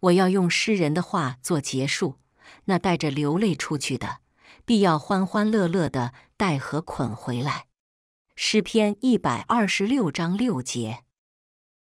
我要用诗人的话做结束：那带着流泪出去的，必要欢欢乐乐的带和捆回来。诗篇一百二十六章六节。